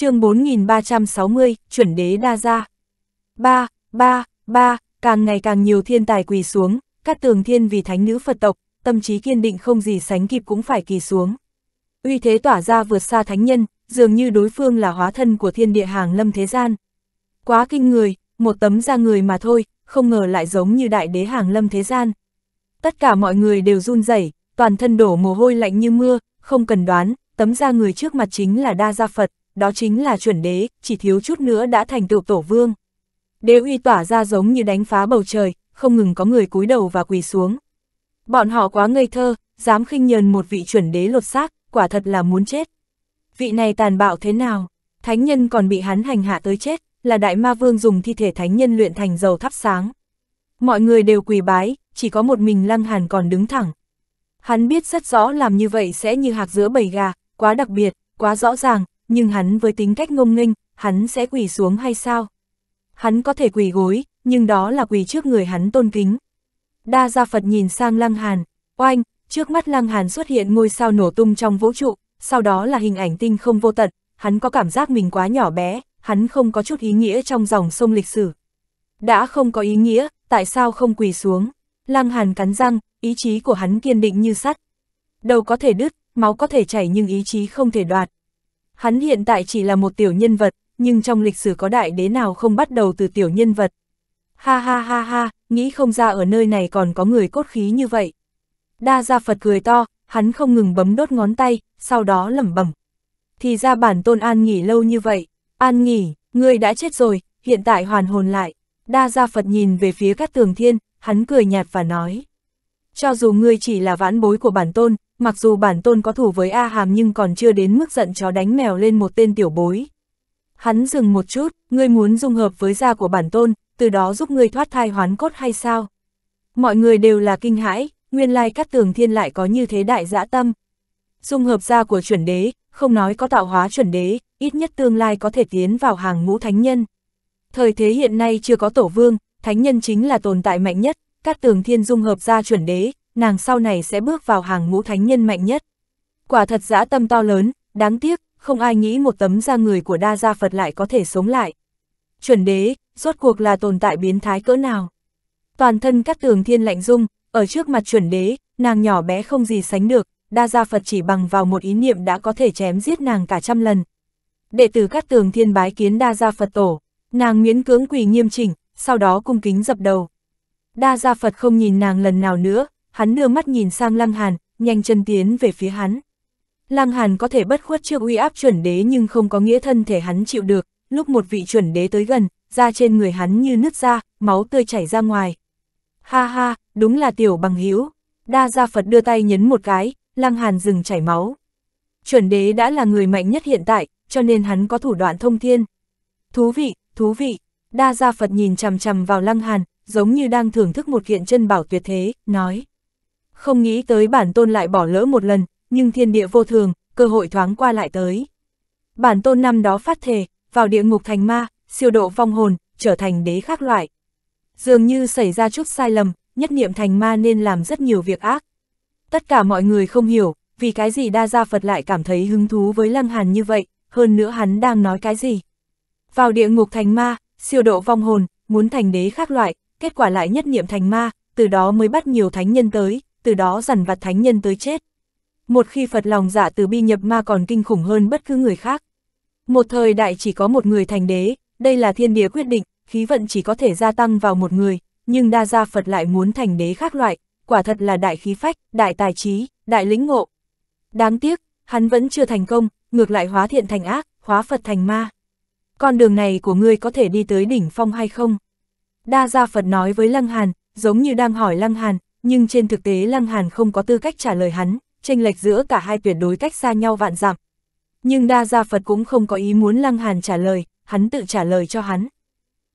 chương 4360, chuẩn đế đa gia ba ba ba càng ngày càng nhiều thiên tài quỳ xuống, các tường thiên vì thánh nữ Phật tộc, tâm trí kiên định không gì sánh kịp cũng phải kỳ xuống. Uy thế tỏa ra vượt xa thánh nhân, dường như đối phương là hóa thân của thiên địa hàng lâm thế gian. Quá kinh người, một tấm da người mà thôi, không ngờ lại giống như đại đế hàng lâm thế gian. Tất cả mọi người đều run rẩy, toàn thân đổ mồ hôi lạnh như mưa, không cần đoán, tấm da người trước mặt chính là đa gia Phật đó chính là chuẩn đế, chỉ thiếu chút nữa đã thành tựu tổ vương. Đế uy tỏa ra giống như đánh phá bầu trời, không ngừng có người cúi đầu và quỳ xuống. Bọn họ quá ngây thơ, dám khinh nhờn một vị chuẩn đế lột xác, quả thật là muốn chết. Vị này tàn bạo thế nào? Thánh nhân còn bị hắn hành hạ tới chết, là đại ma vương dùng thi thể thánh nhân luyện thành dầu thắp sáng. Mọi người đều quỳ bái, chỉ có một mình lăng hàn còn đứng thẳng. Hắn biết rất rõ làm như vậy sẽ như hạc giữa bầy gà, quá đặc biệt, quá rõ ràng, nhưng hắn với tính cách ngông nghênh, hắn sẽ quỳ xuống hay sao? Hắn có thể quỳ gối, nhưng đó là quỳ trước người hắn tôn kính. Đa Gia Phật nhìn sang Lăng Hàn, oanh, trước mắt Lăng Hàn xuất hiện ngôi sao nổ tung trong vũ trụ, sau đó là hình ảnh tinh không vô tận, hắn có cảm giác mình quá nhỏ bé, hắn không có chút ý nghĩa trong dòng sông lịch sử. Đã không có ý nghĩa, tại sao không quỳ xuống? Lăng Hàn cắn răng, ý chí của hắn kiên định như sắt. Đầu có thể đứt, máu có thể chảy nhưng ý chí không thể đoạt. Hắn hiện tại chỉ là một tiểu nhân vật, nhưng trong lịch sử có đại đế nào không bắt đầu từ tiểu nhân vật. Ha ha ha ha, nghĩ không ra ở nơi này còn có người cốt khí như vậy. Đa gia Phật cười to, hắn không ngừng bấm đốt ngón tay, sau đó lẩm bẩm. Thì ra bản tôn an nghỉ lâu như vậy, an nghỉ, ngươi đã chết rồi, hiện tại hoàn hồn lại. Đa gia Phật nhìn về phía các tường thiên, hắn cười nhạt và nói cho dù ngươi chỉ là vãn bối của bản tôn, mặc dù bản tôn có thủ với A Hàm nhưng còn chưa đến mức giận chó đánh mèo lên một tên tiểu bối. Hắn dừng một chút, ngươi muốn dung hợp với da của bản tôn, từ đó giúp ngươi thoát thai hoán cốt hay sao? Mọi người đều là kinh hãi, nguyên lai các tường thiên lại có như thế đại dã tâm. Dung hợp da của chuẩn đế, không nói có tạo hóa chuẩn đế, ít nhất tương lai có thể tiến vào hàng ngũ thánh nhân. Thời thế hiện nay chưa có tổ vương, thánh nhân chính là tồn tại mạnh nhất, Cát Tường Thiên dung hợp ra chuẩn đế, nàng sau này sẽ bước vào hàng ngũ thánh nhân mạnh nhất. Quả thật dã tâm to lớn, đáng tiếc, không ai nghĩ một tấm da người của đa gia Phật lại có thể sống lại. Chuẩn đế, rốt cuộc là tồn tại biến thái cỡ nào? Toàn thân Cát Tường Thiên lạnh dung, ở trước mặt chuẩn đế, nàng nhỏ bé không gì sánh được, đa gia Phật chỉ bằng vào một ý niệm đã có thể chém giết nàng cả trăm lần. Đệ tử Cát Tường Thiên bái kiến đa gia Phật tổ, nàng miễn cưỡng quỳ nghiêm chỉnh, sau đó cung kính dập đầu. Đa Gia Phật không nhìn nàng lần nào nữa, hắn đưa mắt nhìn sang Lăng Hàn, nhanh chân tiến về phía hắn. Lăng Hàn có thể bất khuất trước uy áp chuẩn đế nhưng không có nghĩa thân thể hắn chịu được, lúc một vị chuẩn đế tới gần, da trên người hắn như nứt ra, máu tươi chảy ra ngoài. Ha ha, đúng là tiểu bằng hữu. Đa Gia Phật đưa tay nhấn một cái, Lăng Hàn dừng chảy máu. Chuẩn đế đã là người mạnh nhất hiện tại, cho nên hắn có thủ đoạn thông thiên. Thú vị, thú vị. Đa Gia Phật nhìn chằm chằm vào Lăng Hàn, giống như đang thưởng thức một kiện chân bảo tuyệt thế, nói. Không nghĩ tới bản tôn lại bỏ lỡ một lần, nhưng thiên địa vô thường, cơ hội thoáng qua lại tới. Bản tôn năm đó phát thề, vào địa ngục thành ma, siêu độ vong hồn, trở thành đế khác loại. Dường như xảy ra chút sai lầm, nhất niệm thành ma nên làm rất nhiều việc ác. Tất cả mọi người không hiểu, vì cái gì đa gia Phật lại cảm thấy hứng thú với Lăng Hàn như vậy, hơn nữa hắn đang nói cái gì. Vào địa ngục thành ma, siêu độ vong hồn, muốn thành đế khác loại, kết quả lại nhất niệm thành ma, từ đó mới bắt nhiều thánh nhân tới, từ đó dằn vặt thánh nhân tới chết. Một khi Phật lòng dạ từ bi nhập ma còn kinh khủng hơn bất cứ người khác. Một thời đại chỉ có một người thành đế, đây là thiên địa quyết định, khí vận chỉ có thể gia tăng vào một người, nhưng đa gia Phật lại muốn thành đế khác loại, quả thật là đại khí phách, đại tài trí, đại lĩnh ngộ. Đáng tiếc, hắn vẫn chưa thành công, ngược lại hóa thiện thành ác, hóa Phật thành ma. Con đường này của ngươi có thể đi tới đỉnh phong hay không? Đa Gia Phật nói với Lăng Hàn, giống như đang hỏi Lăng Hàn, nhưng trên thực tế Lăng Hàn không có tư cách trả lời hắn, tranh lệch giữa cả hai tuyệt đối cách xa nhau vạn dặm. Nhưng Đa Gia Phật cũng không có ý muốn Lăng Hàn trả lời, hắn tự trả lời cho hắn.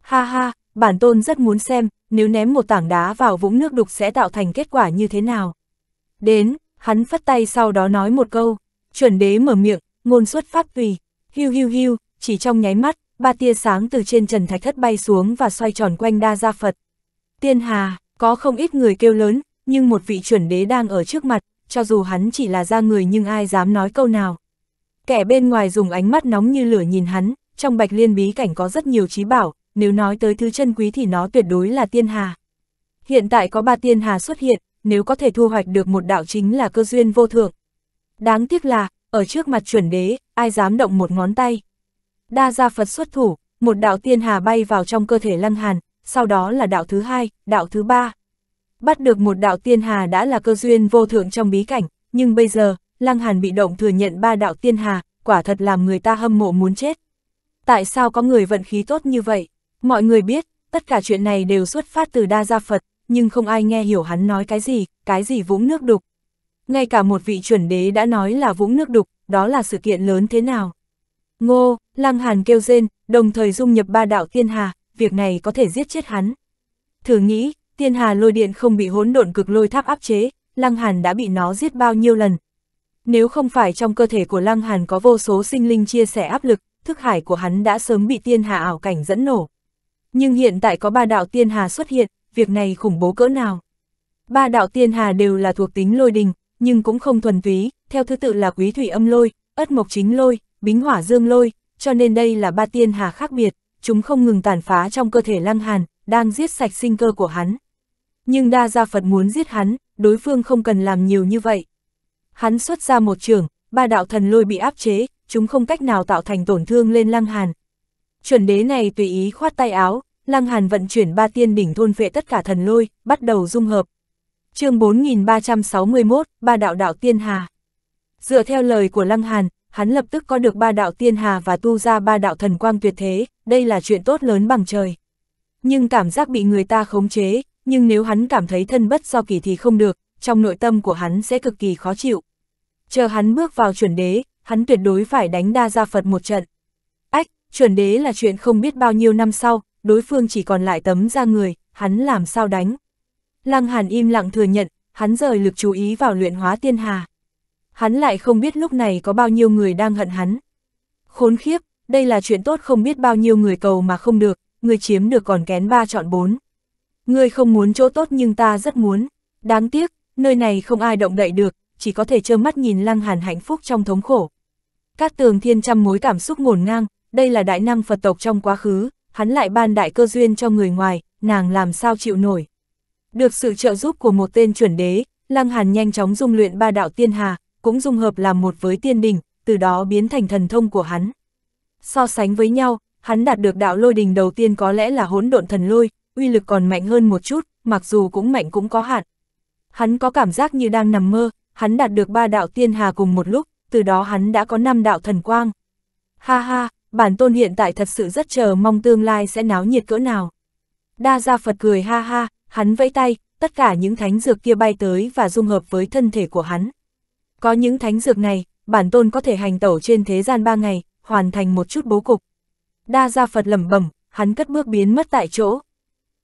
Ha ha, bản tôn rất muốn xem, nếu ném một tảng đá vào vũng nước đục sẽ tạo thành kết quả như thế nào. Đến, hắn phất tay sau đó nói một câu, chuẩn đế mở miệng, ngôn xuất phát tùy, hiu hiu hiu, chỉ trong nháy mắt, ba tia sáng từ trên trần thạch thất bay xuống và xoay tròn quanh đa gia Phật. Tiên Hà, có không ít người kêu lớn, nhưng một vị chuẩn đế đang ở trước mặt, cho dù hắn chỉ là da người nhưng ai dám nói câu nào. Kẻ bên ngoài dùng ánh mắt nóng như lửa nhìn hắn, trong bạch liên bí cảnh có rất nhiều trí bảo, nếu nói tới thứ chân quý thì nó tuyệt đối là tiên hà. Hiện tại có ba tiên hà xuất hiện, nếu có thể thu hoạch được một đạo chính là cơ duyên vô thượng. Đáng tiếc là, ở trước mặt chuẩn đế, ai dám động một ngón tay. Đa gia Phật xuất thủ, một đạo tiên hà bay vào trong cơ thể Lăng Hàn, sau đó là đạo thứ hai, đạo thứ ba. Bắt được một đạo tiên hà đã là cơ duyên vô thượng trong bí cảnh, nhưng bây giờ, Lăng Hàn bị động thừa nhận ba đạo tiên hà, quả thật làm người ta hâm mộ muốn chết. Tại sao có người vận khí tốt như vậy? Mọi người biết, tất cả chuyện này đều xuất phát từ đa gia Phật, nhưng không ai nghe hiểu hắn nói cái gì, cái gì vũng nước đục. Ngay cả một vị chuẩn đế đã nói là vũng nước đục, đó là sự kiện lớn thế nào. Ngô, Lăng Hàn kêu rên, đồng thời dung nhập ba đạo thiên hà, việc này có thể giết chết hắn. Thử nghĩ, thiên hà lôi điện không bị hỗn độn cực lôi tháp áp chế, Lăng Hàn đã bị nó giết bao nhiêu lần. Nếu không phải trong cơ thể của Lăng Hàn có vô số sinh linh chia sẻ áp lực, thức hải của hắn đã sớm bị tiên hà ảo cảnh dẫn nổ. Nhưng hiện tại có ba đạo tiên hà xuất hiện, việc này khủng bố cỡ nào. Ba đạo tiên hà đều là thuộc tính lôi đình, nhưng cũng không thuần túy, theo thứ tự là quý thủy âm lôi, ất mộc chính lôi, bính hỏa dương lôi, cho nên đây là ba tiên hà khác biệt, chúng không ngừng tàn phá trong cơ thể lăng hàn, đang giết sạch sinh cơ của hắn. Nhưng đa gia Phật muốn giết hắn, đối phương không cần làm nhiều như vậy. Hắn xuất ra một trường, ba đạo thần lôi bị áp chế, chúng không cách nào tạo thành tổn thương lên lăng hàn. Chuẩn đế này tùy ý khoát tay áo, lăng hàn vận chuyển ba tiên đỉnh thôn vệ tất cả thần lôi, bắt đầu dung hợp. chương 4361, ba đạo đạo tiên hà. Dựa theo lời của lăng hàn, hắn lập tức có được ba đạo tiên hà và tu ra ba đạo thần quang tuyệt thế, đây là chuyện tốt lớn bằng trời. Nhưng cảm giác bị người ta khống chế, nhưng nếu hắn cảm thấy thân bất do kỳ thì không được, trong nội tâm của hắn sẽ cực kỳ khó chịu. Chờ hắn bước vào chuẩn đế, hắn tuyệt đối phải đánh đa gia Phật một trận. Ách, chuẩn đế là chuyện không biết bao nhiêu năm sau, đối phương chỉ còn lại tấm da người, hắn làm sao đánh. Lăng Hàn im lặng thừa nhận, hắn rời lực chú ý vào luyện hóa tiên hà hắn lại không biết lúc này có bao nhiêu người đang hận hắn. Khốn khiếp, đây là chuyện tốt không biết bao nhiêu người cầu mà không được, người chiếm được còn kén ba chọn bốn. Người không muốn chỗ tốt nhưng ta rất muốn. Đáng tiếc, nơi này không ai động đậy được, chỉ có thể trơ mắt nhìn lăng hàn hạnh phúc trong thống khổ. Các tường thiên trăm mối cảm xúc ngổn ngang, đây là đại năng Phật tộc trong quá khứ, hắn lại ban đại cơ duyên cho người ngoài, nàng làm sao chịu nổi. Được sự trợ giúp của một tên chuẩn đế, Lăng Hàn nhanh chóng dung luyện ba đạo tiên hà, cũng dung hợp làm một với tiên đình, từ đó biến thành thần thông của hắn. So sánh với nhau, hắn đạt được đạo lôi đình đầu tiên có lẽ là hỗn độn thần lôi, uy lực còn mạnh hơn một chút, mặc dù cũng mạnh cũng có hạn. Hắn có cảm giác như đang nằm mơ, hắn đạt được ba đạo tiên hà cùng một lúc, từ đó hắn đã có năm đạo thần quang. Ha ha, bản tôn hiện tại thật sự rất chờ mong tương lai sẽ náo nhiệt cỡ nào. Đa gia Phật cười ha ha, hắn vẫy tay, tất cả những thánh dược kia bay tới và dung hợp với thân thể của hắn. Có những thánh dược này, bản tôn có thể hành tẩu trên thế gian ba ngày, hoàn thành một chút bố cục. Đa gia Phật lẩm bẩm, hắn cất bước biến mất tại chỗ.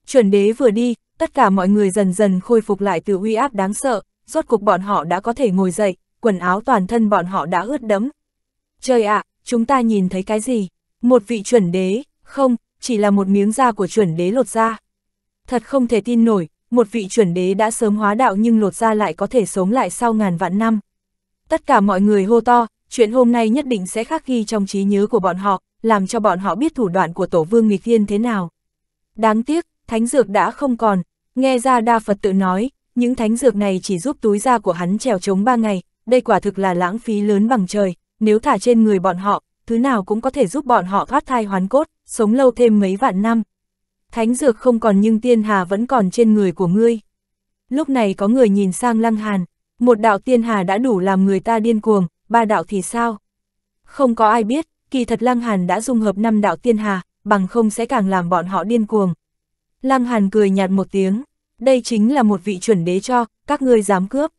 Chuẩn đế vừa đi, tất cả mọi người dần dần khôi phục lại từ uy áp đáng sợ, rốt cục bọn họ đã có thể ngồi dậy, quần áo toàn thân bọn họ đã ướt đẫm. Trời ạ, chúng ta nhìn thấy cái gì? Một vị chuẩn đế, không, chỉ là một miếng da của chuẩn đế lột da. Thật không thể tin nổi, một vị chuẩn đế đã sớm hóa đạo nhưng lột da lại có thể sống lại sau ngàn vạn năm. Tất cả mọi người hô to, chuyện hôm nay nhất định sẽ khắc ghi trong trí nhớ của bọn họ, làm cho bọn họ biết thủ đoạn của tổ vương nghịch thiên thế nào. Đáng tiếc, thánh dược đã không còn, nghe ra đa Phật tự nói, những thánh dược này chỉ giúp túi da của hắn trèo trống ba ngày, đây quả thực là lãng phí lớn bằng trời, nếu thả trên người bọn họ, thứ nào cũng có thể giúp bọn họ thoát thai hoán cốt, sống lâu thêm mấy vạn năm. Thánh dược không còn nhưng tiên hà vẫn còn trên người của ngươi. Lúc này có người nhìn sang Lăng Hàn, một đạo tiên hà đã đủ làm người ta điên cuồng, ba đạo thì sao? Không có ai biết, kỳ thật Lăng Hàn đã dung hợp năm đạo tiên hà, bằng không sẽ càng làm bọn họ điên cuồng. Lăng Hàn cười nhạt một tiếng, đây chính là một vị chuẩn đế cho, các ngươi dám cướp.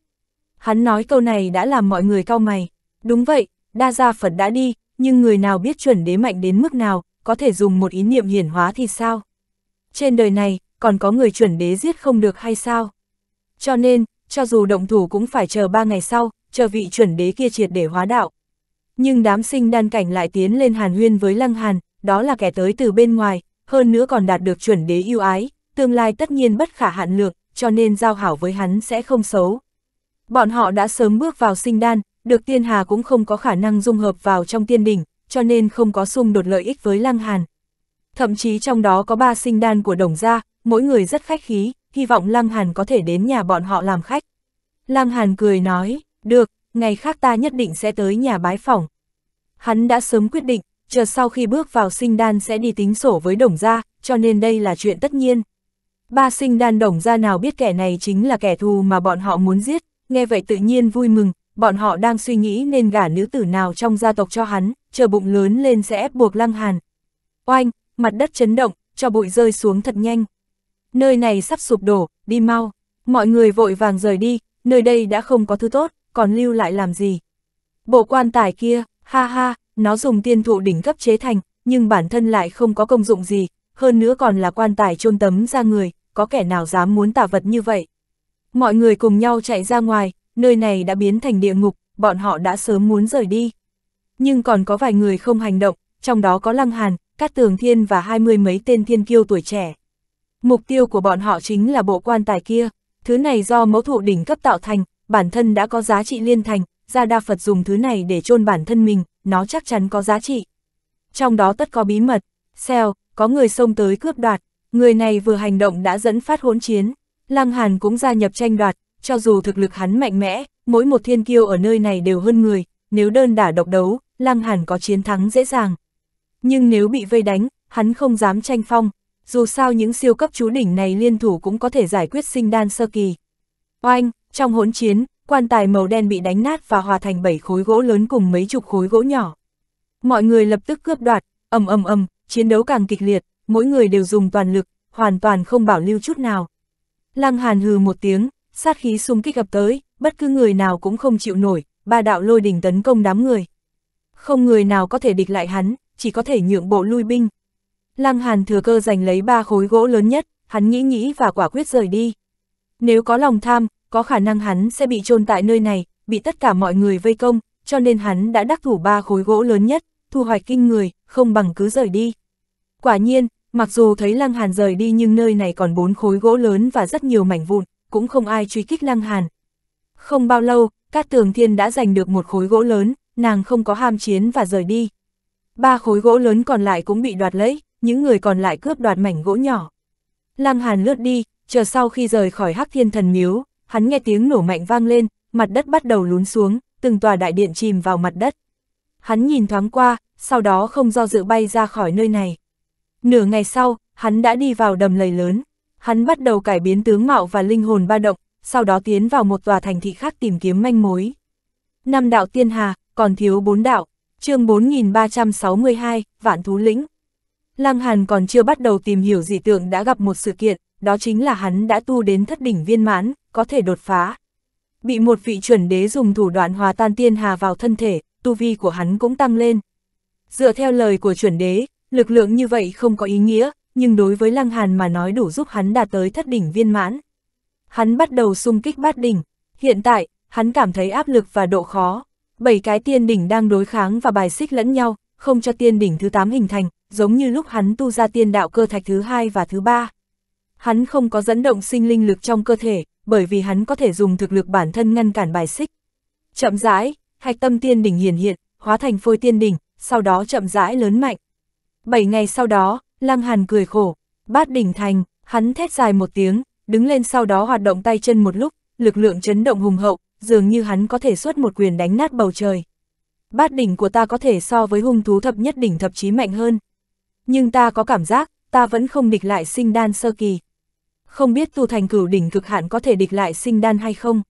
Hắn nói câu này đã làm mọi người cau mày. Đúng vậy, đa gia Phật đã đi, nhưng người nào biết chuẩn đế mạnh đến mức nào, có thể dùng một ý niệm hiển hóa thì sao? Trên đời này, còn có người chuẩn đế giết không được hay sao? Cho nên, cho dù động thủ cũng phải chờ ba ngày sau, chờ vị chuẩn đế kia triệt để hóa đạo. Nhưng đám sinh đan cảnh lại tiến lên hàn huyên với Lăng Hàn, đó là kẻ tới từ bên ngoài, hơn nữa còn đạt được chuẩn đế yêu ái, tương lai tất nhiên bất khả hạn lượng, cho nên giao hảo với hắn sẽ không xấu. Bọn họ đã sớm bước vào sinh đan, được tiên hà cũng không có khả năng dung hợp vào trong tiên đỉnh, cho nên không có xung đột lợi ích với Lăng Hàn. Thậm chí trong đó có ba sinh đan của đồng gia, mỗi người rất khách khí, hy vọng Lăng Hàn có thể đến nhà bọn họ làm khách. Lăng Hàn cười nói, được, ngày khác ta nhất định sẽ tới nhà bái phỏng. Hắn đã sớm quyết định, chờ sau khi bước vào sinh đan sẽ đi tính sổ với đồng gia, cho nên đây là chuyện tất nhiên. Ba sinh đan đồng gia nào biết kẻ này chính là kẻ thù mà bọn họ muốn giết, nghe vậy tự nhiên vui mừng, bọn họ đang suy nghĩ nên gả nữ tử nào trong gia tộc cho hắn, chờ bụng lớn lên sẽ ép buộc lăng hàn. Oanh, mặt đất chấn động, cho bụi rơi xuống thật nhanh nơi này sắp sụp đổ, đi mau, mọi người vội vàng rời đi, nơi đây đã không có thứ tốt, còn lưu lại làm gì. Bộ quan tài kia, ha ha, nó dùng tiên thụ đỉnh cấp chế thành, nhưng bản thân lại không có công dụng gì, hơn nữa còn là quan tài chôn tấm ra người, có kẻ nào dám muốn tả vật như vậy. Mọi người cùng nhau chạy ra ngoài, nơi này đã biến thành địa ngục, bọn họ đã sớm muốn rời đi. Nhưng còn có vài người không hành động, trong đó có Lăng Hàn, Cát Tường Thiên và hai mươi mấy tên thiên kiêu tuổi trẻ. Mục tiêu của bọn họ chính là bộ quan tài kia, thứ này do mẫu thụ đỉnh cấp tạo thành, bản thân đã có giá trị liên thành, Gia Đa Phật dùng thứ này để chôn bản thân mình, nó chắc chắn có giá trị. Trong đó tất có bí mật, xeo, có người xông tới cướp đoạt, người này vừa hành động đã dẫn phát hỗn chiến, Lăng Hàn cũng gia nhập tranh đoạt, cho dù thực lực hắn mạnh mẽ, mỗi một thiên kiêu ở nơi này đều hơn người, nếu đơn đả độc đấu, Lăng Hàn có chiến thắng dễ dàng. Nhưng nếu bị vây đánh, hắn không dám tranh phong, dù sao những siêu cấp chú đỉnh này liên thủ cũng có thể giải quyết sinh đan sơ kỳ. Oanh, trong hỗn chiến, quan tài màu đen bị đánh nát và hòa thành bảy khối gỗ lớn cùng mấy chục khối gỗ nhỏ. Mọi người lập tức cướp đoạt, ầm ầm ầm, chiến đấu càng kịch liệt, mỗi người đều dùng toàn lực, hoàn toàn không bảo lưu chút nào. Lăng Hàn hừ một tiếng, sát khí xung kích gặp tới, bất cứ người nào cũng không chịu nổi, ba đạo lôi đỉnh tấn công đám người. Không người nào có thể địch lại hắn, chỉ có thể nhượng bộ lui binh, Lăng Hàn thừa cơ giành lấy ba khối gỗ lớn nhất, hắn nghĩ nghĩ và quả quyết rời đi. Nếu có lòng tham, có khả năng hắn sẽ bị chôn tại nơi này, bị tất cả mọi người vây công, cho nên hắn đã đắc thủ ba khối gỗ lớn nhất, thu hoạch kinh người, không bằng cứ rời đi. Quả nhiên, mặc dù thấy Lăng Hàn rời đi nhưng nơi này còn bốn khối gỗ lớn và rất nhiều mảnh vụn, cũng không ai truy kích Lăng Hàn. Không bao lâu, Cát Tường Thiên đã giành được một khối gỗ lớn, nàng không có ham chiến và rời đi. Ba khối gỗ lớn còn lại cũng bị đoạt lấy những người còn lại cướp đoạt mảnh gỗ nhỏ. Lăng Hàn lướt đi, chờ sau khi rời khỏi Hắc Thiên Thần Miếu, hắn nghe tiếng nổ mạnh vang lên, mặt đất bắt đầu lún xuống, từng tòa đại điện chìm vào mặt đất. Hắn nhìn thoáng qua, sau đó không do dự bay ra khỏi nơi này. Nửa ngày sau, hắn đã đi vào đầm lầy lớn. Hắn bắt đầu cải biến tướng mạo và linh hồn ba động, sau đó tiến vào một tòa thành thị khác tìm kiếm manh mối. Năm đạo tiên hà, còn thiếu bốn đạo, chương 4362, Vạn Thú Lĩnh. Lăng Hàn còn chưa bắt đầu tìm hiểu dị tượng đã gặp một sự kiện, đó chính là hắn đã tu đến thất đỉnh viên mãn, có thể đột phá. Bị một vị chuẩn đế dùng thủ đoạn hòa tan tiên hà vào thân thể, tu vi của hắn cũng tăng lên. Dựa theo lời của chuẩn đế, lực lượng như vậy không có ý nghĩa, nhưng đối với Lăng Hàn mà nói đủ giúp hắn đạt tới thất đỉnh viên mãn. Hắn bắt đầu xung kích bát đỉnh, hiện tại, hắn cảm thấy áp lực và độ khó. Bảy cái tiên đỉnh đang đối kháng và bài xích lẫn nhau, không cho tiên đỉnh thứ 8 hình thành, giống như lúc hắn tu ra tiên đạo cơ thạch thứ hai và thứ ba. Hắn không có dẫn động sinh linh lực trong cơ thể, bởi vì hắn có thể dùng thực lực bản thân ngăn cản bài xích. Chậm rãi, hạch tâm tiên đỉnh hiển hiện, hóa thành phôi tiên đỉnh, sau đó chậm rãi lớn mạnh. Bảy ngày sau đó, Lăng Hàn cười khổ, bát đỉnh thành, hắn thét dài một tiếng, đứng lên sau đó hoạt động tay chân một lúc, lực lượng chấn động hùng hậu, dường như hắn có thể xuất một quyền đánh nát bầu trời. Bát đỉnh của ta có thể so với hung thú thập nhất đỉnh thập chí mạnh hơn, nhưng ta có cảm giác, ta vẫn không địch lại sinh đan sơ kỳ. Không biết tu thành cửu đỉnh cực hạn có thể địch lại sinh đan hay không?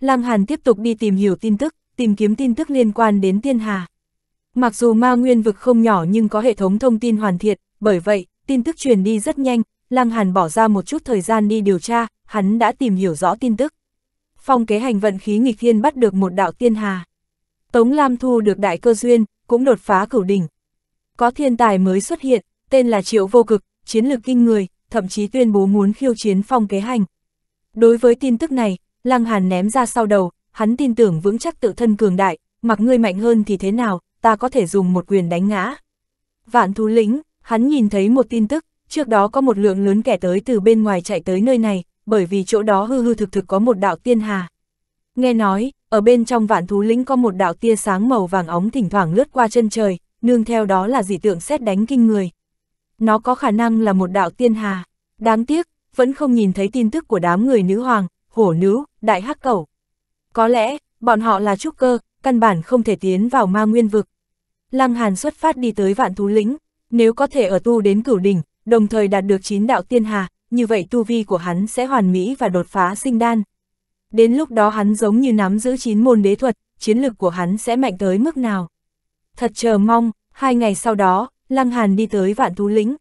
Lăng Hàn tiếp tục đi tìm hiểu tin tức, tìm kiếm tin tức liên quan đến tiên hà. Mặc dù ma nguyên vực không nhỏ nhưng có hệ thống thông tin hoàn thiện, bởi vậy, tin tức truyền đi rất nhanh, Lăng Hàn bỏ ra một chút thời gian đi điều tra, hắn đã tìm hiểu rõ tin tức. Phong kế hành vận khí nghịch thiên bắt được một đạo tiên hà. Tống Lam Thu được đại cơ duyên, cũng đột phá cửu đỉnh, có thiên tài mới xuất hiện, tên là Triệu Vô Cực, chiến lược kinh người, thậm chí tuyên bố muốn khiêu chiến phong kế hành. Đối với tin tức này, Lăng Hàn ném ra sau đầu, hắn tin tưởng vững chắc tự thân cường đại, mặc ngươi mạnh hơn thì thế nào, ta có thể dùng một quyền đánh ngã. Vạn thú lĩnh, hắn nhìn thấy một tin tức, trước đó có một lượng lớn kẻ tới từ bên ngoài chạy tới nơi này, bởi vì chỗ đó hư hư thực thực có một đạo tiên hà. Nghe nói, ở bên trong vạn thú lĩnh có một đạo tia sáng màu vàng óng thỉnh thoảng lướt qua chân trời, nương theo đó là dị tượng xét đánh kinh người. Nó có khả năng là một đạo tiên hà. Đáng tiếc, vẫn không nhìn thấy tin tức của đám người nữ hoàng, hổ nữ, đại hắc cẩu. Có lẽ, bọn họ là trúc cơ, căn bản không thể tiến vào ma nguyên vực. Lăng Hàn xuất phát đi tới vạn thú lĩnh, nếu có thể ở tu đến cửu đỉnh, đồng thời đạt được chín đạo tiên hà, như vậy tu vi của hắn sẽ hoàn mỹ và đột phá sinh đan. Đến lúc đó hắn giống như nắm giữ chín môn đế thuật, chiến lực của hắn sẽ mạnh tới mức nào thật chờ mong, hai ngày sau đó, Lăng Hàn đi tới vạn thú lĩnh.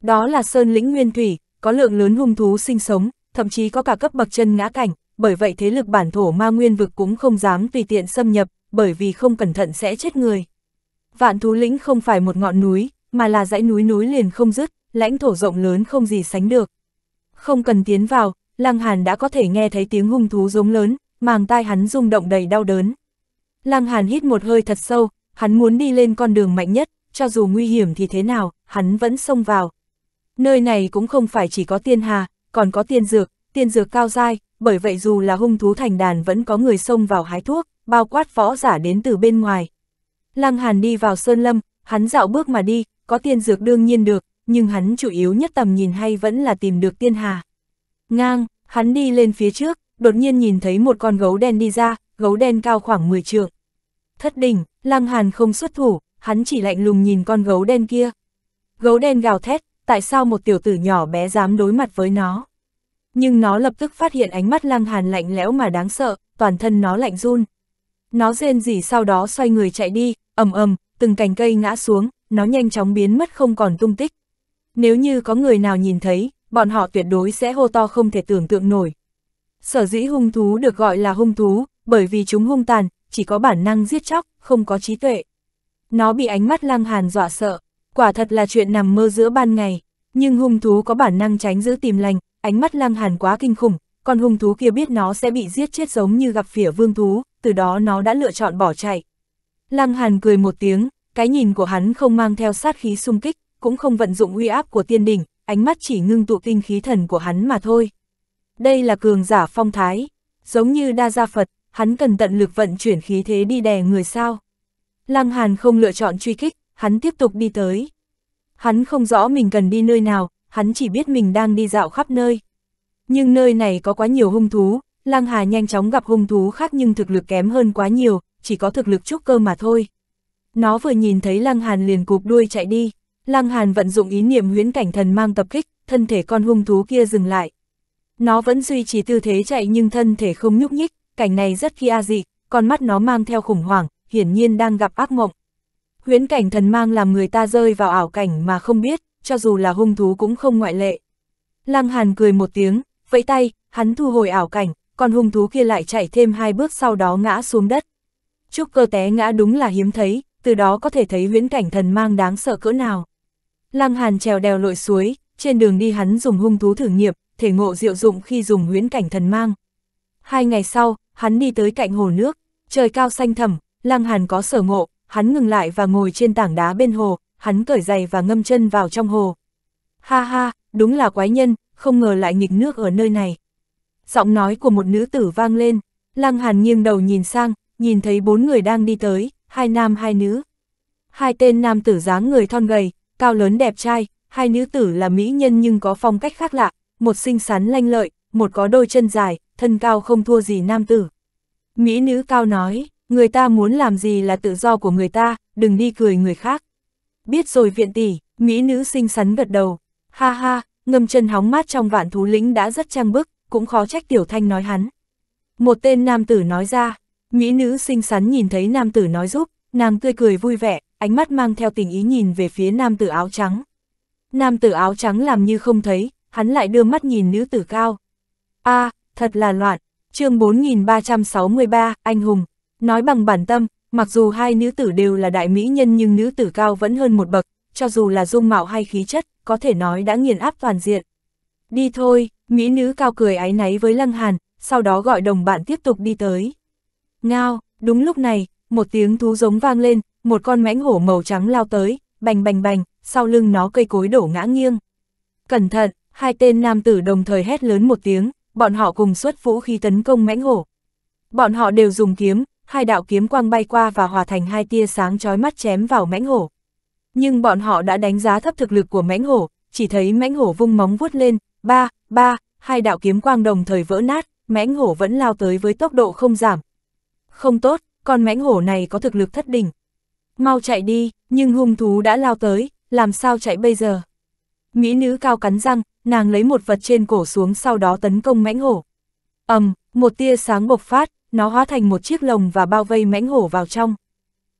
Đó là sơn lĩnh nguyên thủy, có lượng lớn hung thú sinh sống, thậm chí có cả cấp bậc chân ngã cảnh, bởi vậy thế lực bản thổ ma nguyên vực cũng không dám tùy tiện xâm nhập, bởi vì không cẩn thận sẽ chết người. Vạn thú lĩnh không phải một ngọn núi, mà là dãy núi núi liền không dứt, lãnh thổ rộng lớn không gì sánh được. Không cần tiến vào, Lăng Hàn đã có thể nghe thấy tiếng hung thú giống lớn, màng tai hắn rung động đầy đau đớn. Lăng Hàn hít một hơi thật sâu, Hắn muốn đi lên con đường mạnh nhất, cho dù nguy hiểm thì thế nào, hắn vẫn xông vào. Nơi này cũng không phải chỉ có tiên hà, còn có tiên dược, tiên dược cao dai, bởi vậy dù là hung thú thành đàn vẫn có người xông vào hái thuốc, bao quát võ giả đến từ bên ngoài. Lăng Hàn đi vào Sơn Lâm, hắn dạo bước mà đi, có tiên dược đương nhiên được, nhưng hắn chủ yếu nhất tầm nhìn hay vẫn là tìm được tiên hà. Ngang, hắn đi lên phía trước, đột nhiên nhìn thấy một con gấu đen đi ra, gấu đen cao khoảng 10 trượng thất đình, Lăng Hàn không xuất thủ, hắn chỉ lạnh lùng nhìn con gấu đen kia. Gấu đen gào thét, tại sao một tiểu tử nhỏ bé dám đối mặt với nó? Nhưng nó lập tức phát hiện ánh mắt Lăng Hàn lạnh lẽo mà đáng sợ, toàn thân nó lạnh run. Nó rên rỉ sau đó xoay người chạy đi, ầm ầm, từng cành cây ngã xuống, nó nhanh chóng biến mất không còn tung tích. Nếu như có người nào nhìn thấy, bọn họ tuyệt đối sẽ hô to không thể tưởng tượng nổi. Sở dĩ hung thú được gọi là hung thú, bởi vì chúng hung tàn, chỉ có bản năng giết chóc, không có trí tuệ. Nó bị ánh mắt lăng hàn dọa sợ, quả thật là chuyện nằm mơ giữa ban ngày, nhưng hung thú có bản năng tránh giữ tìm lành, ánh mắt lăng hàn quá kinh khủng, còn hung thú kia biết nó sẽ bị giết chết giống như gặp phỉa vương thú, từ đó nó đã lựa chọn bỏ chạy. Lăng hàn cười một tiếng, cái nhìn của hắn không mang theo sát khí xung kích, cũng không vận dụng uy áp của tiên đỉnh, ánh mắt chỉ ngưng tụ tinh khí thần của hắn mà thôi. Đây là cường giả phong thái, giống như đa gia Phật, hắn cần tận lực vận chuyển khí thế đi đè người sao. Lăng Hàn không lựa chọn truy kích, hắn tiếp tục đi tới. Hắn không rõ mình cần đi nơi nào, hắn chỉ biết mình đang đi dạo khắp nơi. Nhưng nơi này có quá nhiều hung thú, Lăng Hà nhanh chóng gặp hung thú khác nhưng thực lực kém hơn quá nhiều, chỉ có thực lực trúc cơ mà thôi. Nó vừa nhìn thấy Lăng Hàn liền cụp đuôi chạy đi, Lăng Hàn vận dụng ý niệm huyễn cảnh thần mang tập kích, thân thể con hung thú kia dừng lại. Nó vẫn duy trì tư thế chạy nhưng thân thể không nhúc nhích, cảnh này rất kia dị, con mắt nó mang theo khủng hoảng, hiển nhiên đang gặp ác mộng. Huyễn cảnh thần mang làm người ta rơi vào ảo cảnh mà không biết, cho dù là hung thú cũng không ngoại lệ. Lăng Hàn cười một tiếng, vẫy tay, hắn thu hồi ảo cảnh, còn hung thú kia lại chạy thêm hai bước sau đó ngã xuống đất. Trúc cơ té ngã đúng là hiếm thấy, từ đó có thể thấy huyễn cảnh thần mang đáng sợ cỡ nào. Lăng Hàn trèo đèo lội suối, trên đường đi hắn dùng hung thú thử nghiệm thể ngộ diệu dụng khi dùng huyễn cảnh thần mang. Hai ngày sau, hắn đi tới cạnh hồ nước, trời cao xanh thẳm, Lăng Hàn có sở ngộ, hắn ngừng lại và ngồi trên tảng đá bên hồ, hắn cởi giày và ngâm chân vào trong hồ. Ha ha, đúng là quái nhân, không ngờ lại nghịch nước ở nơi này. Giọng nói của một nữ tử vang lên, Lăng Hàn nghiêng đầu nhìn sang, nhìn thấy bốn người đang đi tới, hai nam hai nữ. Hai tên nam tử dáng người thon gầy, cao lớn đẹp trai, hai nữ tử là mỹ nhân nhưng có phong cách khác lạ, một xinh xắn lanh lợi, một có đôi chân dài, thân cao không thua gì nam tử. Mỹ nữ cao nói, người ta muốn làm gì là tự do của người ta, đừng đi cười người khác. Biết rồi viện tỷ, Mỹ nữ xinh xắn gật đầu, ha ha, ngâm chân hóng mát trong vạn thú lĩnh đã rất trang bức, cũng khó trách tiểu thanh nói hắn. Một tên nam tử nói ra, Mỹ nữ xinh xắn nhìn thấy nam tử nói giúp, nàng tươi cười vui vẻ, ánh mắt mang theo tình ý nhìn về phía nam tử áo trắng. Nam tử áo trắng làm như không thấy, hắn lại đưa mắt nhìn nữ tử cao. a à, thật là loạn. chương 4363, Anh Hùng, nói bằng bản tâm, mặc dù hai nữ tử đều là đại mỹ nhân nhưng nữ tử cao vẫn hơn một bậc, cho dù là dung mạo hay khí chất, có thể nói đã nghiền áp toàn diện. Đi thôi, mỹ nữ cao cười áy náy với Lăng Hàn, sau đó gọi đồng bạn tiếp tục đi tới. Ngao, đúng lúc này, một tiếng thú giống vang lên, một con mãnh hổ màu trắng lao tới, bành bành bành, sau lưng nó cây cối đổ ngã nghiêng. Cẩn thận, hai tên nam tử đồng thời hét lớn một tiếng, bọn họ cùng xuất vũ khí tấn công mãnh hổ. Bọn họ đều dùng kiếm, hai đạo kiếm quang bay qua và hòa thành hai tia sáng chói mắt chém vào mãnh hổ. Nhưng bọn họ đã đánh giá thấp thực lực của mãnh hổ, chỉ thấy mãnh hổ vung móng vuốt lên, ba, ba, hai đạo kiếm quang đồng thời vỡ nát, mãnh hổ vẫn lao tới với tốc độ không giảm. Không tốt, con mãnh hổ này có thực lực thất đỉnh. Mau chạy đi, nhưng hung thú đã lao tới, làm sao chạy bây giờ? Mỹ nữ cao cắn răng, nàng lấy một vật trên cổ xuống sau đó tấn công mãnh hổ. ầm, um, một tia sáng bộc phát, nó hóa thành một chiếc lồng và bao vây mãnh hổ vào trong.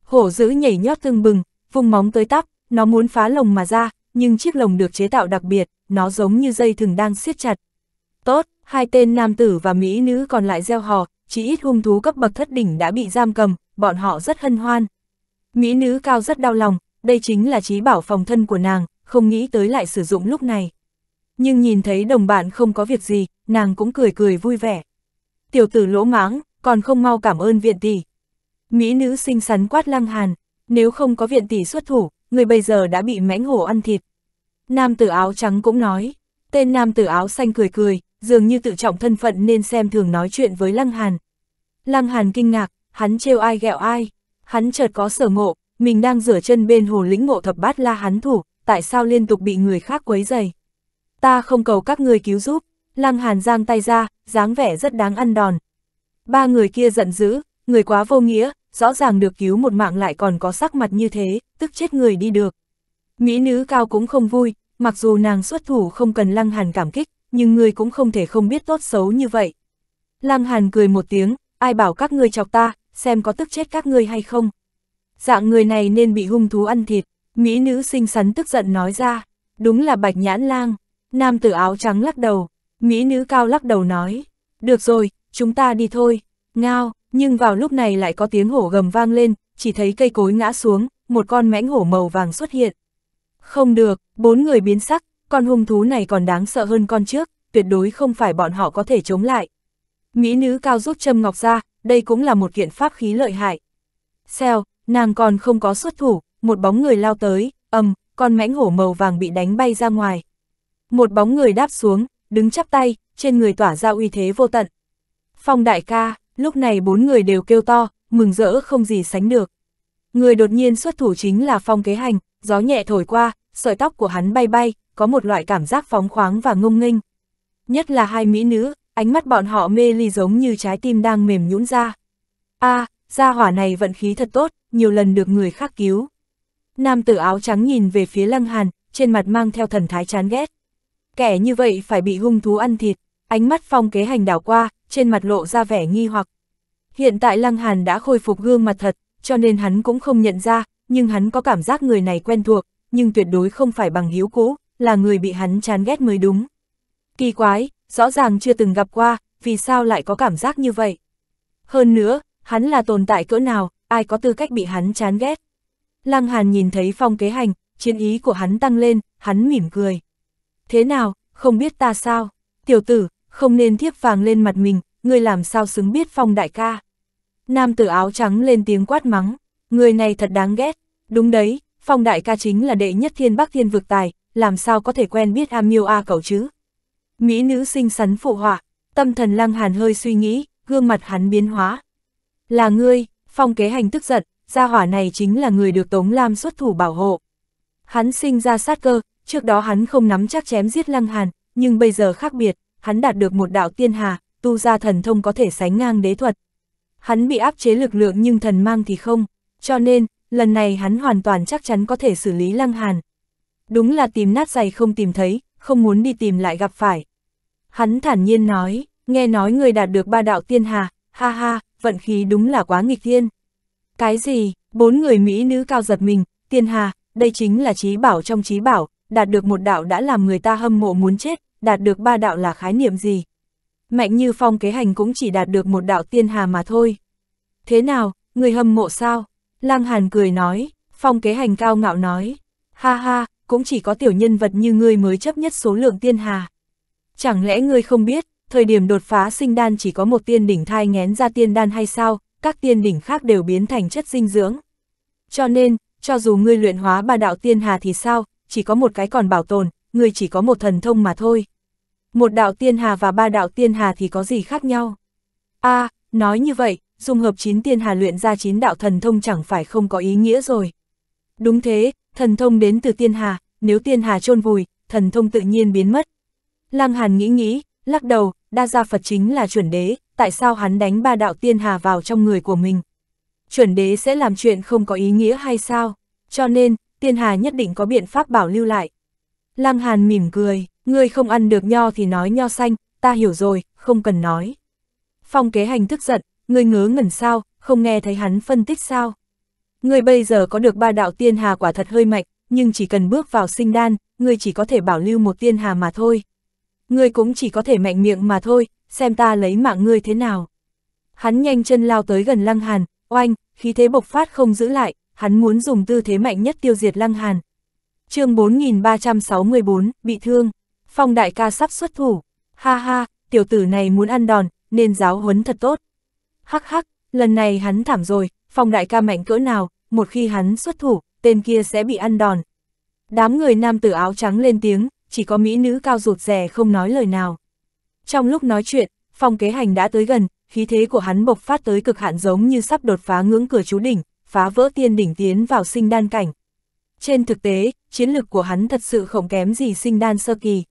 Hổ dữ nhảy nhót tương bừng, vùng móng tới tắp, nó muốn phá lồng mà ra, nhưng chiếc lồng được chế tạo đặc biệt, nó giống như dây thừng đang siết chặt. Tốt, hai tên nam tử và mỹ nữ còn lại gieo hò, chỉ ít hung thú cấp bậc thất đỉnh đã bị giam cầm, bọn họ rất hân hoan. Mỹ nữ cao rất đau lòng, đây chính là trí bảo phòng thân của nàng, không nghĩ tới lại sử dụng lúc này. Nhưng nhìn thấy đồng bạn không có việc gì, nàng cũng cười cười vui vẻ. Tiểu tử lỗ mãng, còn không mau cảm ơn viện tỷ. Mỹ nữ xinh xắn quát lăng hàn, nếu không có viện tỷ xuất thủ, người bây giờ đã bị mãnh hổ ăn thịt. Nam tử áo trắng cũng nói, tên nam tử áo xanh cười cười, dường như tự trọng thân phận nên xem thường nói chuyện với lăng hàn. Lăng hàn kinh ngạc, hắn trêu ai ghẹo ai, hắn chợt có sở ngộ, mình đang rửa chân bên hồ lĩnh ngộ thập bát la hắn thủ, tại sao liên tục bị người khác quấy dày. Ta không cầu các người cứu giúp, Lăng Hàn giang tay ra, dáng vẻ rất đáng ăn đòn. Ba người kia giận dữ, người quá vô nghĩa, rõ ràng được cứu một mạng lại còn có sắc mặt như thế, tức chết người đi được. Mỹ nữ cao cũng không vui, mặc dù nàng xuất thủ không cần Lăng Hàn cảm kích, nhưng người cũng không thể không biết tốt xấu như vậy. Lăng Hàn cười một tiếng, ai bảo các ngươi chọc ta, xem có tức chết các ngươi hay không. Dạng người này nên bị hung thú ăn thịt. Mỹ nữ xinh xắn tức giận nói ra, đúng là bạch nhãn lang, nam tử áo trắng lắc đầu, Mỹ nữ cao lắc đầu nói, được rồi, chúng ta đi thôi, ngao, nhưng vào lúc này lại có tiếng hổ gầm vang lên, chỉ thấy cây cối ngã xuống, một con mãnh hổ màu vàng xuất hiện. Không được, bốn người biến sắc, con hung thú này còn đáng sợ hơn con trước, tuyệt đối không phải bọn họ có thể chống lại. Mỹ nữ cao rút châm ngọc ra, đây cũng là một kiện pháp khí lợi hại. Xèo, nàng còn không có xuất thủ, một bóng người lao tới, ầm, con mãnh hổ màu vàng bị đánh bay ra ngoài. Một bóng người đáp xuống, đứng chắp tay, trên người tỏa ra uy thế vô tận. Phong đại ca, lúc này bốn người đều kêu to, mừng rỡ không gì sánh được. Người đột nhiên xuất thủ chính là phong kế hành, gió nhẹ thổi qua, sợi tóc của hắn bay bay, có một loại cảm giác phóng khoáng và ngông nghênh. Nhất là hai mỹ nữ, ánh mắt bọn họ mê ly giống như trái tim đang mềm nhũn ra. a à, gia hỏa này vận khí thật tốt, nhiều lần được người khác cứu. Nam tử áo trắng nhìn về phía Lăng Hàn, trên mặt mang theo thần thái chán ghét. Kẻ như vậy phải bị hung thú ăn thịt, ánh mắt phong kế hành đảo qua, trên mặt lộ ra vẻ nghi hoặc. Hiện tại Lăng Hàn đã khôi phục gương mặt thật, cho nên hắn cũng không nhận ra, nhưng hắn có cảm giác người này quen thuộc, nhưng tuyệt đối không phải bằng hiếu cũ, là người bị hắn chán ghét mới đúng. Kỳ quái, rõ ràng chưa từng gặp qua, vì sao lại có cảm giác như vậy? Hơn nữa, hắn là tồn tại cỡ nào, ai có tư cách bị hắn chán ghét? Lăng Hàn nhìn thấy phong kế hành, chiến ý của hắn tăng lên, hắn mỉm cười. Thế nào, không biết ta sao? Tiểu tử, không nên thiếp vàng lên mặt mình, ngươi làm sao xứng biết phong đại ca? Nam tử áo trắng lên tiếng quát mắng, người này thật đáng ghét. Đúng đấy, phong đại ca chính là đệ nhất thiên bắc thiên vực tài, làm sao có thể quen biết A Miêu A cậu chứ? Mỹ nữ xinh xắn phụ họa, tâm thần lăng hàn hơi suy nghĩ, gương mặt hắn biến hóa. Là ngươi, phong kế hành tức giận, gia hỏa này chính là người được Tống Lam xuất thủ bảo hộ. Hắn sinh ra sát cơ, trước đó hắn không nắm chắc chém giết Lăng Hàn, nhưng bây giờ khác biệt, hắn đạt được một đạo tiên hà, tu ra thần thông có thể sánh ngang đế thuật. Hắn bị áp chế lực lượng nhưng thần mang thì không, cho nên, lần này hắn hoàn toàn chắc chắn có thể xử lý Lăng Hàn. Đúng là tìm nát giày không tìm thấy, không muốn đi tìm lại gặp phải. Hắn thản nhiên nói, nghe nói người đạt được ba đạo tiên hà, ha ha, vận khí đúng là quá nghịch thiên. Cái gì, bốn người Mỹ nữ cao giật mình, tiên hà, đây chính là trí bảo trong trí bảo, đạt được một đạo đã làm người ta hâm mộ muốn chết, đạt được ba đạo là khái niệm gì. Mạnh như phong kế hành cũng chỉ đạt được một đạo tiên hà mà thôi. Thế nào, người hâm mộ sao? Lang Hàn cười nói, phong kế hành cao ngạo nói, ha ha, cũng chỉ có tiểu nhân vật như ngươi mới chấp nhất số lượng tiên hà. Chẳng lẽ ngươi không biết, thời điểm đột phá sinh đan chỉ có một tiên đỉnh thai ngén ra tiên đan hay sao, các tiên đỉnh khác đều biến thành chất dinh dưỡng. Cho nên, cho dù ngươi luyện hóa ba đạo tiên hà thì sao, chỉ có một cái còn bảo tồn, ngươi chỉ có một thần thông mà thôi. Một đạo tiên hà và ba đạo tiên hà thì có gì khác nhau? a à, nói như vậy, dùng hợp chín tiên hà luyện ra chín đạo thần thông chẳng phải không có ý nghĩa rồi. Đúng thế, thần thông đến từ tiên hà, nếu tiên hà chôn vùi, thần thông tự nhiên biến mất. Lăng Hàn nghĩ nghĩ, lắc đầu, đa gia Phật chính là chuẩn đế, tại sao hắn đánh ba đạo tiên hà vào trong người của mình. Chuẩn đế sẽ làm chuyện không có ý nghĩa hay sao, cho nên, tiên hà nhất định có biện pháp bảo lưu lại. Lăng Hàn mỉm cười, ngươi không ăn được nho thì nói nho xanh, ta hiểu rồi, không cần nói. Phong kế hành tức giận, ngươi ngớ ngẩn sao, không nghe thấy hắn phân tích sao. Ngươi bây giờ có được ba đạo tiên hà quả thật hơi mạnh, nhưng chỉ cần bước vào sinh đan, ngươi chỉ có thể bảo lưu một tiên hà mà thôi. Ngươi cũng chỉ có thể mạnh miệng mà thôi, xem ta lấy mạng ngươi thế nào. Hắn nhanh chân lao tới gần Lăng Hàn, oanh, khí thế bộc phát không giữ lại, hắn muốn dùng tư thế mạnh nhất tiêu diệt Lăng Hàn. chương 4364, bị thương, phong đại ca sắp xuất thủ, ha ha, tiểu tử này muốn ăn đòn, nên giáo huấn thật tốt. Hắc hắc, lần này hắn thảm rồi, phong đại ca mạnh cỡ nào, một khi hắn xuất thủ, tên kia sẽ bị ăn đòn. Đám người nam tử áo trắng lên tiếng, chỉ có mỹ nữ cao rụt rẻ không nói lời nào. Trong lúc nói chuyện, phong kế hành đã tới gần, khí thế của hắn bộc phát tới cực hạn giống như sắp đột phá ngưỡng cửa chú đỉnh, phá vỡ tiên đỉnh tiến vào sinh đan cảnh. Trên thực tế, chiến lực của hắn thật sự không kém gì sinh đan sơ kỳ.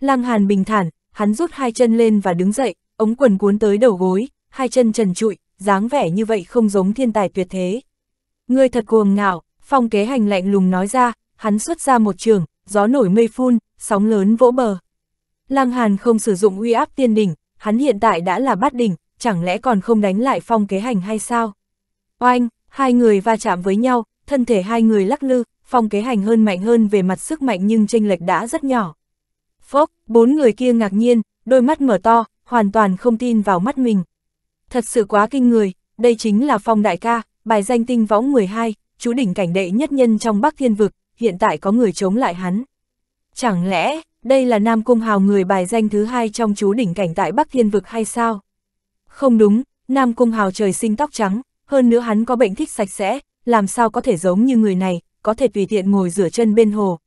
Lăng Hàn bình thản, hắn rút hai chân lên và đứng dậy, ống quần cuốn tới đầu gối, hai chân trần trụi, dáng vẻ như vậy không giống thiên tài tuyệt thế. Ngươi thật cuồng ngạo, phong kế hành lạnh lùng nói ra, hắn xuất ra một trường, gió nổi mây phun, sóng lớn vỗ bờ. Lăng Hàn không sử dụng uy áp tiên đỉnh, hắn hiện tại đã là bát đỉnh, chẳng lẽ còn không đánh lại phong kế hành hay sao? Oanh, hai người va chạm với nhau, thân thể hai người lắc lư, phong kế hành hơn mạnh hơn về mặt sức mạnh nhưng tranh lệch đã rất nhỏ. Phốc, bốn người kia ngạc nhiên, đôi mắt mở to, hoàn toàn không tin vào mắt mình. Thật sự quá kinh người, đây chính là phong đại ca, bài danh tinh võng 12, chú đỉnh cảnh đệ nhất nhân trong Bắc Thiên Vực, hiện tại có người chống lại hắn. Chẳng lẽ, đây là Nam Cung Hào người bài danh thứ hai trong chú đỉnh cảnh tại Bắc Thiên Vực hay sao? Không đúng, Nam Cung Hào trời sinh tóc trắng, hơn nữa hắn có bệnh thích sạch sẽ, làm sao có thể giống như người này, có thể tùy tiện ngồi rửa chân bên hồ.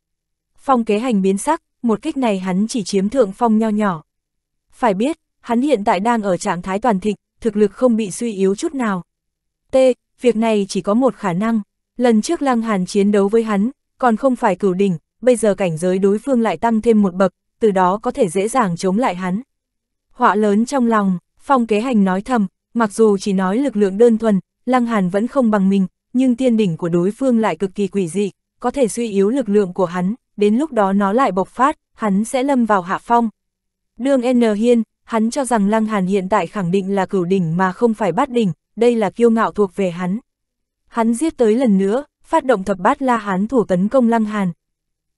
Phong kế hành biến sắc, một kích này hắn chỉ chiếm thượng phong nho nhỏ. Phải biết, hắn hiện tại đang ở trạng thái toàn thịnh, thực lực không bị suy yếu chút nào. T, việc này chỉ có một khả năng, lần trước Lăng Hàn chiến đấu với hắn, còn không phải cửu đỉnh, bây giờ cảnh giới đối phương lại tăng thêm một bậc, từ đó có thể dễ dàng chống lại hắn. Họa lớn trong lòng, phong kế hành nói thầm, mặc dù chỉ nói lực lượng đơn thuần, Lăng Hàn vẫn không bằng mình, nhưng tiên đỉnh của đối phương lại cực kỳ quỷ dị, có thể suy yếu lực lượng của hắn, đến lúc đó nó lại bộc phát, hắn sẽ lâm vào hạ phong. Đương N Hiên, hắn cho rằng Lăng Hàn hiện tại khẳng định là cửu đỉnh mà không phải bát đỉnh, đây là kiêu ngạo thuộc về hắn. Hắn giết tới lần nữa, phát động thập bát la hán thủ tấn công Lăng Hàn,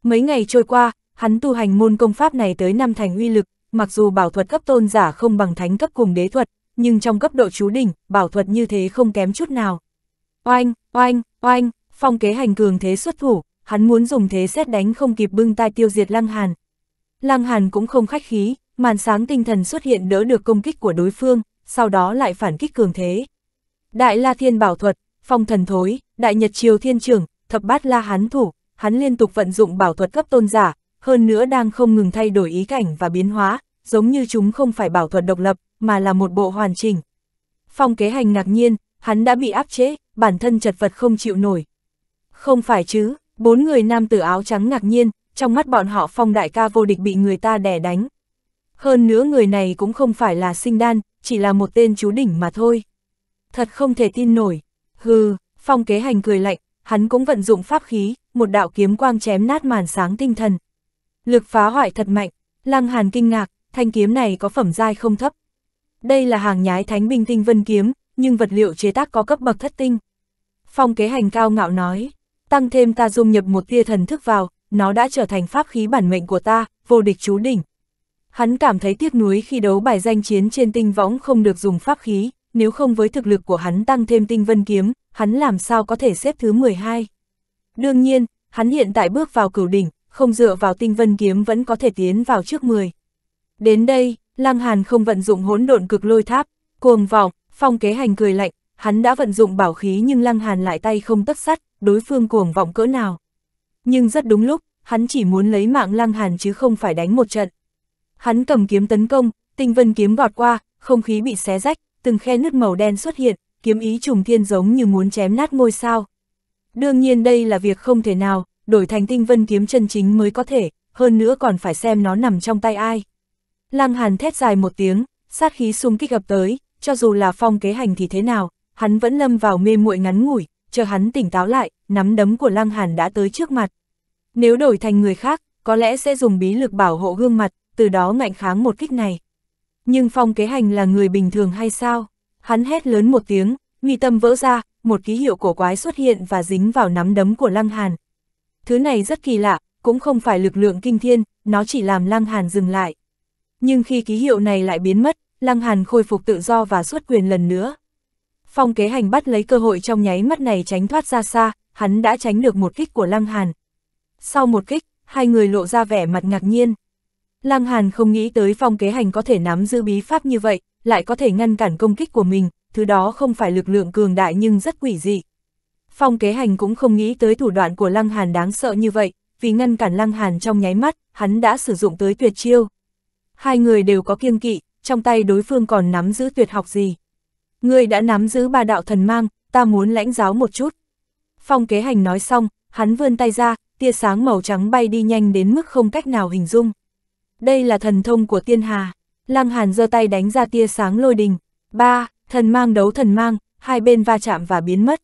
Mấy ngày trôi qua, hắn tu hành môn công pháp này tới năm thành uy lực, mặc dù bảo thuật cấp tôn giả không bằng thánh cấp cùng đế thuật, nhưng trong cấp độ chú đỉnh, bảo thuật như thế không kém chút nào. Oanh, oanh, oanh, phong kế hành cường thế xuất thủ, hắn muốn dùng thế xét đánh không kịp bưng tai tiêu diệt Lăng Hàn. Lăng Hàn cũng không khách khí, màn sáng tinh thần xuất hiện đỡ được công kích của đối phương, sau đó lại phản kích cường thế. Đại La Thiên Bảo Thuật, Phong Thần Thối, Đại Nhật Triều Thiên Trưởng, Thập Bát La Hán Thủ, hắn liên tục vận dụng bảo thuật cấp tôn giả, hơn nữa đang không ngừng thay đổi ý cảnh và biến hóa, giống như chúng không phải bảo thuật độc lập, mà là một bộ hoàn chỉnh. Phong kế hành ngạc nhiên, hắn đã bị áp chế, bản thân chật vật không chịu nổi. Không phải chứ, bốn người nam tử áo trắng ngạc nhiên, trong mắt bọn họ phong đại ca vô địch bị người ta đè đánh. Hơn nữa người này cũng không phải là sinh đan, chỉ là một tên chú đỉnh mà thôi. Thật không thể tin nổi. Hừ, phong kế hành cười lạnh, hắn cũng vận dụng pháp khí, một đạo kiếm quang chém nát màn sáng tinh thần. Lực phá hoại thật mạnh, Lăng Hàn kinh ngạc, thanh kiếm này có phẩm giai không thấp. Đây là hàng nhái thánh binh tinh vân kiếm, nhưng vật liệu chế tác có cấp bậc thất tinh. Phong kế hành cao ngạo nói, tăng thêm ta dung nhập một tia thần thức vào, nó đã trở thành pháp khí bản mệnh của ta, vô địch chú đỉnh. Hắn cảm thấy tiếc nuối khi đấu bài danh chiến trên tinh võng không được dùng pháp khí, nếu không với thực lực của hắn tăng thêm tinh vân kiếm, hắn làm sao có thể xếp thứ 12. Đương nhiên, hắn hiện tại bước vào cửu đỉnh, không dựa vào tinh vân kiếm vẫn có thể tiến vào trước 10. Đến đây, Lăng Hàn không vận dụng hỗn độn cực lôi tháp, cuồng vọng, phong kế hành cười lạnh, hắn đã vận dụng bảo khí nhưng Lăng Hàn lại tay không tất sắt, đối phương cuồng vọng cỡ nào. Nhưng rất đúng lúc, hắn chỉ muốn lấy mạng Lăng Hàn chứ không phải đánh một trận. Hắn cầm kiếm tấn công, tinh vân kiếm gọt qua, không khí bị xé rách, từng khe nứt màu đen xuất hiện, kiếm ý trùng thiên giống như muốn chém nát ngôi sao. Đương nhiên đây là việc không thể nào, đổi thành tinh vân kiếm chân chính mới có thể, hơn nữa còn phải xem nó nằm trong tay ai. Lăng Hàn thét dài một tiếng, sát khí xung kích gặp tới, cho dù là phong kế hành thì thế nào, hắn vẫn lâm vào mê muội ngắn ngủi, chờ hắn tỉnh táo lại, nắm đấm của Lăng Hàn đã tới trước mặt. Nếu đổi thành người khác, có lẽ sẽ dùng bí lực bảo hộ gương mặt, từ đó ngạnh kháng một kích này. Nhưng phong kế hành là người bình thường hay sao? Hắn hét lớn một tiếng, mi tâm vỡ ra, một ký hiệu cổ quái xuất hiện và dính vào nắm đấm của Lăng Hàn. Thứ này rất kỳ lạ, cũng không phải lực lượng kinh thiên, nó chỉ làm Lăng Hàn dừng lại. Nhưng khi ký hiệu này lại biến mất, Lăng Hàn khôi phục tự do và xuất quyền lần nữa. Phong kế hành bắt lấy cơ hội trong nháy mắt này tránh thoát ra xa, hắn đã tránh được một kích của Lăng Hàn. Sau một kích, hai người lộ ra vẻ mặt ngạc nhiên. Lăng Hàn không nghĩ tới phong kế hành có thể nắm giữ bí pháp như vậy, lại có thể ngăn cản công kích của mình, thứ đó không phải lực lượng cường đại nhưng rất quỷ dị. Phong kế hành cũng không nghĩ tới thủ đoạn của Lăng Hàn đáng sợ như vậy, vì ngăn cản Lăng Hàn trong nháy mắt, hắn đã sử dụng tới tuyệt chiêu. Hai người đều có kiêng kỵ, trong tay đối phương còn nắm giữ tuyệt học gì. Người đã nắm giữ ba đạo thần mang, ta muốn lãnh giáo một chút. Phong kế hành nói xong, hắn vươn tay ra, tia sáng màu trắng bay đi nhanh đến mức không cách nào hình dung đây là thần thông của tiên hà. Lăng Hàn giơ tay đánh ra tia sáng lôi đình. Ba, thần mang đấu thần mang, hai bên va chạm và biến mất.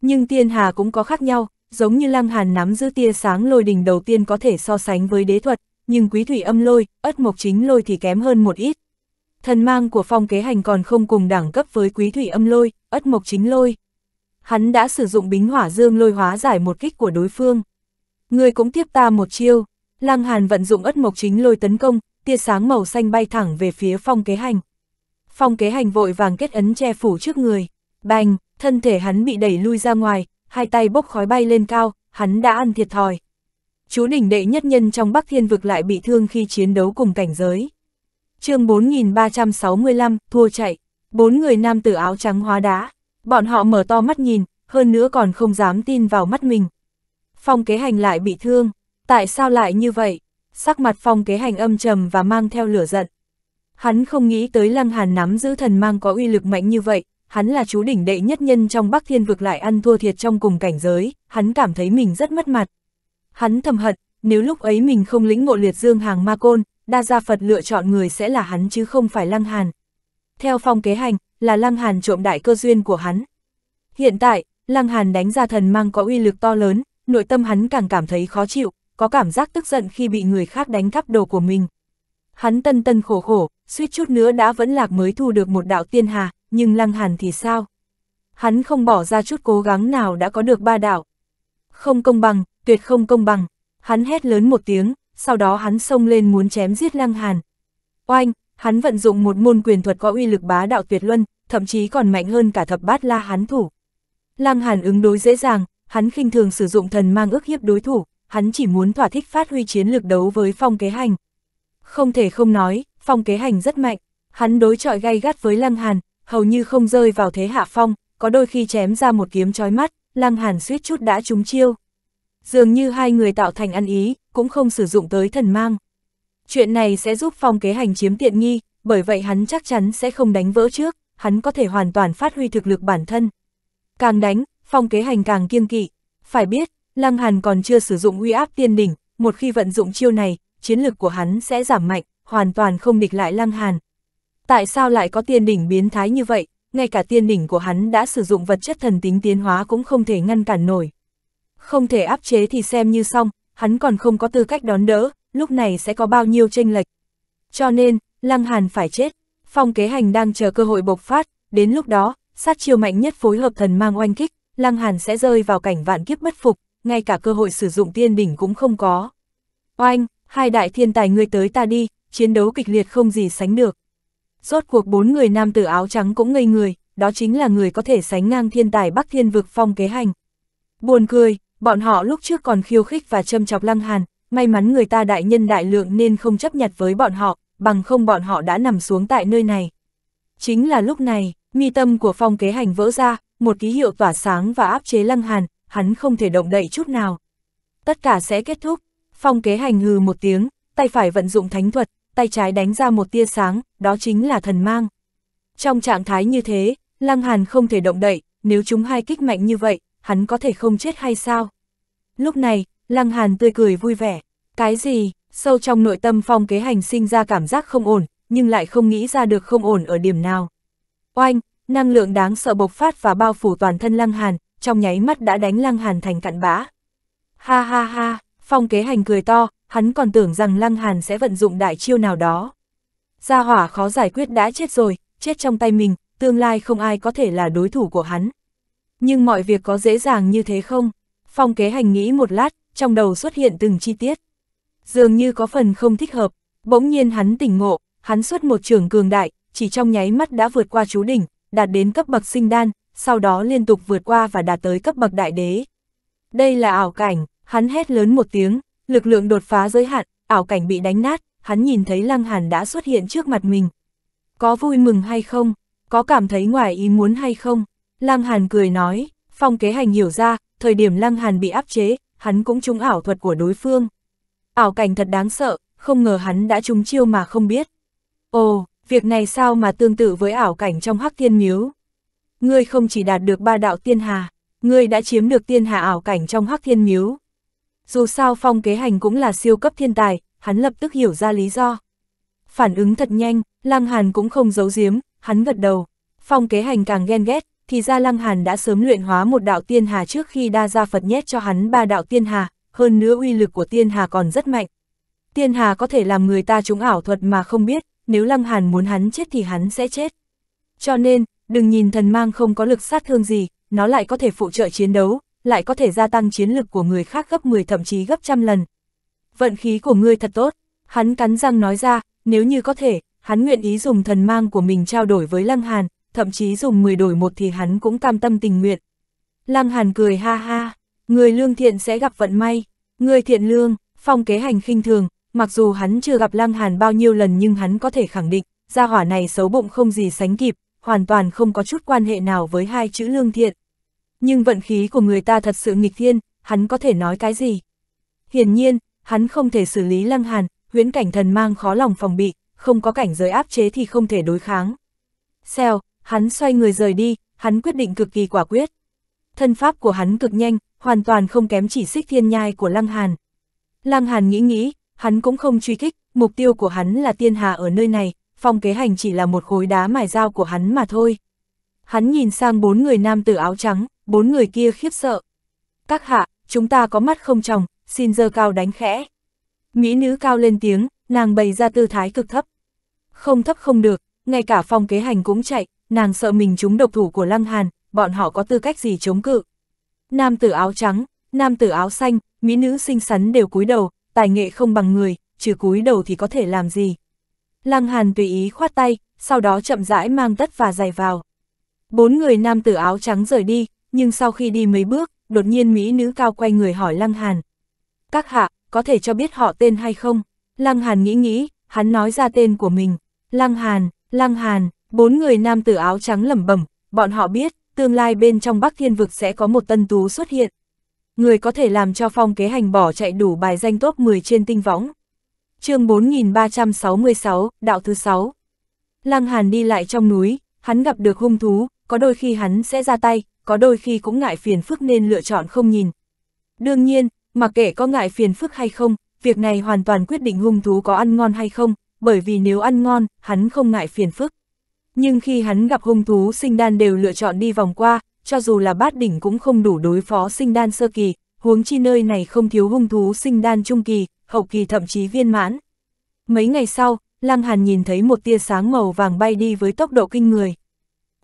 Nhưng tiên hà cũng có khác nhau, giống như Lăng Hàn nắm giữ tia sáng lôi đình đầu tiên có thể so sánh với đế thuật, nhưng quý thủy âm lôi, ất mộc chính lôi thì kém hơn một ít. Thần mang của phong kế hành còn không cùng đẳng cấp với quý thủy âm lôi, ất mộc chính lôi. Hắn đã sử dụng bính hỏa dương lôi hóa giải một kích của đối phương. Người cũng tiếp ta một chiêu, Lăng Hàn vận dụng ất mộc chính lôi tấn công, tia sáng màu xanh bay thẳng về phía phong kế hành. Phong kế hành vội vàng kết ấn che phủ trước người. Bành, thân thể hắn bị đẩy lui ra ngoài, hai tay bốc khói bay lên cao, hắn đã ăn thiệt thòi. Chú đỉnh đệ nhất nhân trong Bắc Thiên Vực lại bị thương khi chiến đấu cùng cảnh giới. chương 4365, thua chạy. Bốn người nam tử áo trắng hóa đá. Bọn họ mở to mắt nhìn, hơn nữa còn không dám tin vào mắt mình. Phong kế hành lại bị thương, Tại sao lại như vậy? Sắc mặt phong kế hành âm trầm và mang theo lửa giận. Hắn không nghĩ tới lăng hàn nắm giữ thần mang có uy lực mạnh như vậy, hắn là chú đỉnh đệ nhất nhân trong Bắc Thiên vực lại ăn thua thiệt trong cùng cảnh giới, hắn cảm thấy mình rất mất mặt. Hắn thầm hận, nếu lúc ấy mình không lĩnh ngộ liệt dương hàng ma côn, đa gia Phật lựa chọn người sẽ là hắn chứ không phải lăng hàn. Theo phong kế hành, là lăng hàn trộm đại cơ duyên của hắn. Hiện tại, lăng hàn đánh ra thần mang có uy lực to lớn, nội tâm hắn càng cảm thấy khó chịu, có cảm giác tức giận khi bị người khác đánh cắp đồ của mình. Hắn tân tân khổ khổ, suýt chút nữa đã vẫn lạc mới thu được một đạo tiên hà, nhưng lăng hàn thì sao? Hắn không bỏ ra chút cố gắng nào đã có được ba đạo. Không công bằng, tuyệt không công bằng. Hắn hét lớn một tiếng, sau đó hắn xông lên muốn chém giết lăng hàn. Oanh, hắn vận dụng một môn quyền thuật có uy lực bá đạo tuyệt luân, thậm chí còn mạnh hơn cả thập bát la hắn thủ. Lăng hàn ứng đối dễ dàng, hắn khinh thường sử dụng thần mang ước hiếp đối thủ, hắn chỉ muốn thỏa thích phát huy chiến lược đấu với phong kế hành. Không thể không nói, phong kế hành rất mạnh, hắn đối chọi gay gắt với Lăng Hàn, hầu như không rơi vào thế hạ phong, có đôi khi chém ra một kiếm chói mắt, Lăng Hàn suýt chút đã trúng chiêu. Dường như hai người tạo thành ăn ý, cũng không sử dụng tới thần mang. Chuyện này sẽ giúp phong kế hành chiếm tiện nghi, bởi vậy hắn chắc chắn sẽ không đánh vỡ trước, hắn có thể hoàn toàn phát huy thực lực bản thân. Càng đánh, phong kế hành càng kiêng kỵ. Phải biết, Lăng Hàn còn chưa sử dụng uy áp tiên đỉnh, một khi vận dụng chiêu này, chiến lực của hắn sẽ giảm mạnh, hoàn toàn không địch lại Lăng Hàn. Tại sao lại có tiên đỉnh biến thái như vậy, ngay cả tiên đỉnh của hắn đã sử dụng vật chất thần tính tiến hóa cũng không thể ngăn cản nổi. Không thể áp chế thì xem như xong, hắn còn không có tư cách đón đỡ, lúc này sẽ có bao nhiêu tranh lệch. Cho nên, Lăng Hàn phải chết, phong kế hành đang chờ cơ hội bộc phát, đến lúc đó, sát chiêu mạnh nhất phối hợp thần mang oanh kích, Lăng Hàn sẽ rơi vào cảnh vạn kiếp bất phục ngay cả cơ hội sử dụng tiên đỉnh cũng không có. Oanh, hai đại thiên tài ngươi tới ta đi, chiến đấu kịch liệt không gì sánh được. Rốt cuộc bốn người nam tử áo trắng cũng ngây người, đó chính là người có thể sánh ngang thiên tài Bắc Thiên vực phong kế hành. Buồn cười, bọn họ lúc trước còn khiêu khích và châm chọc lăng hàn, may mắn người ta đại nhân đại lượng nên không chấp nhặt với bọn họ, bằng không bọn họ đã nằm xuống tại nơi này. Chính là lúc này, mi tâm của phong kế hành vỡ ra, một ký hiệu tỏa sáng và áp chế lăng hàn, hắn không thể động đậy chút nào. Tất cả sẽ kết thúc, phong kế hành hừ một tiếng, tay phải vận dụng thánh thuật, tay trái đánh ra một tia sáng, đó chính là thần mang. Trong trạng thái như thế, Lăng Hàn không thể động đậy, nếu chúng hai kích mạnh như vậy, hắn có thể không chết hay sao? Lúc này, Lăng Hàn tươi cười vui vẻ, cái gì, sâu trong nội tâm phong kế hành sinh ra cảm giác không ổn, nhưng lại không nghĩ ra được không ổn ở điểm nào. Oanh, năng lượng đáng sợ bộc phát và bao phủ toàn thân Lăng Hàn, trong nháy mắt đã đánh Lăng Hàn thành cặn bã. Ha ha ha, phong kế hành cười to, hắn còn tưởng rằng Lăng Hàn sẽ vận dụng đại chiêu nào đó. Gia hỏa khó giải quyết đã chết rồi, chết trong tay mình, tương lai không ai có thể là đối thủ của hắn. Nhưng mọi việc có dễ dàng như thế không? Phong kế hành nghĩ một lát, trong đầu xuất hiện từng chi tiết. Dường như có phần không thích hợp, bỗng nhiên hắn tỉnh ngộ, hắn xuất một trường cường đại, chỉ trong nháy mắt đã vượt qua chú đỉnh, đạt đến cấp bậc sinh đan, sau đó liên tục vượt qua và đạt tới cấp bậc đại đế. Đây là ảo cảnh, hắn hét lớn một tiếng, lực lượng đột phá giới hạn, ảo cảnh bị đánh nát, hắn nhìn thấy Lăng Hàn đã xuất hiện trước mặt mình. Có vui mừng hay không? Có cảm thấy ngoài ý muốn hay không? Lăng Hàn cười nói, phong kế hành hiểu ra, thời điểm Lăng Hàn bị áp chế, hắn cũng trúng ảo thuật của đối phương. Ảo cảnh thật đáng sợ, không ngờ hắn đã trúng chiêu mà không biết. Ồ, việc này sao mà tương tự với ảo cảnh trong Hắc Thiên Miếu? ngươi không chỉ đạt được ba đạo tiên hà, ngươi đã chiếm được tiên hà ảo cảnh trong hắc thiên miếu. Dù sao phong kế hành cũng là siêu cấp thiên tài, hắn lập tức hiểu ra lý do. Phản ứng thật nhanh, Lăng Hàn cũng không giấu giếm, hắn gật đầu. Phong kế hành càng ghen ghét, thì ra Lăng Hàn đã sớm luyện hóa một đạo tiên hà trước khi đa gia Phật nhét cho hắn ba đạo tiên hà, hơn nữa uy lực của tiên hà còn rất mạnh. Tiên hà có thể làm người ta trúng ảo thuật mà không biết, nếu Lăng Hàn muốn hắn chết thì hắn sẽ chết. Cho nên, đừng nhìn thần mang không có lực sát thương gì, nó lại có thể phụ trợ chiến đấu, lại có thể gia tăng chiến lực của người khác gấp 10 thậm chí gấp trăm lần. Vận khí của ngươi thật tốt, hắn cắn răng nói ra, nếu như có thể, hắn nguyện ý dùng thần mang của mình trao đổi với Lăng Hàn, thậm chí dùng 10 đổi một thì hắn cũng cam tâm tình nguyện. Lăng Hàn cười ha ha, người lương thiện sẽ gặp vận may, người thiện lương, phong kế hành khinh thường, mặc dù hắn chưa gặp Lăng Hàn bao nhiêu lần nhưng hắn có thể khẳng định, gia hỏa này xấu bụng không gì sánh kịp, hoàn toàn không có chút quan hệ nào với hai chữ lương thiện. Nhưng vận khí của người ta thật sự nghịch thiên, hắn có thể nói cái gì? Hiển nhiên, hắn không thể xử lý lăng hàn, huyễn cảnh thần mang khó lòng phòng bị, không có cảnh giới áp chế thì không thể đối kháng. Xèo, hắn xoay người rời đi, hắn quyết định cực kỳ quả quyết. Thân pháp của hắn cực nhanh, hoàn toàn không kém chỉ xích thiên nhai của Lăng Hàn. Lăng Hàn nghĩ nghĩ, hắn cũng không truy kích, mục tiêu của hắn là tiên hà ở nơi này, phong kế hành chỉ là một khối đá mài dao của hắn mà thôi. Hắn nhìn sang bốn người nam tử áo trắng, bốn người kia khiếp sợ. Các hạ, chúng ta có mắt không tròng, xin dơ cao đánh khẽ. Mỹ nữ cao lên tiếng, nàng bày ra tư thái cực thấp. Không thấp không được, ngay cả phong kế hành cũng chạy, nàng sợ mình chúng độc thủ của Lăng Hàn, bọn họ có tư cách gì chống cự. Nam tử áo trắng, nam tử áo xanh, mỹ nữ xinh xắn đều cúi đầu, tài nghệ không bằng người, trừ cúi đầu thì có thể làm gì. Lăng Hàn tùy ý khoát tay, sau đó chậm rãi mang tất và giày vào. Bốn người nam tử áo trắng rời đi, nhưng sau khi đi mấy bước, đột nhiên Mỹ nữ cao quay người hỏi Lăng Hàn. Các hạ, có thể cho biết họ tên hay không? Lăng Hàn nghĩ nghĩ, hắn nói ra tên của mình. Lăng Hàn, Lăng Hàn, bốn người nam tử áo trắng lẩm bẩm, bọn họ biết, tương lai bên trong Bắc Thiên Vực sẽ có một tân tú xuất hiện. Người có thể làm cho phong kế hành bỏ chạy đủ bài danh top 10 trên tinh võng chương 4366, đạo thứ 6. Lăng Hàn đi lại trong núi, hắn gặp được hung thú, có đôi khi hắn sẽ ra tay, có đôi khi cũng ngại phiền phức nên lựa chọn không nhìn. Đương nhiên, mặc kệ có ngại phiền phức hay không, việc này hoàn toàn quyết định hung thú có ăn ngon hay không, bởi vì nếu ăn ngon, hắn không ngại phiền phức. Nhưng khi hắn gặp hung thú sinh đan đều lựa chọn đi vòng qua, cho dù là bát đỉnh cũng không đủ đối phó sinh đan sơ kỳ, huống chi nơi này không thiếu hung thú sinh đan trung kỳ, hậu kỳ thậm chí viên mãn. Mấy ngày sau, Lăng Hàn nhìn thấy một tia sáng màu vàng bay đi với tốc độ kinh người.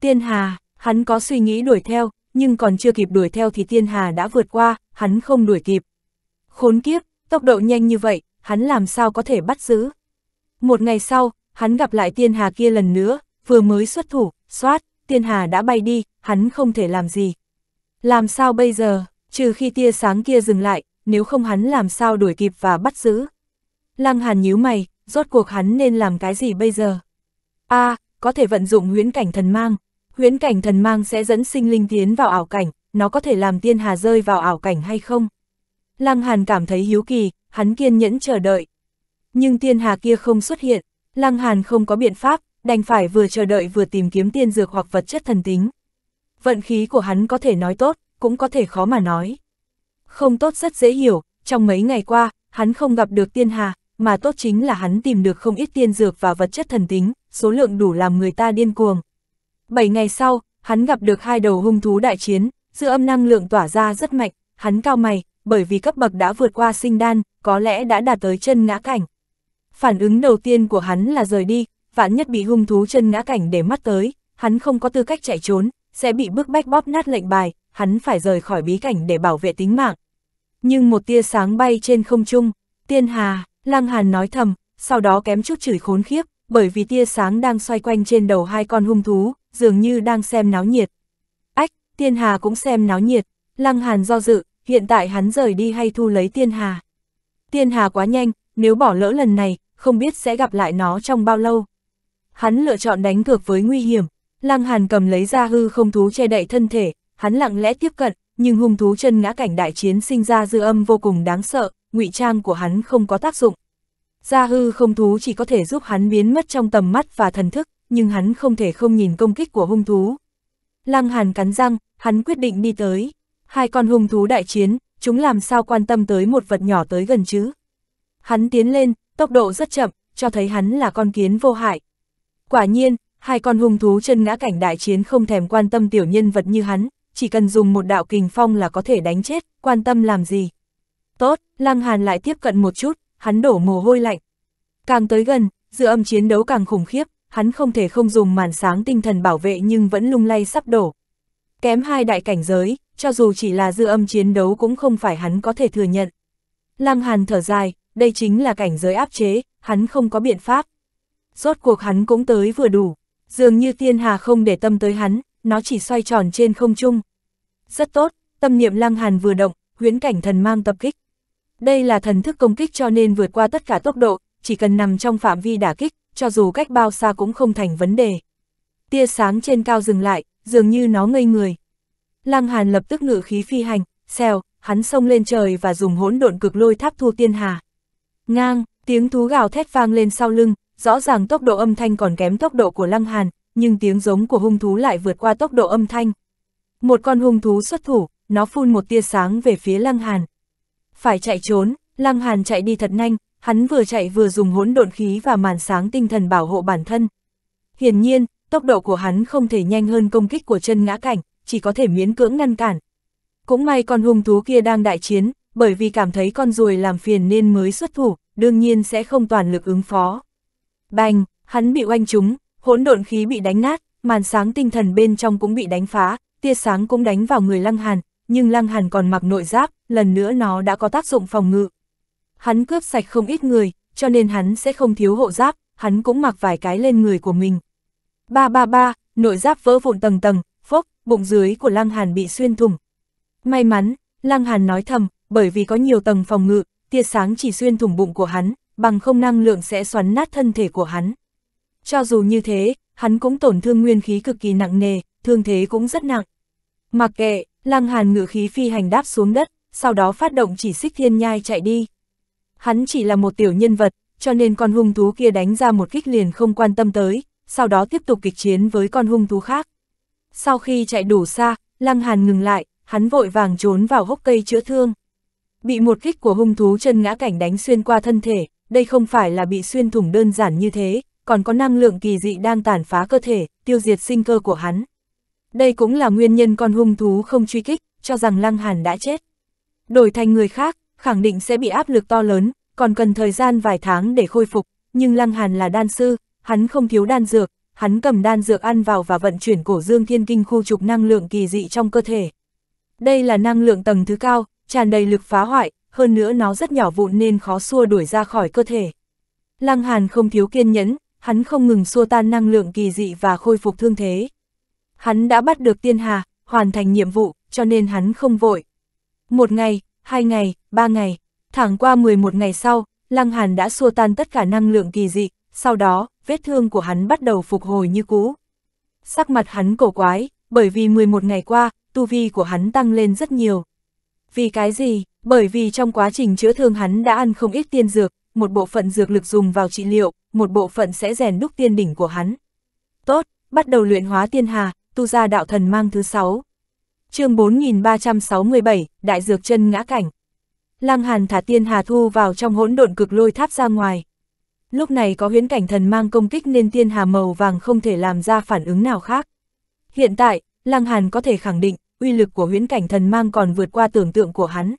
Tiên Hà, hắn có suy nghĩ đuổi theo, nhưng còn chưa kịp đuổi theo thì Tiên Hà đã vượt qua, hắn không đuổi kịp. Khốn kiếp, tốc độ nhanh như vậy, hắn làm sao có thể bắt giữ. Một ngày sau, hắn gặp lại Tiên Hà kia lần nữa, vừa mới xuất thủ, xoát, Tiên Hà đã bay đi, hắn không thể làm gì. Làm sao bây giờ? Trừ khi tia sáng kia dừng lại, nếu không hắn làm sao đuổi kịp và bắt giữ. Lăng Hàn nhíu mày, rốt cuộc hắn nên làm cái gì bây giờ? A, à, có thể vận dụng huyễn cảnh thần mang. Huyễn cảnh thần mang sẽ dẫn sinh linh tiến vào ảo cảnh, nó có thể làm tiên hà rơi vào ảo cảnh hay không? Lăng Hàn cảm thấy hiếu kỳ, hắn kiên nhẫn chờ đợi. Nhưng tiên hà kia không xuất hiện, Lăng Hàn không có biện pháp, đành phải vừa chờ đợi vừa tìm kiếm tiên dược hoặc vật chất thần tính. Vận khí của hắn có thể nói tốt, cũng có thể khó mà nói. Không tốt rất dễ hiểu, trong mấy ngày qua, hắn không gặp được tiên hà, mà tốt chính là hắn tìm được không ít tiên dược và vật chất thần tính, số lượng đủ làm người ta điên cuồng. Bảy ngày sau, hắn gặp được hai đầu hung thú đại chiến, dư âm năng lượng tỏa ra rất mạnh, hắn cao mày, bởi vì cấp bậc đã vượt qua sinh đan, có lẽ đã đạt tới chân ngã cảnh. Phản ứng đầu tiên của hắn là rời đi, vạn nhất bị hung thú chân ngã cảnh để mắt tới, hắn không có tư cách chạy trốn, sẽ bị bức bách bóp nát lệnh bài, hắn phải rời khỏi bí cảnh để bảo vệ tính mạng. Nhưng một tia sáng bay trên không trung, tiên hà, lang hàn nói thầm, sau đó kém chút chửi khốn khiếp, bởi vì tia sáng đang xoay quanh trên đầu hai con hung thú, dường như đang xem náo nhiệt. Ách, tiên hà cũng xem náo nhiệt, lăng hàn do dự, hiện tại hắn rời đi hay thu lấy tiên hà. Tiên hà quá nhanh, nếu bỏ lỡ lần này, không biết sẽ gặp lại nó trong bao lâu. Hắn lựa chọn đánh cược với nguy hiểm, lăng hàn cầm lấy ra hư không thú che đậy thân thể, hắn lặng lẽ tiếp cận, nhưng hung thú chân ngã cảnh đại chiến sinh ra dư âm vô cùng đáng sợ, ngụy trang của hắn không có tác dụng. Gia hư không thú chỉ có thể giúp hắn biến mất trong tầm mắt và thần thức, nhưng hắn không thể không nhìn công kích của hung thú. Lăng hàn cắn răng, hắn quyết định đi tới. Hai con hung thú đại chiến, chúng làm sao quan tâm tới một vật nhỏ tới gần chứ. Hắn tiến lên, tốc độ rất chậm, cho thấy hắn là con kiến vô hại. Quả nhiên, hai con hung thú chân ngã cảnh đại chiến không thèm quan tâm tiểu nhân vật như hắn, chỉ cần dùng một đạo kình phong là có thể đánh chết, quan tâm làm gì. Tốt, Lăng Hàn lại tiếp cận một chút, hắn đổ mồ hôi lạnh. Càng tới gần, dư âm chiến đấu càng khủng khiếp, hắn không thể không dùng màn sáng tinh thần bảo vệ nhưng vẫn lung lay sắp đổ. Kém hai đại cảnh giới, cho dù chỉ là dư âm chiến đấu cũng không phải hắn có thể thừa nhận. Lăng Hàn thở dài, đây chính là cảnh giới áp chế, hắn không có biện pháp. Rốt cuộc hắn cũng tới vừa đủ, dường như thiên hà không để tâm tới hắn, nó chỉ xoay tròn trên không trung. Rất tốt, tâm niệm lăng hàn vừa động, huyễn cảnh thần mang tập kích. Đây là thần thức công kích cho nên vượt qua tất cả tốc độ, chỉ cần nằm trong phạm vi đả kích, cho dù cách bao xa cũng không thành vấn đề. Tia sáng trên cao dừng lại, dường như nó ngây người. Lăng Hàn lập tức ngự khí phi hành, xèo, hắn xông lên trời và dùng hỗn độn cực lôi tháp thu tiên hà. Ngang, tiếng thú gào thét vang lên sau lưng, rõ ràng tốc độ âm thanh còn kém tốc độ của Lăng Hàn, nhưng tiếng giống của hung thú lại vượt qua tốc độ âm thanh. Một con hung thú xuất thủ, nó phun một tia sáng về phía Lăng Hàn. Phải chạy trốn, Lăng Hàn chạy đi thật nhanh, hắn vừa chạy vừa dùng hỗn độn khí và màn sáng tinh thần bảo hộ bản thân. Hiển nhiên, tốc độ của hắn không thể nhanh hơn công kích của chân ngã cảnh, chỉ có thể miễn cưỡng ngăn cản. Cũng may con hung thú kia đang đại chiến, bởi vì cảm thấy con ruồi làm phiền nên mới xuất thủ, đương nhiên sẽ không toàn lực ứng phó. Bành, hắn bị oanh trúng, hỗn độn khí bị đánh nát, màn sáng tinh thần bên trong cũng bị đánh phá, tia sáng cũng đánh vào người Lăng Hàn, nhưng Lăng Hàn còn mặc nội giáp, lần nữa nó đã có tác dụng phòng ngự. Hắn cướp sạch không ít người, cho nên hắn sẽ không thiếu hộ giáp, hắn cũng mặc vài cái lên người của mình. Ba ba ba, nội giáp vỡ vụn tầng tầng, phốc, bụng dưới của Lăng Hàn bị xuyên thủng. May mắn, Lăng Hàn nói thầm, bởi vì có nhiều tầng phòng ngự, tia sáng chỉ xuyên thủng bụng của hắn, bằng không năng lượng sẽ xoắn nát thân thể của hắn. Cho dù như thế, hắn cũng tổn thương nguyên khí cực kỳ nặng nề, thương thế cũng rất nặng. Mặc kệ, Lăng Hàn ngự khí phi hành đáp xuống đất, sau đó phát động chỉ xích thiên nhai chạy đi. Hắn chỉ là một tiểu nhân vật, cho nên con hung thú kia đánh ra một kích liền không quan tâm tới, sau đó tiếp tục kịch chiến với con hung thú khác. Sau khi chạy đủ xa, Lăng Hàn ngừng lại, hắn vội vàng trốn vào hốc cây chữa thương. Bị một kích của hung thú chân ngã cảnh đánh xuyên qua thân thể, đây không phải là bị xuyên thủng đơn giản như thế, còn có năng lượng kỳ dị đang tàn phá cơ thể, tiêu diệt sinh cơ của hắn. Đây cũng là nguyên nhân con hung thú không truy kích, cho rằng Lăng Hàn đã chết. Đổi thành người khác, khẳng định sẽ bị áp lực to lớn, còn cần thời gian vài tháng để khôi phục, nhưng Lăng Hàn là đan sư, hắn không thiếu đan dược, hắn cầm đan dược ăn vào và vận chuyển cổ dương thiên kinh khu trục năng lượng kỳ dị trong cơ thể. Đây là năng lượng tầng thứ cao, tràn đầy lực phá hoại, hơn nữa nó rất nhỏ vụn nên khó xua đuổi ra khỏi cơ thể. Lăng Hàn không thiếu kiên nhẫn, hắn không ngừng xua tan năng lượng kỳ dị và khôi phục thương thế. Hắn đã bắt được tiên hà, hoàn thành nhiệm vụ, cho nên hắn không vội. Một ngày, hai ngày, ba ngày, thẳng qua 11 ngày sau, Lăng Hàn đã xua tan tất cả năng lượng kỳ dị, sau đó, vết thương của hắn bắt đầu phục hồi như cũ. Sắc mặt hắn cổ quái, bởi vì 11 ngày qua, tu vi của hắn tăng lên rất nhiều. Vì cái gì? Bởi vì trong quá trình chữa thương hắn đã ăn không ít tiên dược, một bộ phận dược lực dùng vào trị liệu, một bộ phận sẽ rèn đúc tiên đỉnh của hắn. Tốt, bắt đầu luyện hóa tiên hà, tu ra đạo thần mang thứ sáu. chương 4367, Đại Dược chân ngã cảnh. Lăng Hàn thả tiên hà thu vào trong hỗn độn cực lôi tháp ra ngoài. Lúc này có huyến cảnh thần mang công kích nên tiên hà màu vàng không thể làm ra phản ứng nào khác. Hiện tại, Lăng Hàn có thể khẳng định, uy lực của huyến cảnh thần mang còn vượt qua tưởng tượng của hắn.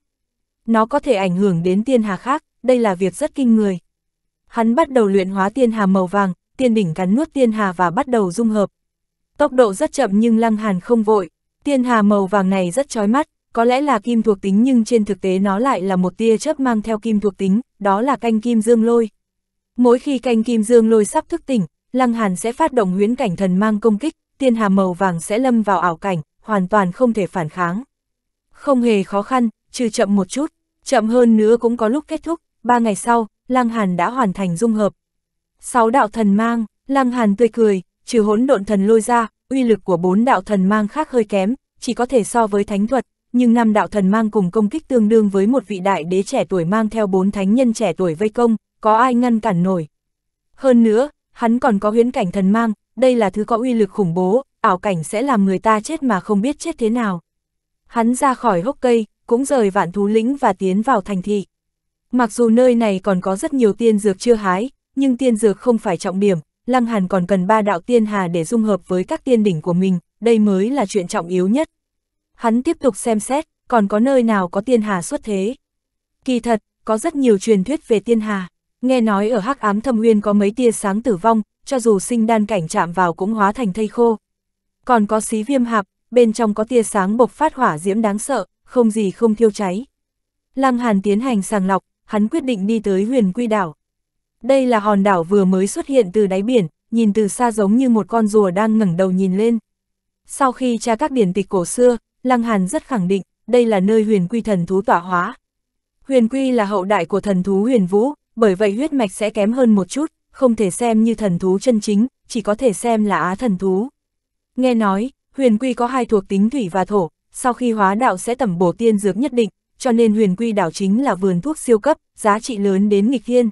Nó có thể ảnh hưởng đến tiên hà khác, đây là việc rất kinh người hắn bắt đầu luyện hóa tiên hà màu vàng, tiên đỉnh cắn nuốt tiên hà và bắt đầu dung hợp. Tốc độ rất chậm nhưng Lăng Hàn không vội, tiên hà màu vàng này rất chói mắt, có lẽ là kim thuộc tính nhưng trên thực tế nó lại là một tia chớp mang theo kim thuộc tính, đó là canh kim dương lôi. Mỗi khi canh kim dương lôi sắp thức tỉnh, Lăng Hàn sẽ phát động huyễn cảnh thần mang công kích, tiên hà màu vàng sẽ lâm vào ảo cảnh, hoàn toàn không thể phản kháng. Không hề khó khăn, trừ chậm một chút, chậm hơn nữa cũng có lúc kết thúc, ba ngày sau, Lăng Hàn đã hoàn thành dung hợp. Sáu đạo thần mang, Lăng Hàn tươi cười, trừ hỗn độn thần lôi ra, uy lực của bốn đạo thần mang khác hơi kém, chỉ có thể so với thánh thuật, nhưng năm đạo thần mang cùng công kích tương đương với một vị đại đế trẻ tuổi mang theo bốn thánh nhân trẻ tuổi vây công, có ai ngăn cản nổi. Hơn nữa, hắn còn có huyễn cảnh thần mang, đây là thứ có uy lực khủng bố, ảo cảnh sẽ làm người ta chết mà không biết chết thế nào. Hắn ra khỏi hốc cây, cũng rời vạn thú lĩnh và tiến vào thành thị. Mặc dù nơi này còn có rất nhiều tiên dược chưa hái, nhưng tiên dược không phải trọng điểm, Lăng Hàn còn cần ba đạo tiên hà để dung hợp với các tiên đỉnh của mình, đây mới là chuyện trọng yếu nhất. Hắn tiếp tục xem xét, còn có nơi nào có tiên hà xuất thế. Kỳ thật, có rất nhiều truyền thuyết về tiên hà. Nghe nói ở hắc ám thâm Huyên có mấy tia sáng tử vong, cho dù sinh đan cảnh chạm vào cũng hóa thành thây khô. Còn có xí viêm hạp, bên trong có tia sáng bộc phát hỏa diễm đáng sợ, không gì không thiêu cháy. Lăng Hàn tiến hành sàng lọc, hắn quyết định đi tới huyền quy đảo. Đây là hòn đảo vừa mới xuất hiện từ đáy biển, nhìn từ xa giống như một con rùa đang ngẩng đầu nhìn lên. Sau khi tra các điển tịch cổ xưa, Lăng Hàn rất khẳng định, đây là nơi huyền quy thần thú tỏa hóa. Huyền quy là hậu đại của thần thú huyền vũ, bởi vậy huyết mạch sẽ kém hơn một chút, không thể xem như thần thú chân chính, chỉ có thể xem là á thần thú. Nghe nói, huyền quy có hai thuộc tính thủy và thổ, sau khi hóa đạo sẽ tẩm bổ tiên dược nhất định, cho nên huyền quy đảo chính là vườn thuốc siêu cấp, giá trị lớn đến nghịch thiên.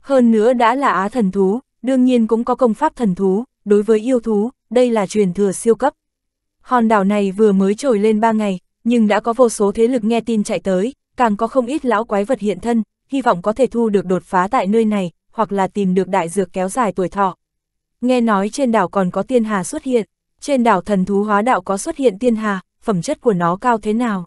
Hơn nữa đã là á thần thú, đương nhiên cũng có công pháp thần thú, đối với yêu thú, đây là truyền thừa siêu cấp. Hòn đảo này vừa mới trồi lên 3 ngày, nhưng đã có vô số thế lực nghe tin chạy tới, càng có không ít lão quái vật hiện thân, hy vọng có thể thu được đột phá tại nơi này, hoặc là tìm được đại dược kéo dài tuổi thọ. Nghe nói trên đảo còn có tiên hà xuất hiện, trên đảo thần thú hóa đạo có xuất hiện tiên hà, phẩm chất của nó cao thế nào.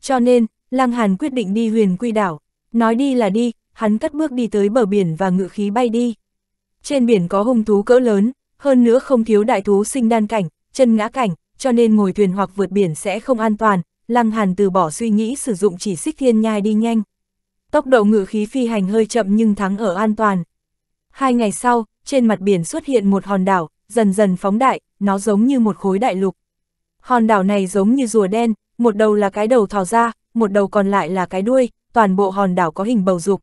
Cho nên, Lăng Hàn quyết định đi huyền quy đảo, nói đi là đi, hắn cất bước đi tới bờ biển và ngự khí bay đi. Trên biển có hung thú cỡ lớn, hơn nữa không thiếu đại thú sinh đan cảnh, chân ngã cảnh, cho nên ngồi thuyền hoặc vượt biển sẽ không an toàn, Lăng Hàn từ bỏ suy nghĩ sử dụng chỉ xích thiên nhai đi nhanh. Tốc độ ngự khí phi hành hơi chậm nhưng thắng ở an toàn. Hai ngày sau, trên mặt biển xuất hiện một hòn đảo, dần dần phóng đại, nó giống như một khối đại lục. Hòn đảo này giống như rùa đen, một đầu là cái đầu thò ra, một đầu còn lại là cái đuôi, toàn bộ hòn đảo có hình bầu dục.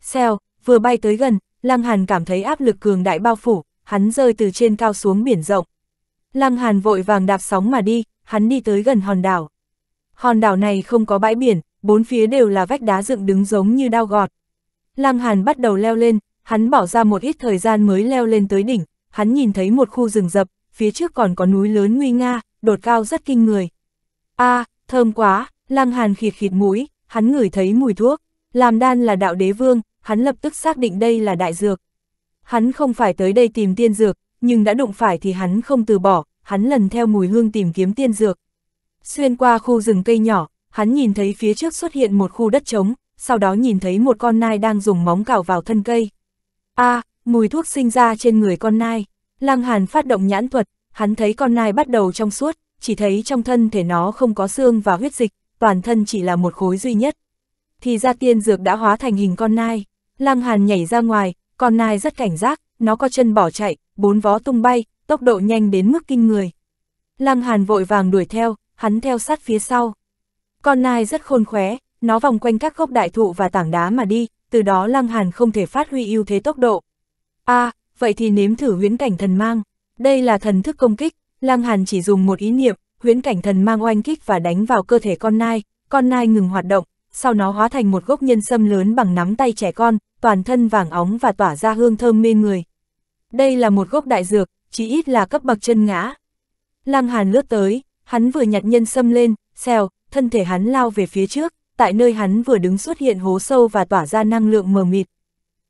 Xèo, vừa bay tới gần, Lăng Hàn cảm thấy áp lực cường đại bao phủ, hắn rơi từ trên cao xuống biển rộng. Lăng Hàn vội vàng đạp sóng mà đi, hắn đi tới gần hòn đảo. Hòn đảo này không có bãi biển, bốn phía đều là vách đá dựng đứng giống như đao gọt. Lăng Hàn bắt đầu leo lên, hắn bỏ ra một ít thời gian mới leo lên tới đỉnh, hắn nhìn thấy một khu rừng rập, phía trước còn có núi lớn nguy nga, đột cao rất kinh người. A, à, thơm quá, Lăng Hàn khịt khịt mũi, hắn ngửi thấy mùi thuốc, làm đan là đạo đế vương, hắn lập tức xác định đây là đại dược. Hắn không phải tới đây tìm tiên dược, nhưng đã đụng phải thì hắn không từ bỏ, hắn lần theo mùi hương tìm kiếm tiên dược. Xuyên qua khu rừng cây nhỏ, hắn nhìn thấy phía trước xuất hiện một khu đất trống, sau đó nhìn thấy một con nai đang dùng móng cào vào thân cây. A, à, mùi thuốc sinh ra trên người con nai. Lăng Hàn phát động nhãn thuật, hắn thấy con nai bắt đầu trong suốt, chỉ thấy trong thân thể nó không có xương và huyết dịch, toàn thân chỉ là một khối duy nhất. Thì ra tiên dược đã hóa thành hình con nai, lang Hàn nhảy ra ngoài, con nai rất cảnh giác, nó có chân bỏ chạy, bốn vó tung bay, tốc độ nhanh đến mức kinh người. Lang Hàn vội vàng đuổi theo, hắn theo sát phía sau. Con nai rất khôn khóe, nó vòng quanh các gốc đại thụ và tảng đá mà đi, từ đó lang Hàn không thể phát huy ưu thế tốc độ. A, à, vậy thì nếm thử huyễn cảnh thần mang. Đây là thần thức công kích, lang Hàn chỉ dùng một ý niệm, huyễn cảnh thần mang oanh kích và đánh vào cơ thể con nai, con nai ngừng hoạt động, sau nó hóa thành một gốc nhân sâm lớn bằng nắm tay trẻ con, toàn thân vàng óng và tỏa ra hương thơm mê người. Đây là một gốc đại dược, chỉ ít là cấp bậc chân ngã. Lăng Hàn lướt tới, hắn vừa nhặt nhân sâm lên, xèo, thân thể hắn lao về phía trước, tại nơi hắn vừa đứng xuất hiện hố sâu và tỏa ra năng lượng mờ mịt.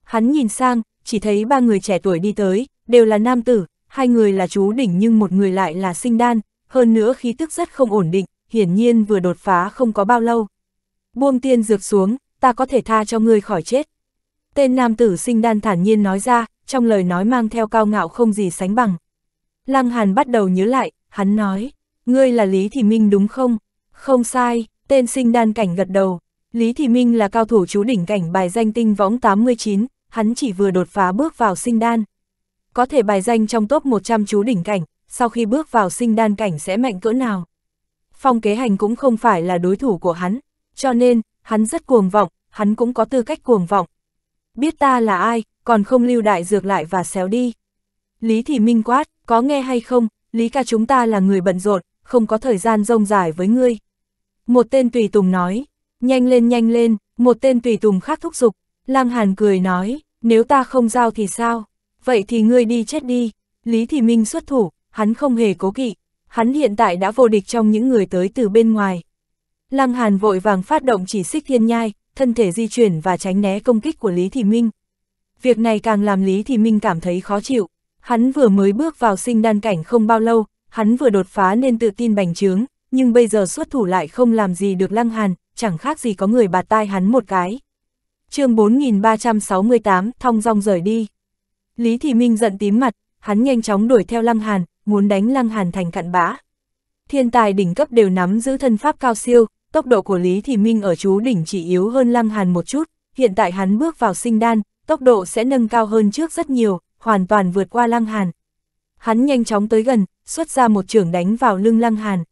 Hắn nhìn sang, chỉ thấy ba người trẻ tuổi đi tới, đều là nam tử, hai người là chú đỉnh nhưng một người lại là sinh đan, hơn nữa khí tức rất không ổn định, hiển nhiên vừa đột phá không có bao lâu. Buông tiên dược xuống, ta có thể tha cho ngươi khỏi chết. Tên nam tử sinh đan thản nhiên nói ra, trong lời nói mang theo cao ngạo không gì sánh bằng. Lăng Hàn bắt đầu nhớ lại, hắn nói, ngươi là Lý Thị Minh đúng không? Không sai, tên sinh đan cảnh gật đầu. Lý Thị Minh là cao thủ chú đỉnh cảnh bài danh tinh võng 89, hắn chỉ vừa đột phá bước vào sinh đan. Có thể bài danh trong top 100 chú đỉnh cảnh, sau khi bước vào sinh đan cảnh sẽ mạnh cỡ nào. Phong kế hành cũng không phải là đối thủ của hắn, cho nên, hắn rất cuồng vọng, hắn cũng có tư cách cuồng vọng. Biết ta là ai, còn không lưu đại dược lại và xéo đi. Lý thì Minh quát, có nghe hay không, Lý ca chúng ta là người bận rộn, không có thời gian rông dài với ngươi. Một tên tùy tùng nói, nhanh lên nhanh lên, một tên tùy tùng khác thúc giục, lang hàn cười nói, nếu ta không giao thì sao, vậy thì ngươi đi chết đi, Lý thì Minh xuất thủ, hắn không hề cố kỵ, hắn hiện tại đã vô địch trong những người tới từ bên ngoài. Lăng Hàn vội vàng phát động chỉ xích thiên nhai, thân thể di chuyển và tránh né công kích của Lý Thị Minh. Việc này càng làm Lý Thị Minh cảm thấy khó chịu, hắn vừa mới bước vào sinh đan cảnh không bao lâu, hắn vừa đột phá nên tự tin bành trướng, nhưng bây giờ xuất thủ lại không làm gì được Lăng Hàn, chẳng khác gì có người bạt tai hắn một cái. chương 4368, thong dong rời đi. Lý Thị Minh giận tím mặt, hắn nhanh chóng đuổi theo Lăng Hàn, muốn đánh Lăng Hàn thành cặn bã. Thiên tài đỉnh cấp đều nắm giữ thân pháp cao siêu, tốc độ của Lý Thì Minh ở chú đỉnh chỉ yếu hơn Lăng Hàn một chút, hiện tại hắn bước vào sinh đan, tốc độ sẽ nâng cao hơn trước rất nhiều, hoàn toàn vượt qua Lăng Hàn. Hắn nhanh chóng tới gần, xuất ra một trưởng đánh vào lưng Lăng Hàn.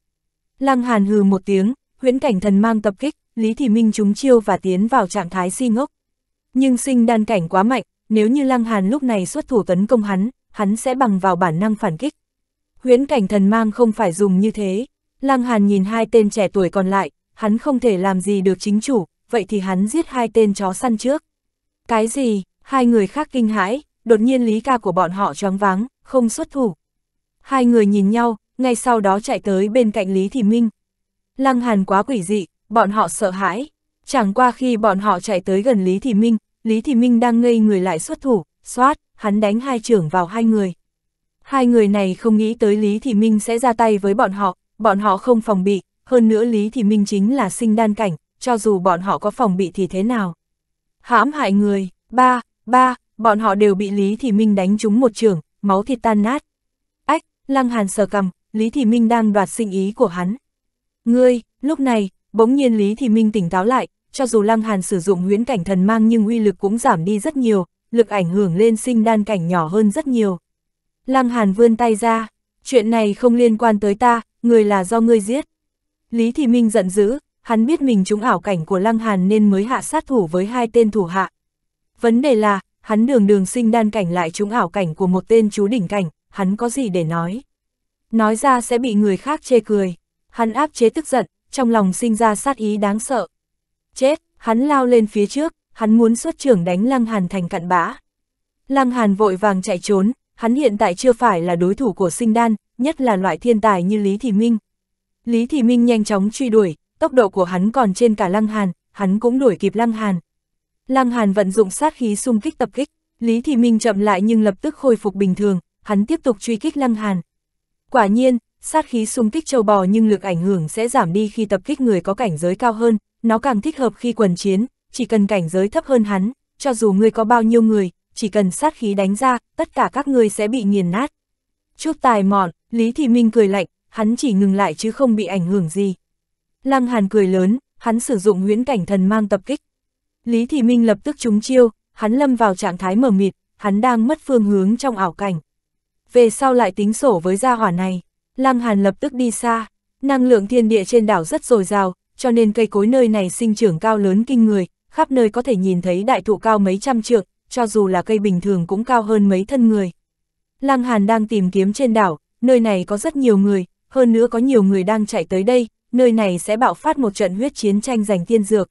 Lăng Hàn hừ một tiếng, huyễn cảnh thần mang tập kích, Lý thì Minh trúng chiêu và tiến vào trạng thái si ngốc. Nhưng sinh đan cảnh quá mạnh, nếu như Lăng Hàn lúc này xuất thủ tấn công hắn, hắn sẽ bằng vào bản năng phản kích huyễn cảnh thần mang không phải dùng như thế. Lăng Hàn nhìn hai tên trẻ tuổi còn lại, hắn không thể làm gì được chính chủ, vậy thì hắn giết hai tên chó săn trước. Cái gì, hai người khác kinh hãi, đột nhiên lý ca của bọn họ choáng váng, không xuất thủ. Hai người nhìn nhau, ngay sau đó chạy tới bên cạnh Lý Thị Minh. Lăng Hàn quá quỷ dị, bọn họ sợ hãi. Chẳng qua khi bọn họ chạy tới gần Lý Thị Minh, Lý Thị Minh đang ngây người lại xuất thủ, xoát, hắn đánh hai trưởng vào hai người. Hai người này không nghĩ tới Lý Thị Minh sẽ ra tay với bọn họ, bọn họ không phòng bị, hơn nữa Lý Thị Minh chính là sinh đan cảnh, cho dù bọn họ có phòng bị thì thế nào. Hãm hại người, ba, ba, bọn họ đều bị Lý Thị Minh đánh trúng một trường, máu thịt tan nát. Ách, Lăng Hàn sờ cầm, Lý Thị Minh đang đoạt sinh ý của hắn. Ngươi, lúc này, bỗng nhiên Lý Thị Minh tỉnh táo lại, cho dù Lăng Hàn sử dụng nguyễn cảnh thần mang nhưng uy lực cũng giảm đi rất nhiều, lực ảnh hưởng lên sinh đan cảnh nhỏ hơn rất nhiều. Lăng Hàn vươn tay ra, chuyện này không liên quan tới ta, người là do ngươi giết. Lý Thị Minh giận dữ, hắn biết mình trúng ảo cảnh của Lăng Hàn nên mới hạ sát thủ với hai tên thủ hạ. Vấn đề là, hắn đường đường sinh đan cảnh lại trúng ảo cảnh của một tên chú đỉnh cảnh, hắn có gì để nói. Nói ra sẽ bị người khác chê cười. Hắn áp chế tức giận, trong lòng sinh ra sát ý đáng sợ. Chết, hắn lao lên phía trước, hắn muốn xuất trưởng đánh Lăng Hàn thành cặn bã. Lăng Hàn vội vàng chạy trốn, hắn hiện tại chưa phải là đối thủ của sinh đan, nhất là loại thiên tài như Lý Thị Minh. Lý Thị Minh nhanh chóng truy đuổi, tốc độ của hắn còn trên cả Lăng Hàn, hắn cũng đuổi kịp Lăng Hàn. Lăng Hàn vận dụng sát khí xung kích tập kích, Lý Thị Minh chậm lại nhưng lập tức khôi phục bình thường, hắn tiếp tục truy kích Lăng Hàn. Quả nhiên, sát khí xung kích châu bò nhưng lực ảnh hưởng sẽ giảm đi khi tập kích người có cảnh giới cao hơn, nó càng thích hợp khi quần chiến, chỉ cần cảnh giới thấp hơn hắn, cho dù người có bao nhiêu người, chỉ cần sát khí đánh ra, tất cả các ngươi sẽ bị nghiền nát. Chút tài mọn, Lý Thị Minh cười lạnh, hắn chỉ ngừng lại chứ không bị ảnh hưởng gì. Lăng Hàn cười lớn, hắn sử dụng huyễn cảnh thần mang tập kích. Lý Thị Minh lập tức trúng chiêu, hắn lâm vào trạng thái mờ mịt, hắn đang mất phương hướng trong ảo cảnh. Về sau lại tính sổ với gia hỏa này, Lăng Hàn lập tức đi xa, năng lượng thiên địa trên đảo rất dồi dào, cho nên cây cối nơi này sinh trưởng cao lớn kinh người, khắp nơi có thể nhìn thấy đại thụ cao mấy trăm trượng, cho dù là cây bình thường cũng cao hơn mấy thân người. Lăng Hàn đang tìm kiếm trên đảo, nơi này có rất nhiều người, hơn nữa có nhiều người đang chạy tới đây, nơi này sẽ bạo phát một trận huyết chiến tranh giành tiên dược.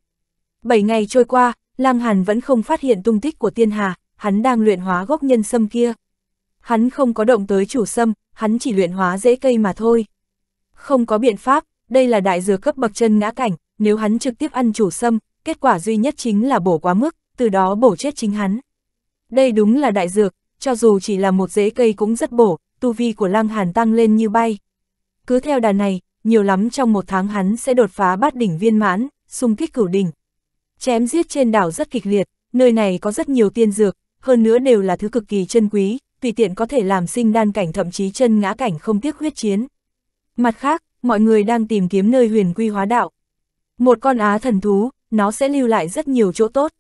Bảy ngày trôi qua, Lăng Hàn vẫn không phát hiện tung tích của tiên hà, hắn đang luyện hóa gốc nhân sâm kia. Hắn không có động tới chủ sâm, hắn chỉ luyện hóa dễ cây mà thôi. Không có biện pháp, đây là đại dược cấp bậc chân ngã cảnh, nếu hắn trực tiếp ăn chủ sâm, kết quả duy nhất chính là bổ quá mức, từ đó bổ chết chính hắn. Đây đúng là đại dược, cho dù chỉ là một rễ cây cũng rất bổ, tu vi của Lăng Hàn tăng lên như bay. Cứ theo đà này, nhiều lắm trong một tháng hắn sẽ đột phá bát đỉnh viên mãn, xung kích cửu đỉnh. Chém giết trên đảo rất kịch liệt, nơi này có rất nhiều tiên dược, hơn nữa đều là thứ cực kỳ chân quý, tùy tiện có thể làm sinh đan cảnh thậm chí chân ngã cảnh không tiếc huyết chiến. Mặt khác, mọi người đang tìm kiếm nơi huyền quy hóa đạo. Một con á thần thú, nó sẽ lưu lại rất nhiều chỗ tốt.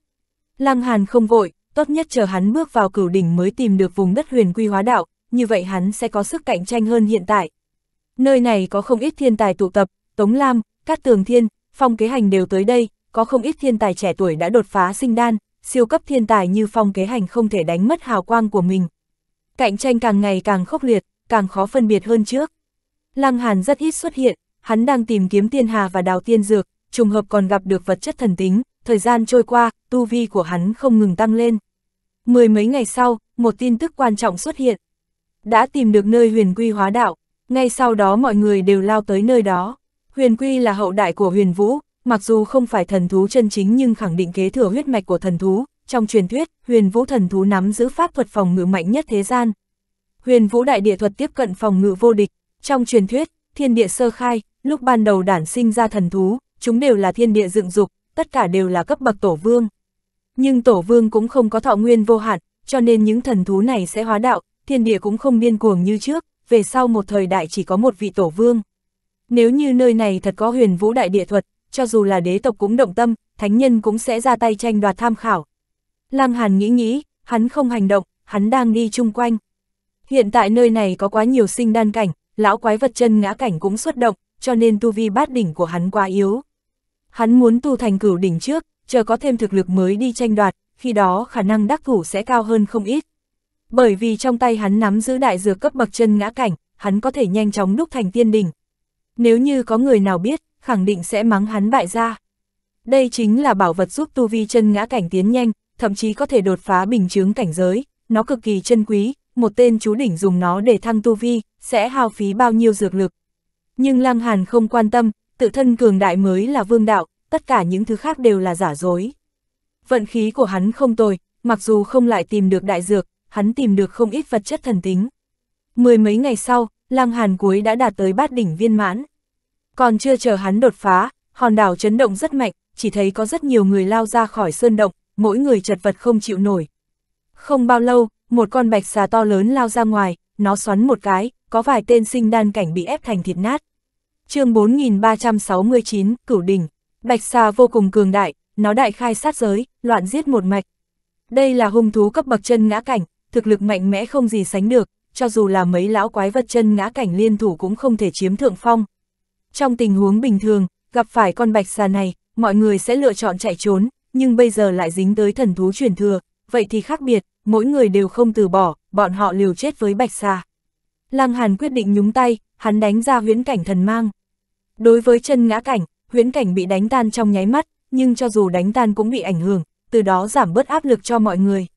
Lăng Hàn không vội, tốt nhất chờ hắn bước vào cửu đỉnh mới tìm được vùng đất huyền quy hóa đạo, như vậy hắn sẽ có sức cạnh tranh hơn hiện tại. Nơi này có không ít thiên tài tụ tập, Tống Lam, Cát Tường Thiên, Phong Kế Hành đều tới đây, có không ít thiên tài trẻ tuổi đã đột phá sinh đan, siêu cấp thiên tài như Phong Kế Hành không thể đánh mất hào quang của mình. Cạnh tranh càng ngày càng khốc liệt, càng khó phân biệt hơn trước. Lăng Hàn rất ít xuất hiện, hắn đang tìm kiếm tiên hà và đào tiên dược, trùng hợp còn gặp được vật chất thần tính, thời gian trôi qua, tu vi của hắn không ngừng tăng lên. Mười mấy ngày sau, một tin tức quan trọng xuất hiện. Đã tìm được nơi huyền quy hóa đạo, ngay sau đó mọi người đều lao tới nơi đó. Huyền quy là hậu đại của huyền vũ, mặc dù không phải thần thú chân chính nhưng khẳng định kế thừa huyết mạch của thần thú. Trong truyền thuyết, huyền vũ thần thú nắm giữ pháp thuật phòng ngự mạnh nhất thế gian. Huyền vũ đại địa thuật tiếp cận phòng ngự vô địch. Trong truyền thuyết, thiên địa sơ khai, lúc ban đầu đản sinh ra thần thú, chúng đều là thiên địa dựng dục, tất cả đều là cấp bậc tổ vương. Nhưng tổ vương cũng không có thọ nguyên vô hạn, cho nên những thần thú này sẽ hóa đạo, thiên địa cũng không điên cuồng như trước, về sau một thời đại chỉ có một vị tổ vương. Nếu như nơi này thật có huyền vũ đại địa thuật, cho dù là đế tộc cũng động tâm, thánh nhân cũng sẽ ra tay tranh đoạt tham khảo. Lăng Hàn nghĩ nghĩ, hắn không hành động, hắn đang đi chung quanh. Hiện tại nơi này có quá nhiều sinh đan cảnh, lão quái vật chân ngã cảnh cũng xuất động, cho nên tu vi bát đỉnh của hắn quá yếu, Hắn muốn tu thành cửu đỉnh trước, chờ có thêm thực lực mới đi tranh đoạt, khi đó khả năng đắc thủ sẽ cao hơn không ít. Bởi vì trong tay hắn nắm giữ đại dược cấp bậc chân ngã cảnh, hắn có thể nhanh chóng đúc thành tiên đỉnh. Nếu như có người nào biết, khẳng định sẽ mắng hắn bại ra. Đây chính là bảo vật giúp tu vi chân ngã cảnh tiến nhanh, thậm chí có thể đột phá bình chướng cảnh giới, nó cực kỳ chân quý, một tên chú đỉnh dùng nó để thăng tu vi, sẽ hao phí bao nhiêu dược lực. Nhưng Lăng Hàn không quan tâm, tự thân cường đại mới là vương đạo, tất cả những thứ khác đều là giả dối. Vận khí của hắn không tồi, mặc dù không lại tìm được đại dược, hắn tìm được không ít vật chất thần tính. Mười mấy ngày sau, lang Hàn cuối đã đạt tới bát đỉnh viên mãn. Còn chưa chờ hắn đột phá, hòn đảo chấn động rất mạnh, chỉ thấy có rất nhiều người lao ra khỏi sơn động, mỗi người chật vật không chịu nổi. Không bao lâu, một con bạch xà to lớn lao ra ngoài, nó xoắn một cái, có vài tên sinh đan cảnh bị ép thành thịt nát chương 4369, Cửu Đỉnh, Bạch Xà vô cùng cường đại, nó đại khai sát giới, loạn giết một mạch. Đây là hung thú cấp bậc chân ngã cảnh, thực lực mạnh mẽ không gì sánh được, cho dù là mấy lão quái vật chân ngã cảnh liên thủ cũng không thể chiếm thượng phong. Trong tình huống bình thường, gặp phải con bạch xà này, mọi người sẽ lựa chọn chạy trốn, nhưng bây giờ lại dính tới thần thú truyền thừa, vậy thì khác biệt, mỗi người đều không từ bỏ, bọn họ liều chết với bạch xà. Lăng Hàn quyết định nhúng tay, hắn đánh ra huyễn cảnh thần mang. Đối với chân ngã cảnh, huyễn cảnh bị đánh tan trong nháy mắt, nhưng cho dù đánh tan cũng bị ảnh hưởng, từ đó giảm bớt áp lực cho mọi người.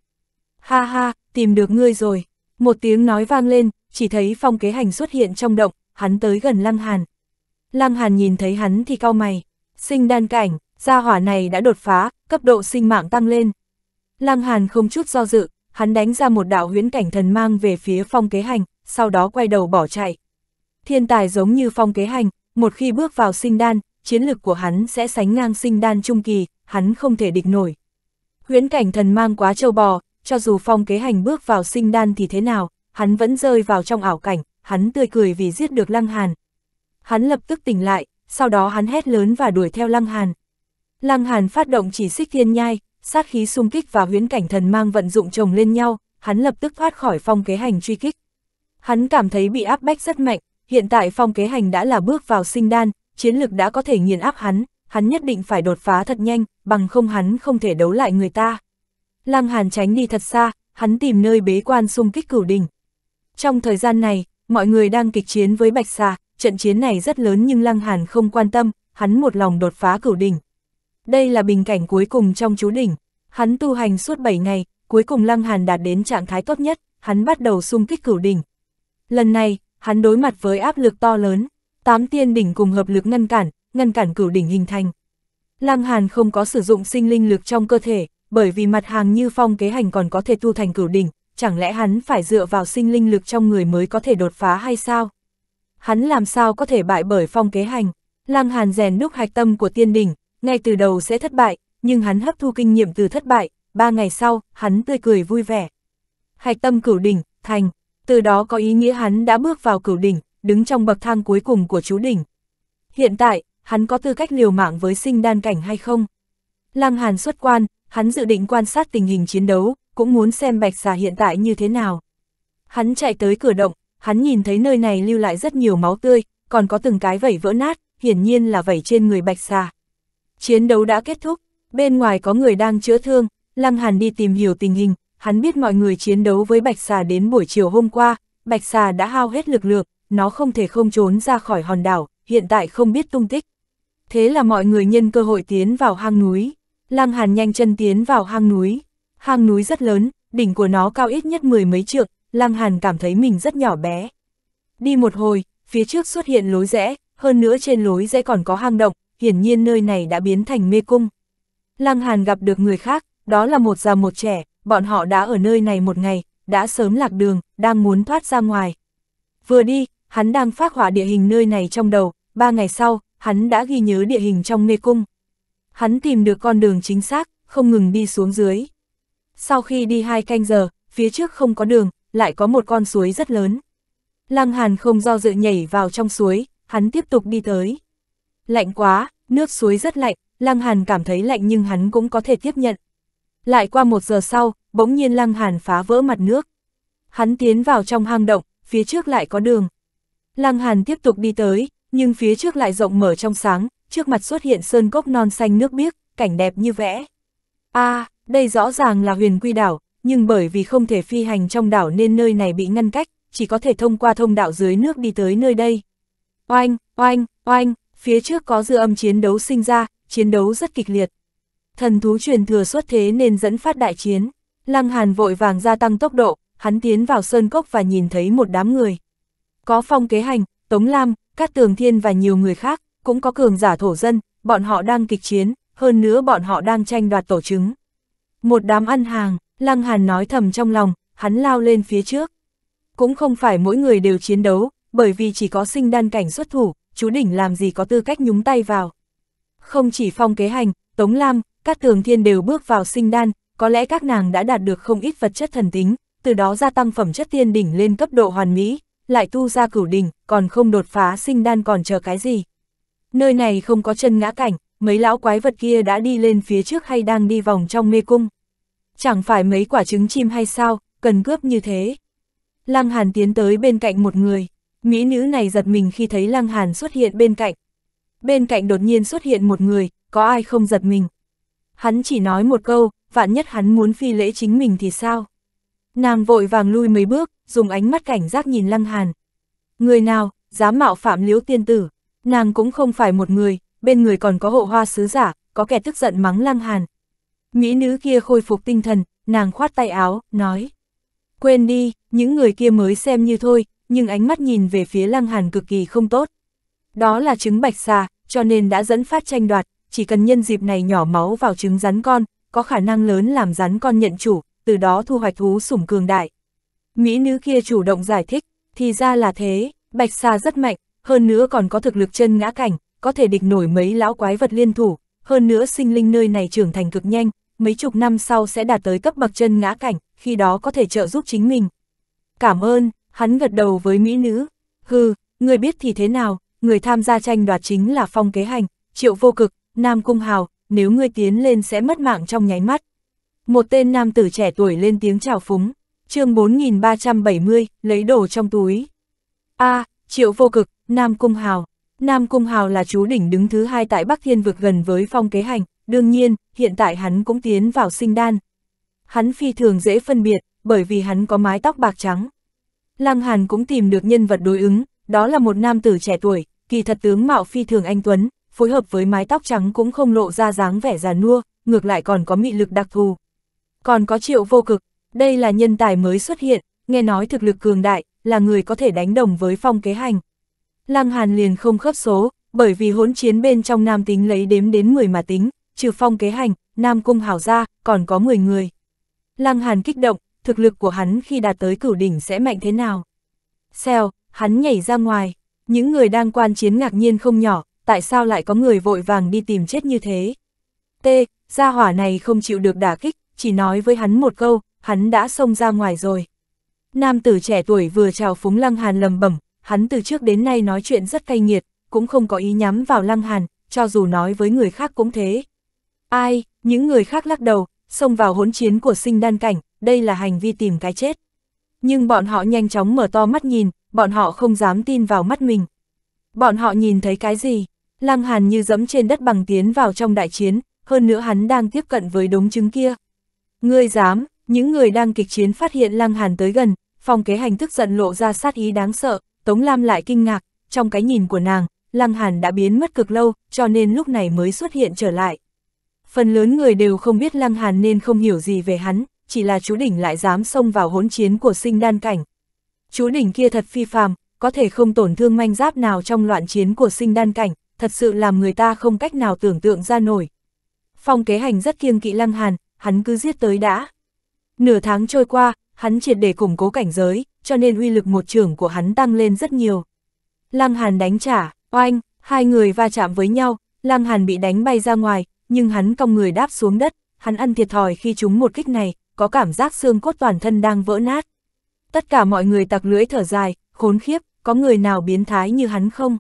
Ha ha, tìm được ngươi rồi. Một tiếng nói vang lên, chỉ thấy phong kế hành xuất hiện trong động, hắn tới gần Lăng Hàn. Lăng Hàn nhìn thấy hắn thì cau mày. Sinh đan cảnh, gia hỏa này đã đột phá, cấp độ sinh mạng tăng lên. Lăng Hàn không chút do dự, hắn đánh ra một đạo huyễn cảnh thần mang về phía phong kế hành, sau đó quay đầu bỏ chạy. Thiên tài giống như phong kế hành, một khi bước vào sinh đan, chiến lực của hắn sẽ sánh ngang sinh đan trung kỳ, hắn không thể địch nổi. Huyễn cảnh thần mang quá châu bò, cho dù phong kế hành bước vào sinh đan thì thế nào, hắn vẫn rơi vào trong ảo cảnh, hắn tươi cười vì giết được Lăng Hàn. Hắn lập tức tỉnh lại, sau đó hắn hét lớn và đuổi theo Lăng Hàn. Lăng Hàn phát động chỉ xích thiên nhai, sát khí xung kích và huyễn cảnh thần mang vận dụng chồng lên nhau, hắn lập tức thoát khỏi phong kế hành truy kích. Hắn cảm thấy bị áp bách rất mạnh, hiện tại phong kế hành đã là bước vào sinh đan, chiến lực đã có thể nghiền áp hắn, hắn nhất định phải đột phá thật nhanh, bằng không hắn không thể đấu lại người ta. Lăng Hàn tránh đi thật xa, hắn tìm nơi bế quan xung kích cửu đỉnh. Trong thời gian này, mọi người đang kịch chiến với Bạch Xà, trận chiến này rất lớn nhưng Lăng Hàn không quan tâm, hắn một lòng đột phá cửu đỉnh. Đây là bình cảnh cuối cùng trong chú đỉnh, hắn tu hành suốt 7 ngày, cuối cùng Lăng Hàn đạt đến trạng thái tốt nhất, hắn bắt đầu xung kích cửu đỉnh, Lần này, hắn đối mặt với áp lực to lớn, tám tiên đỉnh cùng hợp lực ngăn cản, ngăn cản cửu đỉnh hình thành. Lăng Hàn không có sử dụng sinh linh lực trong cơ thể, bởi vì mặt hàng như phong kế hành còn có thể tu thành cửu đỉnh, chẳng lẽ hắn phải dựa vào sinh linh lực trong người mới có thể đột phá hay sao? Hắn làm sao có thể bại bởi phong kế hành? Lăng Hàn rèn đúc hạch tâm của tiên đỉnh, ngay từ đầu sẽ thất bại, nhưng hắn hấp thu kinh nghiệm từ thất bại, ba ngày sau, hắn tươi cười vui vẻ. Hạch tâm cửu đỉnh, thành, từ đó có ý nghĩa hắn đã bước vào cửu đỉnh, đứng trong bậc thang cuối cùng của chú đỉnh. Hiện tại, hắn có tư cách liều mạng với sinh đan cảnh hay không? Lăng Hàn xuất quan, hắn dự định quan sát tình hình chiến đấu, cũng muốn xem bạch xà hiện tại như thế nào. Hắn chạy tới cửa động, hắn nhìn thấy nơi này lưu lại rất nhiều máu tươi, còn có từng cái vẩy vỡ nát, hiển nhiên là vẩy trên người bạch xà. Chiến đấu đã kết thúc, bên ngoài có người đang chữa thương, Lăng Hàn đi tìm hiểu tình hình, hắn biết mọi người chiến đấu với Bạch Xà đến buổi chiều hôm qua, Bạch Xà đã hao hết lực lượng, nó không thể không trốn ra khỏi hòn đảo, hiện tại không biết tung tích. Thế là mọi người nhân cơ hội tiến vào hang núi, Lăng Hàn nhanh chân tiến vào hang núi. Hang núi rất lớn, đỉnh của nó cao ít nhất mười mấy trượng, Lăng Hàn cảm thấy mình rất nhỏ bé. Đi một hồi, phía trước xuất hiện lối rẽ, hơn nữa trên lối rẽ còn có hang động, hiển nhiên nơi này đã biến thành mê cung. Lăng Hàn gặp được người khác, đó là một già một trẻ, bọn họ đã ở nơi này một ngày, đã sớm lạc đường, đang muốn thoát ra ngoài. Vừa đi, hắn đang phát họa địa hình nơi này trong đầu, ba ngày sau, hắn đã ghi nhớ địa hình trong mê cung. Hắn tìm được con đường chính xác, không ngừng đi xuống dưới. Sau khi đi hai canh giờ, phía trước không có đường, lại có một con suối rất lớn. Lăng Hàn không do dự nhảy vào trong suối, hắn tiếp tục đi tới. Lạnh quá, nước suối rất lạnh, Lăng Hàn cảm thấy lạnh nhưng hắn cũng có thể tiếp nhận. Lại qua một giờ sau, bỗng nhiên Lăng Hàn phá vỡ mặt nước. Hắn tiến vào trong hang động, phía trước lại có đường. Lăng Hàn tiếp tục đi tới, nhưng phía trước lại rộng mở trong sáng, trước mặt xuất hiện sơn cốc non xanh nước biếc, cảnh đẹp như vẽ. a à, đây rõ ràng là huyền quy đảo, nhưng bởi vì không thể phi hành trong đảo nên nơi này bị ngăn cách, chỉ có thể thông qua thông đạo dưới nước đi tới nơi đây. Oanh, oanh, oanh, phía trước có dư âm chiến đấu sinh ra, chiến đấu rất kịch liệt thần thú truyền thừa xuất thế nên dẫn phát đại chiến. Lăng Hàn vội vàng gia tăng tốc độ, hắn tiến vào sơn cốc và nhìn thấy một đám người. Có phong kế hành, Tống Lam, Cát Tường Thiên và nhiều người khác, cũng có cường giả thổ dân, bọn họ đang kịch chiến, hơn nữa bọn họ đang tranh đoạt tổ chứng. Một đám ăn hàng, Lăng Hàn nói thầm trong lòng, hắn lao lên phía trước. Cũng không phải mỗi người đều chiến đấu, bởi vì chỉ có sinh đan cảnh xuất thủ, chú đỉnh làm gì có tư cách nhúng tay vào. Không chỉ phong kế hành, Tống Lam, các tường thiên đều bước vào sinh đan, có lẽ các nàng đã đạt được không ít vật chất thần tính, từ đó gia tăng phẩm chất tiên đỉnh lên cấp độ hoàn mỹ, lại tu ra cửu đỉnh, còn không đột phá sinh đan còn chờ cái gì. Nơi này không có chân ngã cảnh, mấy lão quái vật kia đã đi lên phía trước hay đang đi vòng trong mê cung. Chẳng phải mấy quả trứng chim hay sao, cần cướp như thế. Lăng Hàn tiến tới bên cạnh một người, mỹ nữ này giật mình khi thấy Lăng Hàn xuất hiện bên cạnh. Bên cạnh đột nhiên xuất hiện một người, có ai không giật mình hắn chỉ nói một câu, vạn nhất hắn muốn phi lễ chính mình thì sao? Nàng vội vàng lui mấy bước, dùng ánh mắt cảnh giác nhìn Lăng Hàn. Người nào, dám mạo phạm liễu tiên tử, nàng cũng không phải một người, bên người còn có hộ hoa sứ giả, có kẻ tức giận mắng Lăng Hàn. Mỹ nữ kia khôi phục tinh thần, nàng khoát tay áo, nói. Quên đi, những người kia mới xem như thôi, nhưng ánh mắt nhìn về phía Lăng Hàn cực kỳ không tốt. Đó là chứng bạch xà, cho nên đã dẫn phát tranh đoạt, chỉ cần nhân dịp này nhỏ máu vào trứng rắn con, có khả năng lớn làm rắn con nhận chủ, từ đó thu hoạch thú sủng cường đại. Mỹ nữ kia chủ động giải thích, thì ra là thế, bạch xa rất mạnh, hơn nữa còn có thực lực chân ngã cảnh, có thể địch nổi mấy lão quái vật liên thủ, hơn nữa sinh linh nơi này trưởng thành cực nhanh, mấy chục năm sau sẽ đạt tới cấp bậc chân ngã cảnh, khi đó có thể trợ giúp chính mình. Cảm ơn, hắn gật đầu với mỹ nữ. Hừ, người biết thì thế nào, người tham gia tranh đoạt chính là phong kế hành, triệu vô cực, Nam Cung Hào, nếu ngươi tiến lên sẽ mất mạng trong nháy mắt. Một tên nam tử trẻ tuổi lên tiếng chào phúng, chương 4370, lấy đồ trong túi. a à, triệu vô cực, Nam Cung Hào. Nam Cung Hào là chú đỉnh đứng thứ hai tại Bắc Thiên vực gần với phong kế hành, đương nhiên, hiện tại hắn cũng tiến vào sinh đan. Hắn phi thường dễ phân biệt, bởi vì hắn có mái tóc bạc trắng. Lăng Hàn cũng tìm được nhân vật đối ứng, đó là một nam tử trẻ tuổi, kỳ thật tướng mạo phi thường anh Tuấn, phối hợp với mái tóc trắng cũng không lộ ra dáng vẻ già nua, ngược lại còn có mị lực đặc thù. Còn có triệu vô cực, đây là nhân tài mới xuất hiện, nghe nói thực lực cường đại, là người có thể đánh đồng với phong kế hành. Lăng Hàn liền không khớp số, bởi vì hỗn chiến bên trong nam tính lấy đếm đến 10 mà tính, trừ phong kế hành, nam cung hảo ra, còn có 10 người. Lăng Hàn kích động, thực lực của hắn khi đạt tới cửu đỉnh sẽ mạnh thế nào? Xèo, hắn nhảy ra ngoài, những người đang quan chiến ngạc nhiên không nhỏ, tại sao lại có người vội vàng đi tìm chết như thế? T, gia hỏa này không chịu được đả kích, chỉ nói với hắn một câu, hắn đã xông ra ngoài rồi. Nam tử trẻ tuổi vừa chào phúng Lăng Hàn lầm bẩm, hắn từ trước đến nay nói chuyện rất cay nghiệt, cũng không có ý nhắm vào Lăng Hàn, cho dù nói với người khác cũng thế. Ai, những người khác lắc đầu, xông vào hỗn chiến của sinh đan cảnh, đây là hành vi tìm cái chết. Nhưng bọn họ nhanh chóng mở to mắt nhìn, bọn họ không dám tin vào mắt mình. Bọn họ nhìn thấy cái gì? Lăng Hàn như dẫm trên đất bằng tiến vào trong đại chiến, hơn nữa hắn đang tiếp cận với đống trứng kia. Ngươi dám, những người đang kịch chiến phát hiện Lăng Hàn tới gần, phòng kế hành tức giận lộ ra sát ý đáng sợ, Tống Lam lại kinh ngạc, trong cái nhìn của nàng, Lăng Hàn đã biến mất cực lâu, cho nên lúc này mới xuất hiện trở lại. Phần lớn người đều không biết Lăng Hàn nên không hiểu gì về hắn, chỉ là chú đỉnh lại dám xông vào hỗn chiến của sinh đan cảnh. Chú đỉnh kia thật phi phàm, có thể không tổn thương manh giáp nào trong loạn chiến của sinh đan cảnh, thật sự làm người ta không cách nào tưởng tượng ra nổi. Phong kế hành rất kiêng kỵ lăng hàn, hắn cứ giết tới đã. Nửa tháng trôi qua, hắn triệt để củng cố cảnh giới, cho nên uy lực một trưởng của hắn tăng lên rất nhiều. Lăng hàn đánh trả, oanh, hai người va chạm với nhau, lăng hàn bị đánh bay ra ngoài, nhưng hắn cong người đáp xuống đất, hắn ăn thiệt thòi khi chúng một kích này, có cảm giác xương cốt toàn thân đang vỡ nát. Tất cả mọi người tặc lưỡi thở dài, khốn khiếp, có người nào biến thái như hắn không?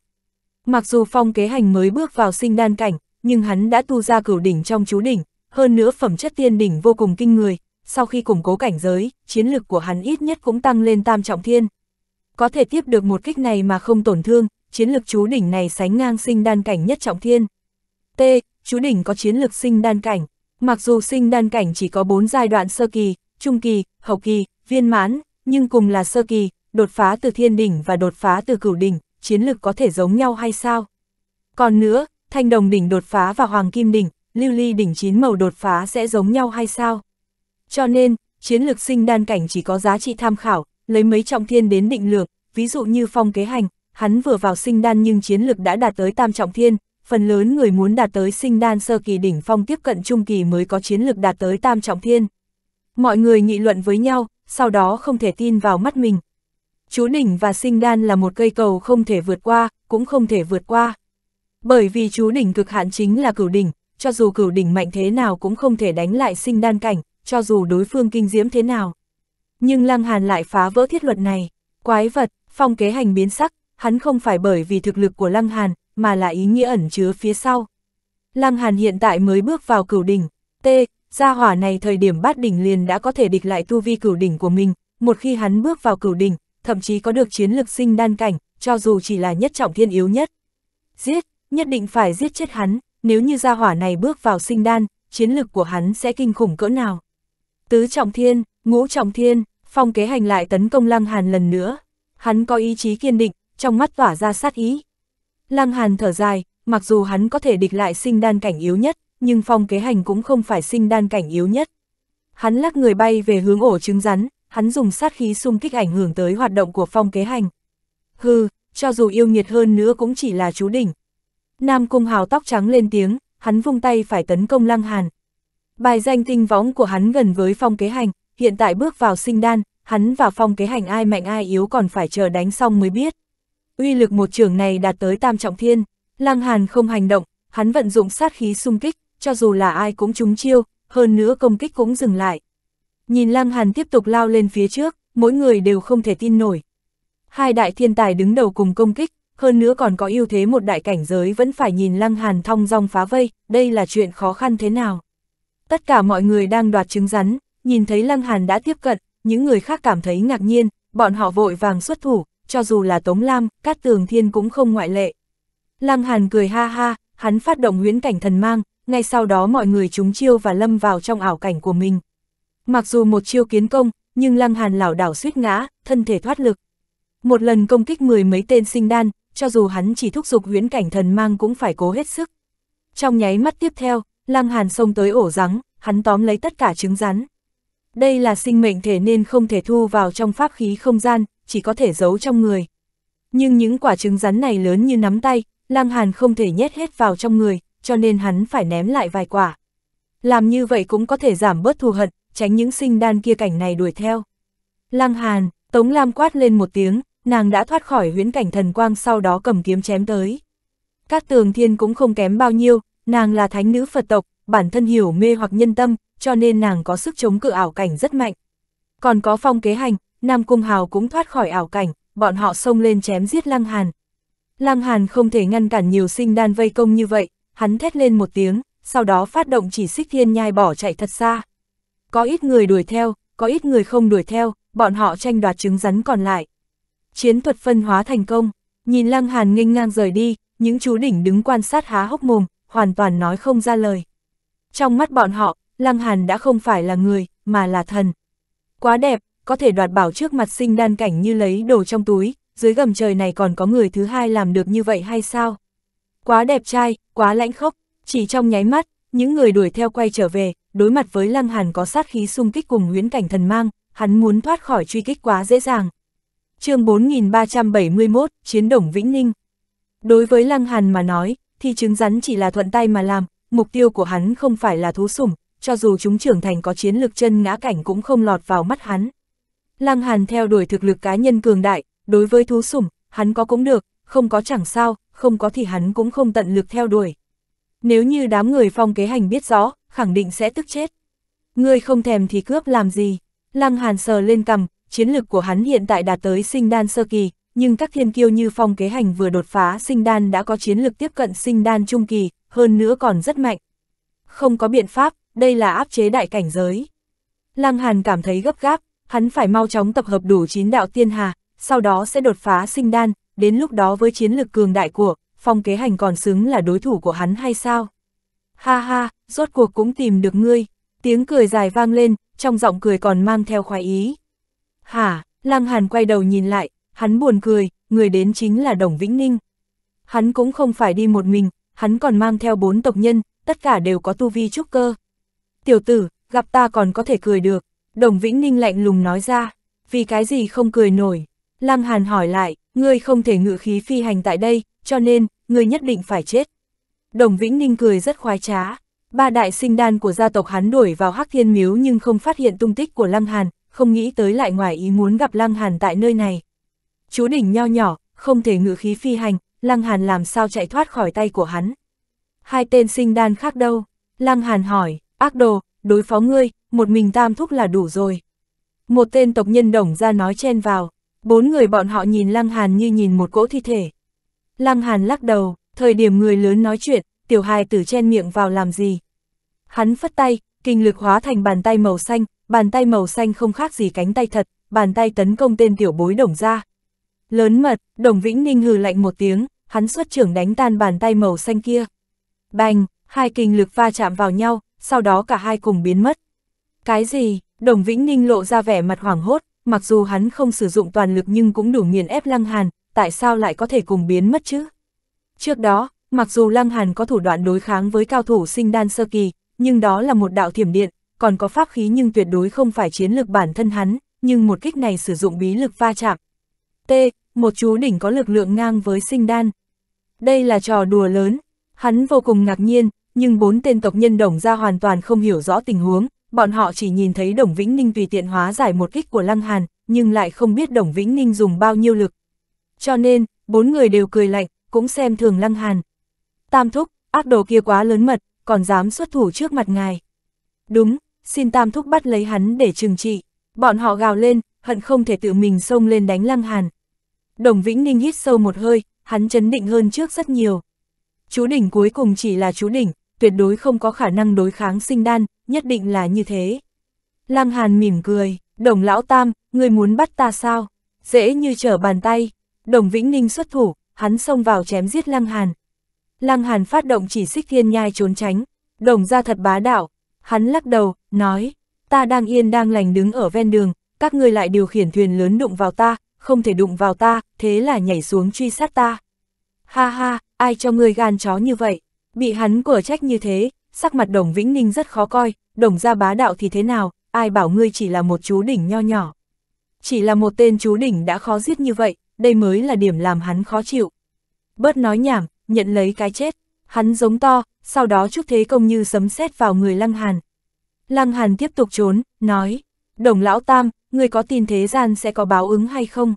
Mặc dù phong kế hành mới bước vào sinh đan cảnh, nhưng hắn đã tu ra cửu đỉnh trong chú đỉnh, hơn nữa phẩm chất tiên đỉnh vô cùng kinh người, sau khi củng cố cảnh giới, chiến lực của hắn ít nhất cũng tăng lên tam trọng thiên. Có thể tiếp được một kích này mà không tổn thương, chiến lực chú đỉnh này sánh ngang sinh đan cảnh nhất trọng thiên. T. Chú đỉnh có chiến lực sinh đan cảnh. Mặc dù sinh đan cảnh chỉ có 4 giai đoạn sơ kỳ, trung kỳ, hậu kỳ, viên mãn, nhưng cùng là sơ kỳ, đột phá từ thiên đỉnh và đột phá từ cửu đỉnh, chiến lực có thể giống nhau hay sao? Còn nữa, thanh đồng đỉnh đột phá và hoàng kim đỉnh, lưu ly đỉnh chín màu đột phá sẽ giống nhau hay sao? Cho nên, chiến lực sinh đan cảnh chỉ có giá trị tham khảo, lấy mấy trọng thiên đến định lượng, ví dụ như phong kế hành, hắn vừa vào sinh đan nhưng chiến lực đã đạt tới tam trọng thiên, phần lớn người muốn đạt tới sinh đan sơ kỳ đỉnh phong tiếp cận trung kỳ mới có chiến lực đạt tới tam trọng thiên. Mọi người nghị luận với nhau, sau đó không thể tin vào mắt mình chú nỉnh và sinh đan là một cây cầu không thể vượt qua, cũng không thể vượt qua. Bởi vì chú đỉnh cực hạn chính là cửu đỉnh, cho dù cửu đỉnh mạnh thế nào cũng không thể đánh lại sinh đan cảnh, cho dù đối phương kinh diễm thế nào. Nhưng Lăng Hàn lại phá vỡ thiết luật này. Quái vật, phong kế hành biến sắc, hắn không phải bởi vì thực lực của Lăng Hàn, mà là ý nghĩa ẩn chứa phía sau. Lăng Hàn hiện tại mới bước vào cửu đỉnh, T, gia hỏa này thời điểm bát đỉnh liền đã có thể địch lại tu vi cửu đỉnh của mình, một khi hắn bước vào cửu đỉnh, thậm chí có được chiến lực sinh đan cảnh, cho dù chỉ là nhất trọng thiên yếu nhất. Giết, nhất định phải giết chết hắn, nếu như gia hỏa này bước vào sinh đan, chiến lực của hắn sẽ kinh khủng cỡ nào. Tứ trọng thiên, ngũ trọng thiên, phong kế hành lại tấn công Lăng Hàn lần nữa. Hắn có ý chí kiên định, trong mắt tỏa ra sát ý. Lăng Hàn thở dài, mặc dù hắn có thể địch lại sinh đan cảnh yếu nhất, nhưng phong kế hành cũng không phải sinh đan cảnh yếu nhất. Hắn lắc người bay về hướng ổ trứng rắn, hắn dùng sát khí xung kích ảnh hưởng tới hoạt động của phong kế hành. Hừ, cho dù yêu nghiệt hơn nữa cũng chỉ là chú đỉnh. Nam Cung Hào tóc trắng lên tiếng, hắn vung tay phải tấn công Lăng Hàn. Bài danh tinh võng của hắn gần với phong kế hành, hiện tại bước vào sinh đan, hắn và phong kế hành ai mạnh ai yếu còn phải chờ đánh xong mới biết. Uy lực một trường này đạt tới tam trọng thiên, Lăng Hàn không hành động, hắn vận dụng sát khí xung kích, cho dù là ai cũng trúng chiêu, hơn nữa công kích cũng dừng lại. Nhìn Lăng Hàn tiếp tục lao lên phía trước, mỗi người đều không thể tin nổi. Hai đại thiên tài đứng đầu cùng công kích, hơn nữa còn có ưu thế một đại cảnh giới vẫn phải nhìn Lăng Hàn thong dong phá vây, đây là chuyện khó khăn thế nào. Tất cả mọi người đang đoạt trứng rắn, nhìn thấy Lăng Hàn đã tiếp cận, những người khác cảm thấy ngạc nhiên, bọn họ vội vàng xuất thủ, cho dù là Tống Lam, Cát Tường Thiên cũng không ngoại lệ. Lăng Hàn cười ha ha, hắn phát động huyễn cảnh thần mang, ngay sau đó mọi người chúng chiêu và lâm vào trong ảo cảnh của mình. Mặc dù một chiêu kiến công, nhưng Lăng Hàn lảo đảo suýt ngã, thân thể thoát lực. Một lần công kích mười mấy tên sinh đan, cho dù hắn chỉ thúc giục huyễn cảnh thần mang cũng phải cố hết sức. Trong nháy mắt tiếp theo, Lăng Hàn xông tới ổ rắn, hắn tóm lấy tất cả trứng rắn. Đây là sinh mệnh thể nên không thể thu vào trong pháp khí không gian, chỉ có thể giấu trong người. Nhưng những quả trứng rắn này lớn như nắm tay, Lăng Hàn không thể nhét hết vào trong người, cho nên hắn phải ném lại vài quả. Làm như vậy cũng có thể giảm bớt thù hận, tránh những sinh đan kia cảnh này đuổi theo. Lăng Hàn, Tống Lam quát lên một tiếng, nàng đã thoát khỏi huyễn cảnh thần quang sau đó cầm kiếm chém tới. Các tường thiên cũng không kém bao nhiêu, nàng là thánh nữ Phật tộc, bản thân hiểu mê hoặc nhân tâm, cho nên nàng có sức chống cự ảo cảnh rất mạnh. Còn có phong kế hành, Nam Cung Hào cũng thoát khỏi ảo cảnh, bọn họ xông lên chém giết Lăng Hàn. Lăng Hàn không thể ngăn cản nhiều sinh đan vây công như vậy, hắn thét lên một tiếng, sau đó phát động chỉ xích thiên nhai bỏ chạy thật xa. Có ít người đuổi theo, có ít người không đuổi theo, bọn họ tranh đoạt trứng rắn còn lại. Chiến thuật phân hóa thành công, nhìn Lăng Hàn nghênh ngang rời đi, những chú đỉnh đứng quan sát há hốc mồm, hoàn toàn nói không ra lời. Trong mắt bọn họ, Lăng Hàn đã không phải là người, mà là thần. Quá đẹp, có thể đoạt bảo trước mặt sinh đan cảnh như lấy đồ trong túi, dưới gầm trời này còn có người thứ hai làm được như vậy hay sao? Quá đẹp trai, quá lãnh khốc, chỉ trong nháy mắt, những người đuổi theo quay trở về, đối mặt với Lăng Hàn có sát khí xung kích cùng huyễn cảnh thần mang, hắn muốn thoát khỏi truy kích quá dễ dàng. chương 4371, Chiến đồng Vĩnh Ninh Đối với Lăng Hàn mà nói, thì trứng rắn chỉ là thuận tay mà làm, mục tiêu của hắn không phải là thú sủng, cho dù chúng trưởng thành có chiến lược chân ngã cảnh cũng không lọt vào mắt hắn. Lăng Hàn theo đuổi thực lực cá nhân cường đại, đối với thú sủng, hắn có cũng được, không có chẳng sao, không có thì hắn cũng không tận lực theo đuổi. Nếu như đám người phong kế hành biết rõ, khẳng định sẽ tức chết. Ngươi không thèm thì cướp làm gì? Lăng Hàn sờ lên cầm, chiến lực của hắn hiện tại đạt tới sinh đan sơ kỳ, nhưng các thiên kiêu như phong kế hành vừa đột phá sinh đan đã có chiến lực tiếp cận sinh đan trung kỳ, hơn nữa còn rất mạnh. Không có biện pháp, đây là áp chế đại cảnh giới. Lăng Hàn cảm thấy gấp gáp, hắn phải mau chóng tập hợp đủ chín đạo tiên hà, sau đó sẽ đột phá sinh đan, đến lúc đó với chiến lực cường đại của, phong kế hành còn xứng là đối thủ của hắn hay sao? Ha ha, rốt cuộc cũng tìm được ngươi, tiếng cười dài vang lên, trong giọng cười còn mang theo khoái ý. Hả, Lăng Hàn quay đầu nhìn lại, hắn buồn cười, người đến chính là Đồng Vĩnh Ninh. Hắn cũng không phải đi một mình, hắn còn mang theo bốn tộc nhân, tất cả đều có tu vi trúc cơ. Tiểu tử, gặp ta còn có thể cười được, Đồng Vĩnh Ninh lạnh lùng nói ra, vì cái gì không cười nổi. Lăng Hàn hỏi lại, ngươi không thể ngự khí phi hành tại đây, cho nên, ngươi nhất định phải chết. Đồng Vĩnh Ninh cười rất khoái trá, Ba đại sinh đan của gia tộc hắn đuổi vào Hắc Thiên Miếu nhưng không phát hiện tung tích của Lăng Hàn, không nghĩ tới lại ngoài ý muốn gặp Lăng Hàn tại nơi này. Chú đỉnh nho nhỏ, không thể ngự khí phi hành, Lăng Hàn làm sao chạy thoát khỏi tay của hắn. Hai tên sinh đan khác đâu? Lăng Hàn hỏi, ác đồ, đối phó ngươi, một mình tam thúc là đủ rồi. Một tên tộc nhân đồng ra nói chen vào, bốn người bọn họ nhìn Lăng Hàn như nhìn một cỗ thi thể. Lăng Hàn lắc đầu, thời điểm người lớn nói chuyện, tiểu hài tử chen miệng vào làm gì. Hắn phất tay, kinh lực hóa thành bàn tay màu xanh, bàn tay màu xanh không khác gì cánh tay thật, bàn tay tấn công tên tiểu bối đồng ra. Lớn mật, đồng vĩnh ninh hừ lạnh một tiếng, hắn xuất trưởng đánh tan bàn tay màu xanh kia. Bành, hai kinh lực va chạm vào nhau, sau đó cả hai cùng biến mất. Cái gì, đồng vĩnh ninh lộ ra vẻ mặt hoảng hốt, mặc dù hắn không sử dụng toàn lực nhưng cũng đủ nghiền ép lăng hàn, tại sao lại có thể cùng biến mất chứ? Trước đó, Mặc dù Lăng Hàn có thủ đoạn đối kháng với cao thủ sinh đan sơ kỳ, nhưng đó là một đạo thiểm điện, còn có pháp khí nhưng tuyệt đối không phải chiến lực bản thân hắn, nhưng một kích này sử dụng bí lực va chạm. T. Một chú đỉnh có lực lượng ngang với sinh đan. Đây là trò đùa lớn, hắn vô cùng ngạc nhiên, nhưng bốn tên tộc nhân đồng ra hoàn toàn không hiểu rõ tình huống, bọn họ chỉ nhìn thấy Đồng Vĩnh Ninh tùy tiện hóa giải một kích của Lăng Hàn, nhưng lại không biết Đồng Vĩnh Ninh dùng bao nhiêu lực. Cho nên, bốn người đều cười lạnh, cũng xem thường Lăng Hàn. Tam Thúc, ác đồ kia quá lớn mật, còn dám xuất thủ trước mặt ngài. Đúng, xin Tam Thúc bắt lấy hắn để trừng trị. Bọn họ gào lên, hận không thể tự mình xông lên đánh Lăng Hàn. Đồng Vĩnh Ninh hít sâu một hơi, hắn chấn định hơn trước rất nhiều. Chú đỉnh cuối cùng chỉ là chú đỉnh, tuyệt đối không có khả năng đối kháng sinh đan, nhất định là như thế. Lăng Hàn mỉm cười, đồng lão tam, người muốn bắt ta sao? Dễ như trở bàn tay. Đồng Vĩnh Ninh xuất thủ, hắn xông vào chém giết Lăng Hàn. Lăng Hàn phát động chỉ xích thiên nhai trốn tránh, đồng ra thật bá đạo, hắn lắc đầu, nói, ta đang yên đang lành đứng ở ven đường, các ngươi lại điều khiển thuyền lớn đụng vào ta, không thể đụng vào ta, thế là nhảy xuống truy sát ta. Ha ha, ai cho ngươi gan chó như vậy, bị hắn của trách như thế, sắc mặt đồng Vĩnh Ninh rất khó coi, đồng ra bá đạo thì thế nào, ai bảo ngươi chỉ là một chú đỉnh nho nhỏ. Chỉ là một tên chú đỉnh đã khó giết như vậy, đây mới là điểm làm hắn khó chịu. Bớt nói nhảm, nhận lấy cái chết. Hắn giống to, sau đó Trúc Thế Công như sấm sét vào người Lăng Hàn. Lăng Hàn tiếp tục trốn, nói, Đồng Lão Tam, người có tin thế gian sẽ có báo ứng hay không?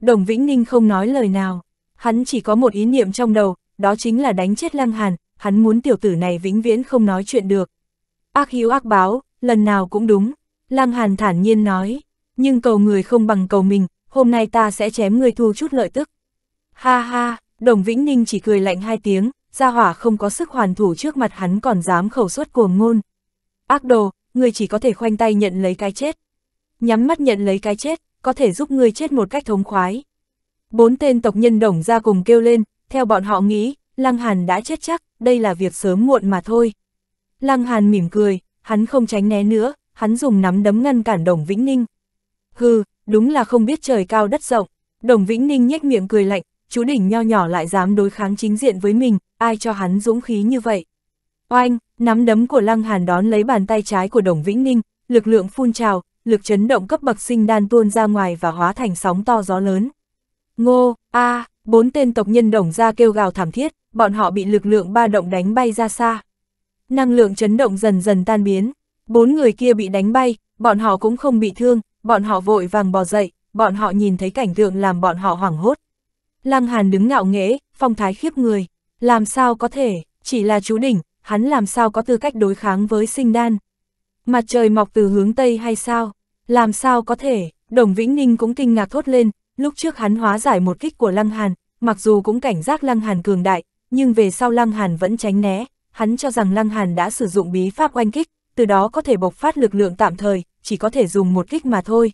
Đồng Vĩnh Ninh không nói lời nào, hắn chỉ có một ý niệm trong đầu, đó chính là đánh chết Lăng Hàn, hắn muốn tiểu tử này vĩnh viễn không nói chuyện được. Ác hiếu ác báo, lần nào cũng đúng, Lăng Hàn thản nhiên nói, nhưng cầu người không bằng cầu mình, hôm nay ta sẽ chém người thu chút lợi tức. Ha ha, Đồng Vĩnh Ninh chỉ cười lạnh hai tiếng, gia hỏa không có sức hoàn thủ trước mặt hắn còn dám khẩu suất cuồng ngôn. Ác đồ, người chỉ có thể khoanh tay nhận lấy cái chết. Nhắm mắt nhận lấy cái chết, có thể giúp người chết một cách thống khoái. Bốn tên tộc nhân đồng ra cùng kêu lên, theo bọn họ nghĩ, Lăng Hàn đã chết chắc, đây là việc sớm muộn mà thôi. Lăng Hàn mỉm cười, hắn không tránh né nữa, hắn dùng nắm đấm ngăn cản Đồng Vĩnh Ninh. Hừ, đúng là không biết trời cao đất rộng. Đồng Vĩnh Ninh nhếch miệng cười lạnh, chú đỉnh nho nhỏ lại dám đối kháng chính diện với mình, ai cho hắn dũng khí như vậy. Oanh, nắm đấm của Lăng Hàn đón lấy bàn tay trái của Đồng Vĩnh Ninh, lực lượng phun trào, lực chấn động cấp bậc sinh đan tuôn ra ngoài và hóa thành sóng to gió lớn. Ngô, A, bốn tên tộc nhân đồng ra kêu gào thảm thiết, bọn họ bị lực lượng ba động đánh bay ra xa. Năng lượng chấn động dần dần tan biến, bốn người kia bị đánh bay, bọn họ cũng không bị thương, bọn họ vội vàng bò dậy, bọn họ nhìn thấy cảnh tượng làm bọn họ hoảng hốt. Lăng Hàn đứng ngạo nghễ, phong thái khiếp người. Làm sao có thể, chỉ là chú đỉnh, hắn làm sao có tư cách đối kháng với sinh đan. Mặt trời mọc từ hướng Tây hay sao? Làm sao có thể, Đồng Vĩnh Ninh cũng kinh ngạc thốt lên, lúc trước hắn hóa giải một kích của Lăng Hàn, mặc dù cũng cảnh giác Lăng Hàn cường đại, nhưng về sau Lăng Hàn vẫn tránh né, hắn cho rằng Lăng Hàn đã sử dụng bí pháp oanh kích, từ đó có thể bộc phát lực lượng tạm thời, chỉ có thể dùng một kích mà thôi.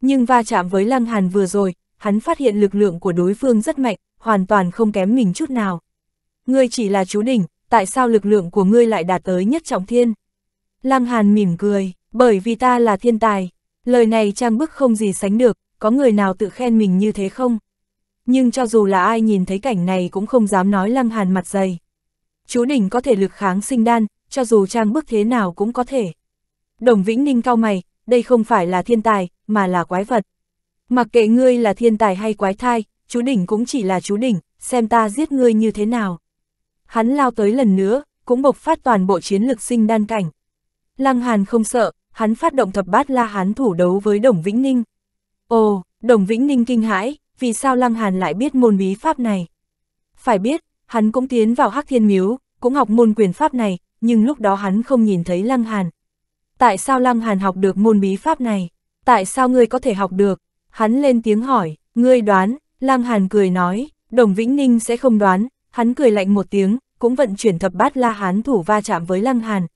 Nhưng va chạm với Lăng Hàn vừa rồi, hắn phát hiện lực lượng của đối phương rất mạnh, hoàn toàn không kém mình chút nào. Ngươi chỉ là chú đỉnh, tại sao lực lượng của ngươi lại đạt tới nhất trọng thiên? Lăng Hàn mỉm cười, bởi vì ta là thiên tài. Lời này trang bức không gì sánh được, có người nào tự khen mình như thế không? Nhưng cho dù là ai nhìn thấy cảnh này cũng không dám nói Lăng Hàn mặt dày. Chú đỉnh có thể lực kháng sinh đan, cho dù trang bức thế nào cũng có thể. Đồng Vĩnh Ninh cao mày, đây không phải là thiên tài, mà là quái vật. Mặc kệ ngươi là thiên tài hay quái thai, chú đỉnh cũng chỉ là chú đỉnh, xem ta giết ngươi như thế nào. Hắn lao tới lần nữa, cũng bộc phát toàn bộ chiến lực sinh đan cảnh. Lăng Hàn không sợ, hắn phát động thập bát la hán thủ đấu với Đồng Vĩnh Ninh. Ồ, Đồng Vĩnh Ninh kinh hãi, vì sao Lăng Hàn lại biết môn bí pháp này? Phải biết, hắn cũng tiến vào Hắc Thiên Miếu, cũng học môn quyền pháp này, nhưng lúc đó hắn không nhìn thấy Lăng Hàn. Tại sao Lăng Hàn học được môn bí pháp này? Tại sao ngươi có thể học được? Hắn lên tiếng hỏi, ngươi đoán, lang Hàn cười nói, Đồng Vĩnh Ninh sẽ không đoán, hắn cười lạnh một tiếng, cũng vận chuyển thập bát la hán thủ va chạm với lang Hàn.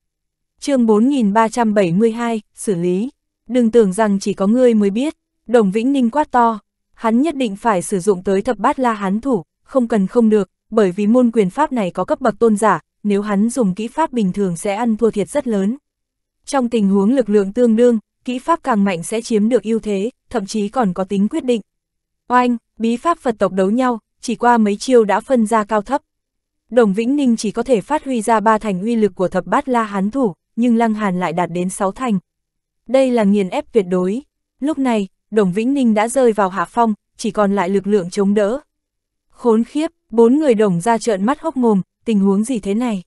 chương 4372, xử lý. Đừng tưởng rằng chỉ có ngươi mới biết, Đồng Vĩnh Ninh quát to, hắn nhất định phải sử dụng tới thập bát la hán thủ, không cần không được, bởi vì môn quyền pháp này có cấp bậc tôn giả, nếu hắn dùng kỹ pháp bình thường sẽ ăn thua thiệt rất lớn. Trong tình huống lực lượng tương đương, kỹ pháp càng mạnh sẽ chiếm được ưu thế, thậm chí còn có tính quyết định. Oanh, bí pháp Phật tộc đấu nhau, chỉ qua mấy chiêu đã phân ra cao thấp. Đồng Vĩnh Ninh chỉ có thể phát huy ra ba thành uy lực của thập bát la hán thủ, nhưng Lăng Hàn lại đạt đến sáu thành. Đây là nghiền ép tuyệt đối. Lúc này, Đồng Vĩnh Ninh đã rơi vào hạ phong, chỉ còn lại lực lượng chống đỡ. Khốn khiếp, bốn người đồng ra trợn mắt hốc mồm, tình huống gì thế này?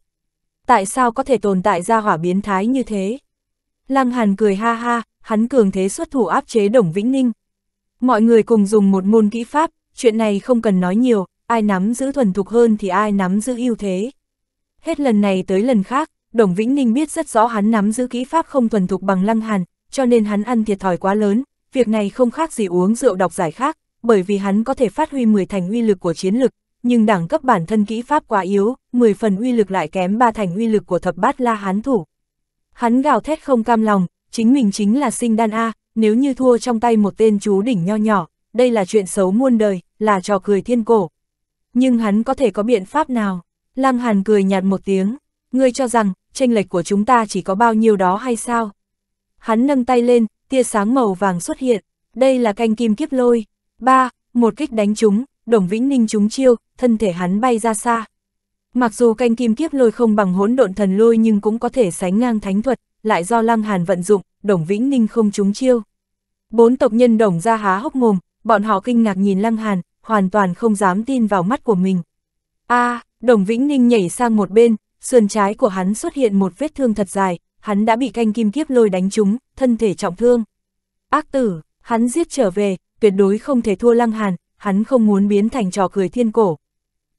Tại sao có thể tồn tại ra hỏa biến thái như thế? Lăng Hàn cười ha ha, hắn cường thế xuất thủ áp chế Đồng Vĩnh Ninh. Mọi người cùng dùng một môn kỹ pháp, chuyện này không cần nói nhiều, ai nắm giữ thuần thục hơn thì ai nắm giữ ưu thế. Hết lần này tới lần khác, Đồng Vĩnh Ninh biết rất rõ hắn nắm giữ kỹ pháp không thuần thục bằng Lăng Hàn, cho nên hắn ăn thiệt thòi quá lớn, việc này không khác gì uống rượu độc giải khác, bởi vì hắn có thể phát huy 10 thành uy lực của chiến lực, nhưng đẳng cấp bản thân kỹ pháp quá yếu, 10 phần uy lực lại kém 3 thành uy lực của thập bát la hán thủ. Hắn gào thét không cam lòng, chính mình chính là sinh đan A, nếu như thua trong tay một tên chú đỉnh nho nhỏ, đây là chuyện xấu muôn đời, là trò cười thiên cổ. Nhưng hắn có thể có biện pháp nào? Lăng Hàn cười nhạt một tiếng, ngươi cho rằng, tranh lệch của chúng ta chỉ có bao nhiêu đó hay sao? Hắn nâng tay lên, tia sáng màu vàng xuất hiện, đây là canh kim kiếp lôi. Ba, một kích đánh chúng, Đồng Vĩnh Ninh chúng chiêu, thân thể hắn bay ra xa. Mặc dù canh kim kiếp lôi không bằng hỗn độn thần lôi nhưng cũng có thể sánh ngang thánh thuật, lại do Lăng Hàn vận dụng, Đồng Vĩnh Ninh không trúng chiêu. Bốn tộc nhân Đồng ra há hốc mồm, bọn họ kinh ngạc nhìn Lăng Hàn, hoàn toàn không dám tin vào mắt của mình. A, à, Đồng Vĩnh Ninh nhảy sang một bên, sườn trái của hắn xuất hiện một vết thương thật dài, hắn đã bị canh kim kiếp lôi đánh trúng, thân thể trọng thương. Ác tử, hắn giết trở về, tuyệt đối không thể thua Lăng Hàn, hắn không muốn biến thành trò cười thiên cổ,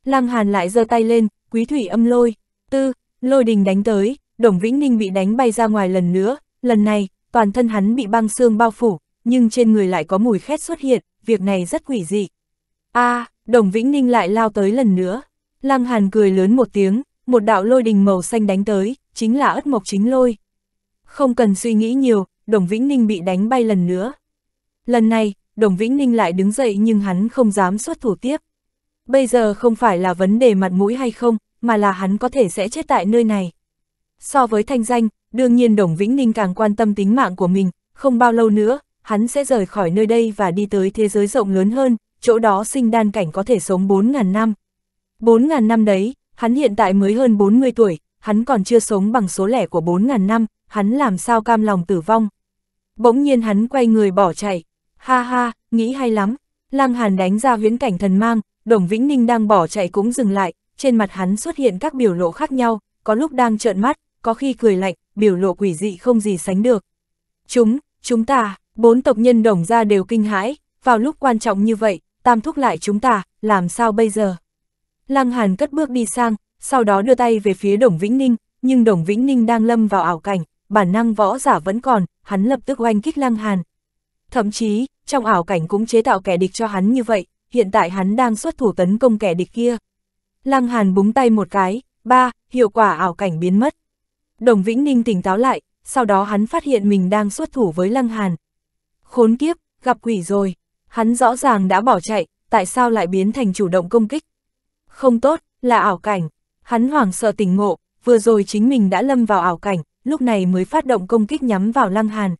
Lăng Hàn lại giơ tay lên, quý thủy âm lôi, tư, lôi đình đánh tới, Đồng Vĩnh Ninh bị đánh bay ra ngoài lần nữa, lần này, toàn thân hắn bị băng xương bao phủ, nhưng trên người lại có mùi khét xuất hiện, việc này rất quỷ dị. a à, Đồng Vĩnh Ninh lại lao tới lần nữa. Lăng Hàn cười lớn một tiếng, một đạo lôi đình màu xanh đánh tới, chính là ất mộc chính lôi. Không cần suy nghĩ nhiều, Đồng Vĩnh Ninh bị đánh bay lần nữa. Lần này, Đồng Vĩnh Ninh lại đứng dậy nhưng hắn không dám xuất thủ tiếp. Bây giờ không phải là vấn đề mặt mũi hay không, mà là hắn có thể sẽ chết tại nơi này. So với thanh danh, đương nhiên Đồng Vĩnh Ninh càng quan tâm tính mạng của mình, không bao lâu nữa, hắn sẽ rời khỏi nơi đây và đi tới thế giới rộng lớn hơn, chỗ đó sinh đan cảnh có thể sống 4.000 năm. 4.000 năm đấy, hắn hiện tại mới hơn 40 tuổi, hắn còn chưa sống bằng số lẻ của 4.000 năm, hắn làm sao cam lòng tử vong. Bỗng nhiên hắn quay người bỏ chạy, ha ha, nghĩ hay lắm, Lăng Hàn đánh ra huyễn cảnh thần mang, Đồng Vĩnh Ninh đang bỏ chạy cũng dừng lại, trên mặt hắn xuất hiện các biểu lộ khác nhau, có lúc đang trợn mắt, có khi cười lạnh, biểu lộ quỷ dị không gì sánh được. Chúng, chúng ta, bốn tộc nhân đồng ra đều kinh hãi, vào lúc quan trọng như vậy, tam thúc lại chúng ta, làm sao bây giờ? Lăng Hàn cất bước đi sang, sau đó đưa tay về phía Đồng Vĩnh Ninh, nhưng Đồng Vĩnh Ninh đang lâm vào ảo cảnh, bản năng võ giả vẫn còn, hắn lập tức oanh kích Lăng Hàn. Thậm chí, trong ảo cảnh cũng chế tạo kẻ địch cho hắn như vậy, hiện tại hắn đang xuất thủ tấn công kẻ địch kia. Lăng Hàn búng tay một cái, ba, hiệu quả ảo cảnh biến mất. Đồng Vĩnh Ninh tỉnh táo lại, sau đó hắn phát hiện mình đang xuất thủ với Lăng Hàn. Khốn kiếp, gặp quỷ rồi, hắn rõ ràng đã bỏ chạy, tại sao lại biến thành chủ động công kích? Không tốt, là ảo cảnh, hắn hoảng sợ tỉnh ngộ, vừa rồi chính mình đã lâm vào ảo cảnh, lúc này mới phát động công kích nhắm vào Lăng Hàn.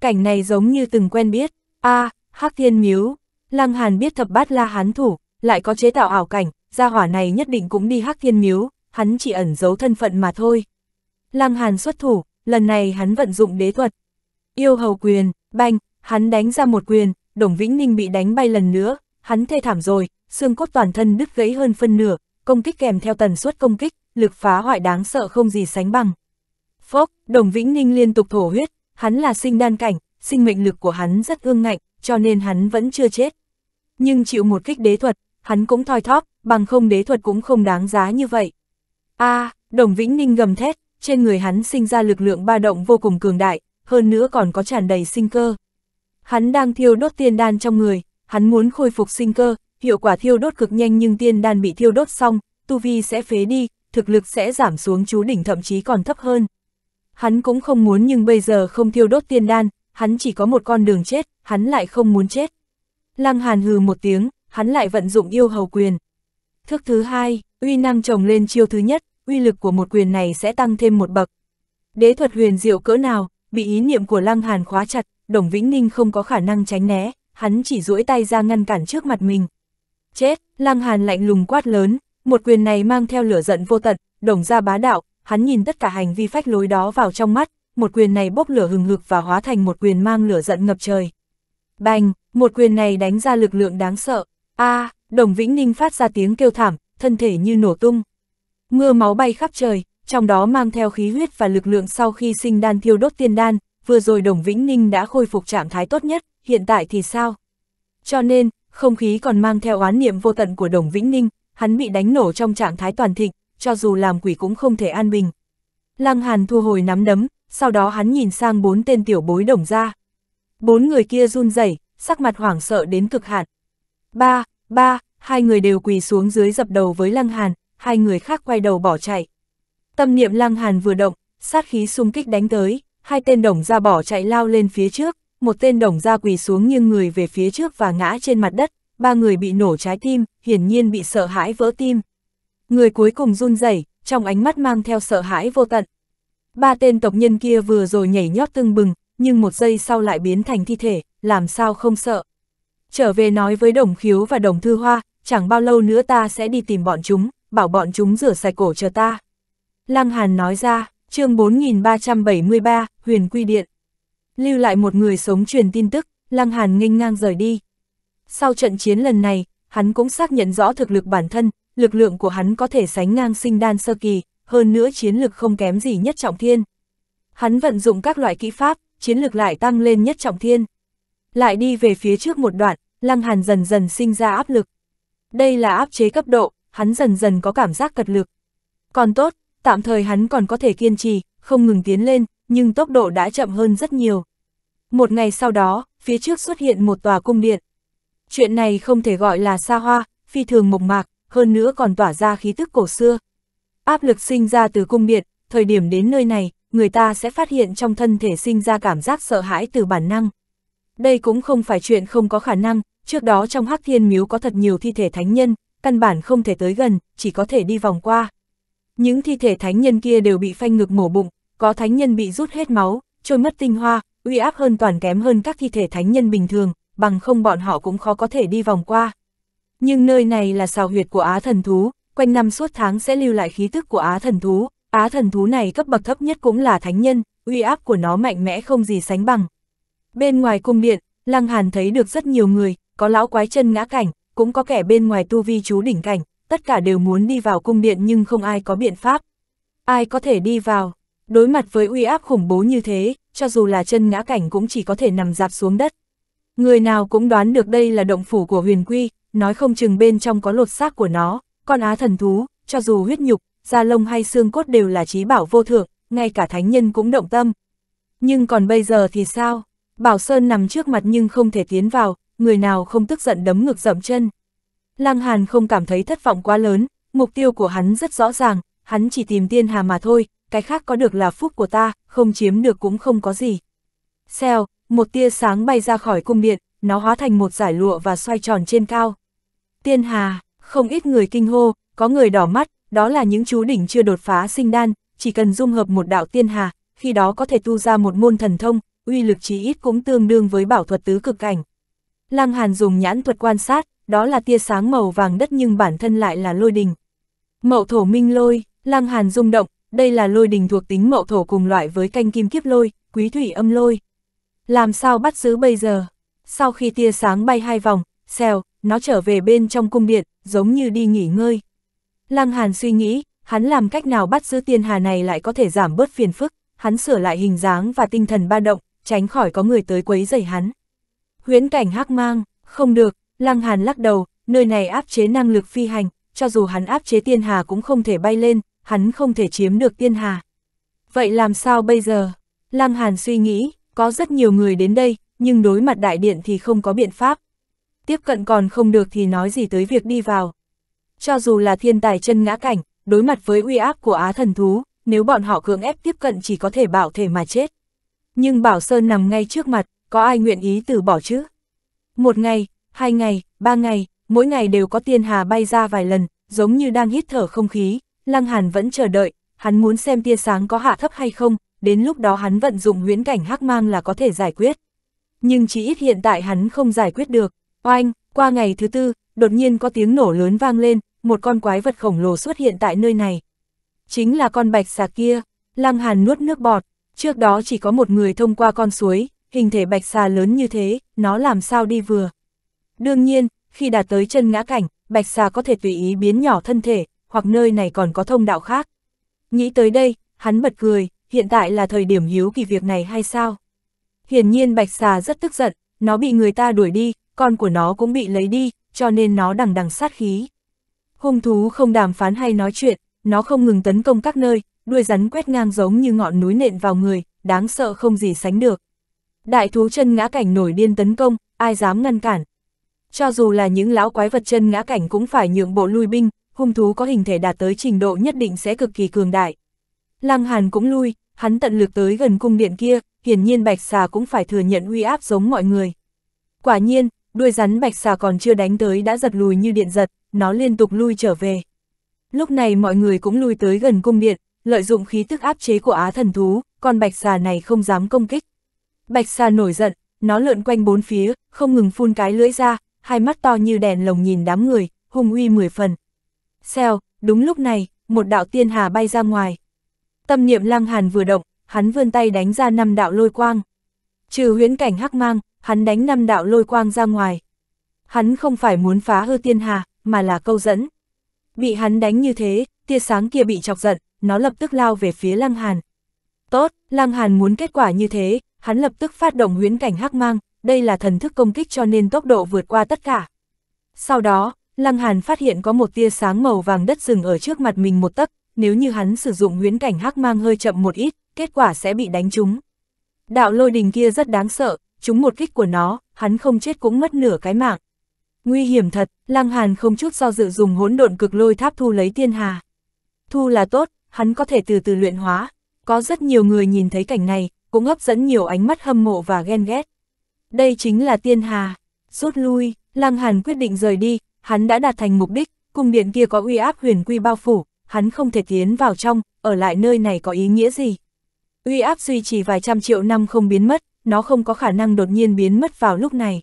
Cảnh này giống như từng quen biết, a à, Hắc Thiên Miếu, Lăng Hàn biết thập bát la hán thủ, lại có chế tạo ảo cảnh, gia hỏa này nhất định cũng đi hắc thiên miếu, hắn chỉ ẩn giấu thân phận mà thôi. Lăng Hàn xuất thủ, lần này hắn vận dụng đế thuật. Yêu hầu quyền, banh, hắn đánh ra một quyền, Đồng Vĩnh Ninh bị đánh bay lần nữa, hắn thê thảm rồi, xương cốt toàn thân đứt gãy hơn phân nửa, công kích kèm theo tần suất công kích, lực phá hoại đáng sợ không gì sánh bằng. Phốc, Đồng Vĩnh Ninh liên tục thổ huyết, hắn là sinh đan cảnh, sinh mệnh lực của hắn rất ương ngạnh, cho nên hắn vẫn chưa chết nhưng chịu một kích đế thuật, hắn cũng thoi thóp, bằng không đế thuật cũng không đáng giá như vậy. a à, Đồng Vĩnh Ninh gầm thét, trên người hắn sinh ra lực lượng ba động vô cùng cường đại, hơn nữa còn có tràn đầy sinh cơ. Hắn đang thiêu đốt tiên đan trong người, hắn muốn khôi phục sinh cơ, hiệu quả thiêu đốt cực nhanh nhưng tiên đan bị thiêu đốt xong, tu vi sẽ phế đi, thực lực sẽ giảm xuống chú đỉnh thậm chí còn thấp hơn. Hắn cũng không muốn nhưng bây giờ không thiêu đốt tiên đan, hắn chỉ có một con đường chết, hắn lại không muốn chết. Lăng Hàn hừ một tiếng, hắn lại vận dụng yêu hầu quyền. Thức thứ hai, uy năng chồng lên chiêu thứ nhất, uy lực của một quyền này sẽ tăng thêm một bậc. Đế thuật huyền diệu cỡ nào, bị ý niệm của Lăng Hàn khóa chặt, Đồng Vĩnh Ninh không có khả năng tránh né, hắn chỉ duỗi tay ra ngăn cản trước mặt mình. Chết, Lăng Hàn lạnh lùng quát lớn, một quyền này mang theo lửa giận vô tận, đồng ra bá đạo, hắn nhìn tất cả hành vi phách lối đó vào trong mắt, một quyền này bốc lửa hừng hực và hóa thành một quyền mang lửa giận ngập trời. Bành, một quyền này đánh ra lực lượng đáng sợ. a à, Đồng Vĩnh Ninh phát ra tiếng kêu thảm, thân thể như nổ tung. Mưa máu bay khắp trời, trong đó mang theo khí huyết và lực lượng sau khi sinh đan thiêu đốt tiên đan, vừa rồi Đồng Vĩnh Ninh đã khôi phục trạng thái tốt nhất, hiện tại thì sao? Cho nên, không khí còn mang theo oán niệm vô tận của Đồng Vĩnh Ninh, hắn bị đánh nổ trong trạng thái toàn thịnh, cho dù làm quỷ cũng không thể an bình. Lăng Hàn thu hồi nắm đấm, sau đó hắn nhìn sang bốn tên tiểu bối đồng ra. Bốn người kia run rẩy, sắc mặt hoảng sợ đến cực hạn. Ba, ba, hai người đều quỳ xuống dưới dập đầu với Lăng Hàn, hai người khác quay đầu bỏ chạy. Tâm niệm Lăng Hàn vừa động, sát khí xung kích đánh tới, hai tên đồng ra bỏ chạy lao lên phía trước, một tên đồng ra quỳ xuống nghiêng người về phía trước và ngã trên mặt đất, ba người bị nổ trái tim, hiển nhiên bị sợ hãi vỡ tim. Người cuối cùng run rẩy, trong ánh mắt mang theo sợ hãi vô tận. Ba tên tộc nhân kia vừa rồi nhảy nhót tưng bừng, nhưng một giây sau lại biến thành thi thể, làm sao không sợ. Trở về nói với đồng khiếu và đồng thư hoa, chẳng bao lâu nữa ta sẽ đi tìm bọn chúng, bảo bọn chúng rửa sạch cổ chờ ta. Lăng Hàn nói ra, chương 4373, Huyền Quy Điện. Lưu lại một người sống truyền tin tức, Lăng Hàn nghênh ngang rời đi. Sau trận chiến lần này, hắn cũng xác nhận rõ thực lực bản thân, lực lượng của hắn có thể sánh ngang sinh đan sơ kỳ, hơn nữa chiến lực không kém gì nhất trọng thiên. Hắn vận dụng các loại kỹ pháp, chiến lực lại tăng lên nhất trọng thiên. Lại đi về phía trước một đoạn, Lăng Hàn dần dần sinh ra áp lực. Đây là áp chế cấp độ, hắn dần dần có cảm giác cật lực. Còn tốt, tạm thời hắn còn có thể kiên trì, không ngừng tiến lên, nhưng tốc độ đã chậm hơn rất nhiều. Một ngày sau đó, phía trước xuất hiện một tòa cung điện. Chuyện này không thể gọi là xa hoa, phi thường mộc mạc, hơn nữa còn tỏa ra khí tức cổ xưa. Áp lực sinh ra từ cung điện, thời điểm đến nơi này, người ta sẽ phát hiện trong thân thể sinh ra cảm giác sợ hãi từ bản năng. Đây cũng không phải chuyện không có khả năng, trước đó trong Hắc Thiên Miếu có thật nhiều thi thể thánh nhân, căn bản không thể tới gần, chỉ có thể đi vòng qua. Những thi thể thánh nhân kia đều bị phanh ngực mổ bụng, có thánh nhân bị rút hết máu, trôi mất tinh hoa, uy áp hơn toàn kém hơn các thi thể thánh nhân bình thường, bằng không bọn họ cũng khó có thể đi vòng qua. Nhưng nơi này là xào huyệt của Á thần thú, quanh năm suốt tháng sẽ lưu lại khí tức của Á thần thú, Á thần thú này cấp bậc thấp nhất cũng là thánh nhân, uy áp của nó mạnh mẽ không gì sánh bằng. Bên ngoài cung điện, Lăng Hàn thấy được rất nhiều người, có lão quái chân ngã cảnh, cũng có kẻ bên ngoài tu vi chú đỉnh cảnh, tất cả đều muốn đi vào cung điện nhưng không ai có biện pháp. Ai có thể đi vào? Đối mặt với uy áp khủng bố như thế, cho dù là chân ngã cảnh cũng chỉ có thể nằm dạp xuống đất. Người nào cũng đoán được đây là động phủ của huyền quy, nói không chừng bên trong có lột xác của nó, con á thần thú, cho dù huyết nhục, da lông hay xương cốt đều là trí bảo vô thượng, ngay cả thánh nhân cũng động tâm. Nhưng còn bây giờ thì sao? Bảo Sơn nằm trước mặt nhưng không thể tiến vào, người nào không tức giận đấm ngực dậm chân. Lăng Hàn không cảm thấy thất vọng quá lớn, mục tiêu của hắn rất rõ ràng, hắn chỉ tìm tiên hà mà thôi, cái khác có được là phúc của ta, không chiếm được cũng không có gì. xeo một tia sáng bay ra khỏi cung điện, nó hóa thành một giải lụa và xoay tròn trên cao. Tiên hà, không ít người kinh hô, có người đỏ mắt, đó là những chú đỉnh chưa đột phá sinh đan, chỉ cần dung hợp một đạo tiên hà, khi đó có thể tu ra một môn thần thông, uy lực chí ít cũng tương đương với bảo thuật tứ cực cảnh. Lăng Hàn dùng nhãn thuật quan sát, đó là tia sáng màu vàng đất nhưng bản thân lại là lôi đình. Mậu thổ minh lôi, Lăng Hàn rung động, đây là lôi đình thuộc tính mậu thổ cùng loại với canh kim kiếp lôi, quý thủy âm lôi. Làm sao bắt giữ bây giờ? Sau khi tia sáng bay hai vòng, xèo, nó trở về bên trong cung điện, giống như đi nghỉ ngơi. Lăng Hàn suy nghĩ, hắn làm cách nào bắt giữ tiên hà này lại có thể giảm bớt phiền phức, hắn sửa lại hình dáng và tinh thần ba động, tránh khỏi có người tới quấy rầy hắn. Huyễn cảnh hắc mang, không được, Lăng Hàn lắc đầu, nơi này áp chế năng lực phi hành, cho dù hắn áp chế tiên hà cũng không thể bay lên, hắn không thể chiếm được tiên hà. Vậy làm sao bây giờ? Lăng Hàn suy nghĩ, có rất nhiều người đến đây, nhưng đối mặt đại điện thì không có biện pháp. Tiếp cận còn không được thì nói gì tới việc đi vào cho dù là thiên tài chân ngã cảnh, đối mặt với uy áp của á thần thú, nếu bọn họ cưỡng ép tiếp cận chỉ có thể bảo thể mà chết. Nhưng Bảo Sơn nằm ngay trước mặt, có ai nguyện ý từ bỏ chứ? Một ngày, hai ngày, ba ngày, mỗi ngày đều có tiên hà bay ra vài lần, giống như đang hít thở không khí, Lăng Hàn vẫn chờ đợi, hắn muốn xem tia sáng có hạ thấp hay không, đến lúc đó hắn vận dụng huyễn cảnh hắc mang là có thể giải quyết. Nhưng chỉ ít hiện tại hắn không giải quyết được. Oanh, qua ngày thứ tư, đột nhiên có tiếng nổ lớn vang lên, một con quái vật khổng lồ xuất hiện tại nơi này. Chính là con bạch xà kia, Lăng Hàn nuốt nước bọt, trước đó chỉ có một người thông qua con suối, hình thể bạch xà lớn như thế, nó làm sao đi vừa. Đương nhiên, khi đạt tới chân ngã cảnh, bạch xà có thể tùy ý biến nhỏ thân thể, hoặc nơi này còn có thông đạo khác. Nghĩ tới đây, hắn bật cười, hiện tại là thời điểm hiếu kỳ việc này hay sao? Hiển nhiên bạch xà rất tức giận, nó bị người ta đuổi đi, con của nó cũng bị lấy đi, cho nên nó đằng đằng sát khí. Hung thú không đàm phán hay nói chuyện, nó không ngừng tấn công các nơi, đuôi rắn quét ngang giống như ngọn núi nện vào người, đáng sợ không gì sánh được. Đại thú chân ngã cảnh nổi điên tấn công, ai dám ngăn cản. Cho dù là những lão quái vật chân ngã cảnh cũng phải nhượng bộ lui binh, hung thú có hình thể đạt tới trình độ nhất định sẽ cực kỳ cường đại. Lăng Hàn cũng lui, hắn tận lực tới gần cung điện kia, hiển nhiên bạch xà cũng phải thừa nhận uy áp giống mọi người. Quả nhiên, đuôi rắn bạch xà còn chưa đánh tới đã giật lùi như điện giật, nó liên tục lui trở về. Lúc này mọi người cũng lui tới gần cung điện, lợi dụng khí tức áp chế của á thần thú, con bạch xà này không dám công kích. Bạch xà nổi giận, nó lượn quanh bốn phía, không ngừng phun cái lưỡi ra, hai mắt to như đèn lồng nhìn đám người, hung uy mười phần. Xèo, đúng lúc này, một đạo tiên hà bay ra ngoài. Tâm niệm lăng hàn vừa động, hắn vươn tay đánh ra năm đạo lôi quang. Trừ huyễn cảnh hắc mang, hắn đánh năm đạo lôi quang ra ngoài. Hắn không phải muốn phá hư tiên hà, mà là câu dẫn. Bị hắn đánh như thế, tia sáng kia bị chọc giận, nó lập tức lao về phía Lăng Hàn. Tốt, Lăng Hàn muốn kết quả như thế, hắn lập tức phát động huyễn cảnh hắc mang, đây là thần thức công kích cho nên tốc độ vượt qua tất cả. Sau đó, Lăng Hàn phát hiện có một tia sáng màu vàng đất rừng ở trước mặt mình một tấc, nếu như hắn sử dụng huyễn cảnh hắc mang hơi chậm một ít, kết quả sẽ bị đánh trúng. Đạo lôi đình kia rất đáng sợ, trúng một kích của nó, hắn không chết cũng mất nửa cái mạng. Nguy hiểm thật, Lăng Hàn không chút do dự dùng hỗn độn cực lôi tháp thu lấy tiên hà. Thu là tốt, hắn có thể từ từ luyện hóa. Có rất nhiều người nhìn thấy cảnh này, cũng hấp dẫn nhiều ánh mắt hâm mộ và ghen ghét. Đây chính là tiên hà. Rút lui, Lăng Hàn quyết định rời đi, hắn đã đạt thành mục đích, cung điện kia có uy áp huyền quy bao phủ, hắn không thể tiến vào trong, ở lại nơi này có ý nghĩa gì. Uy áp duy trì vài trăm triệu năm không biến mất, nó không có khả năng đột nhiên biến mất vào lúc này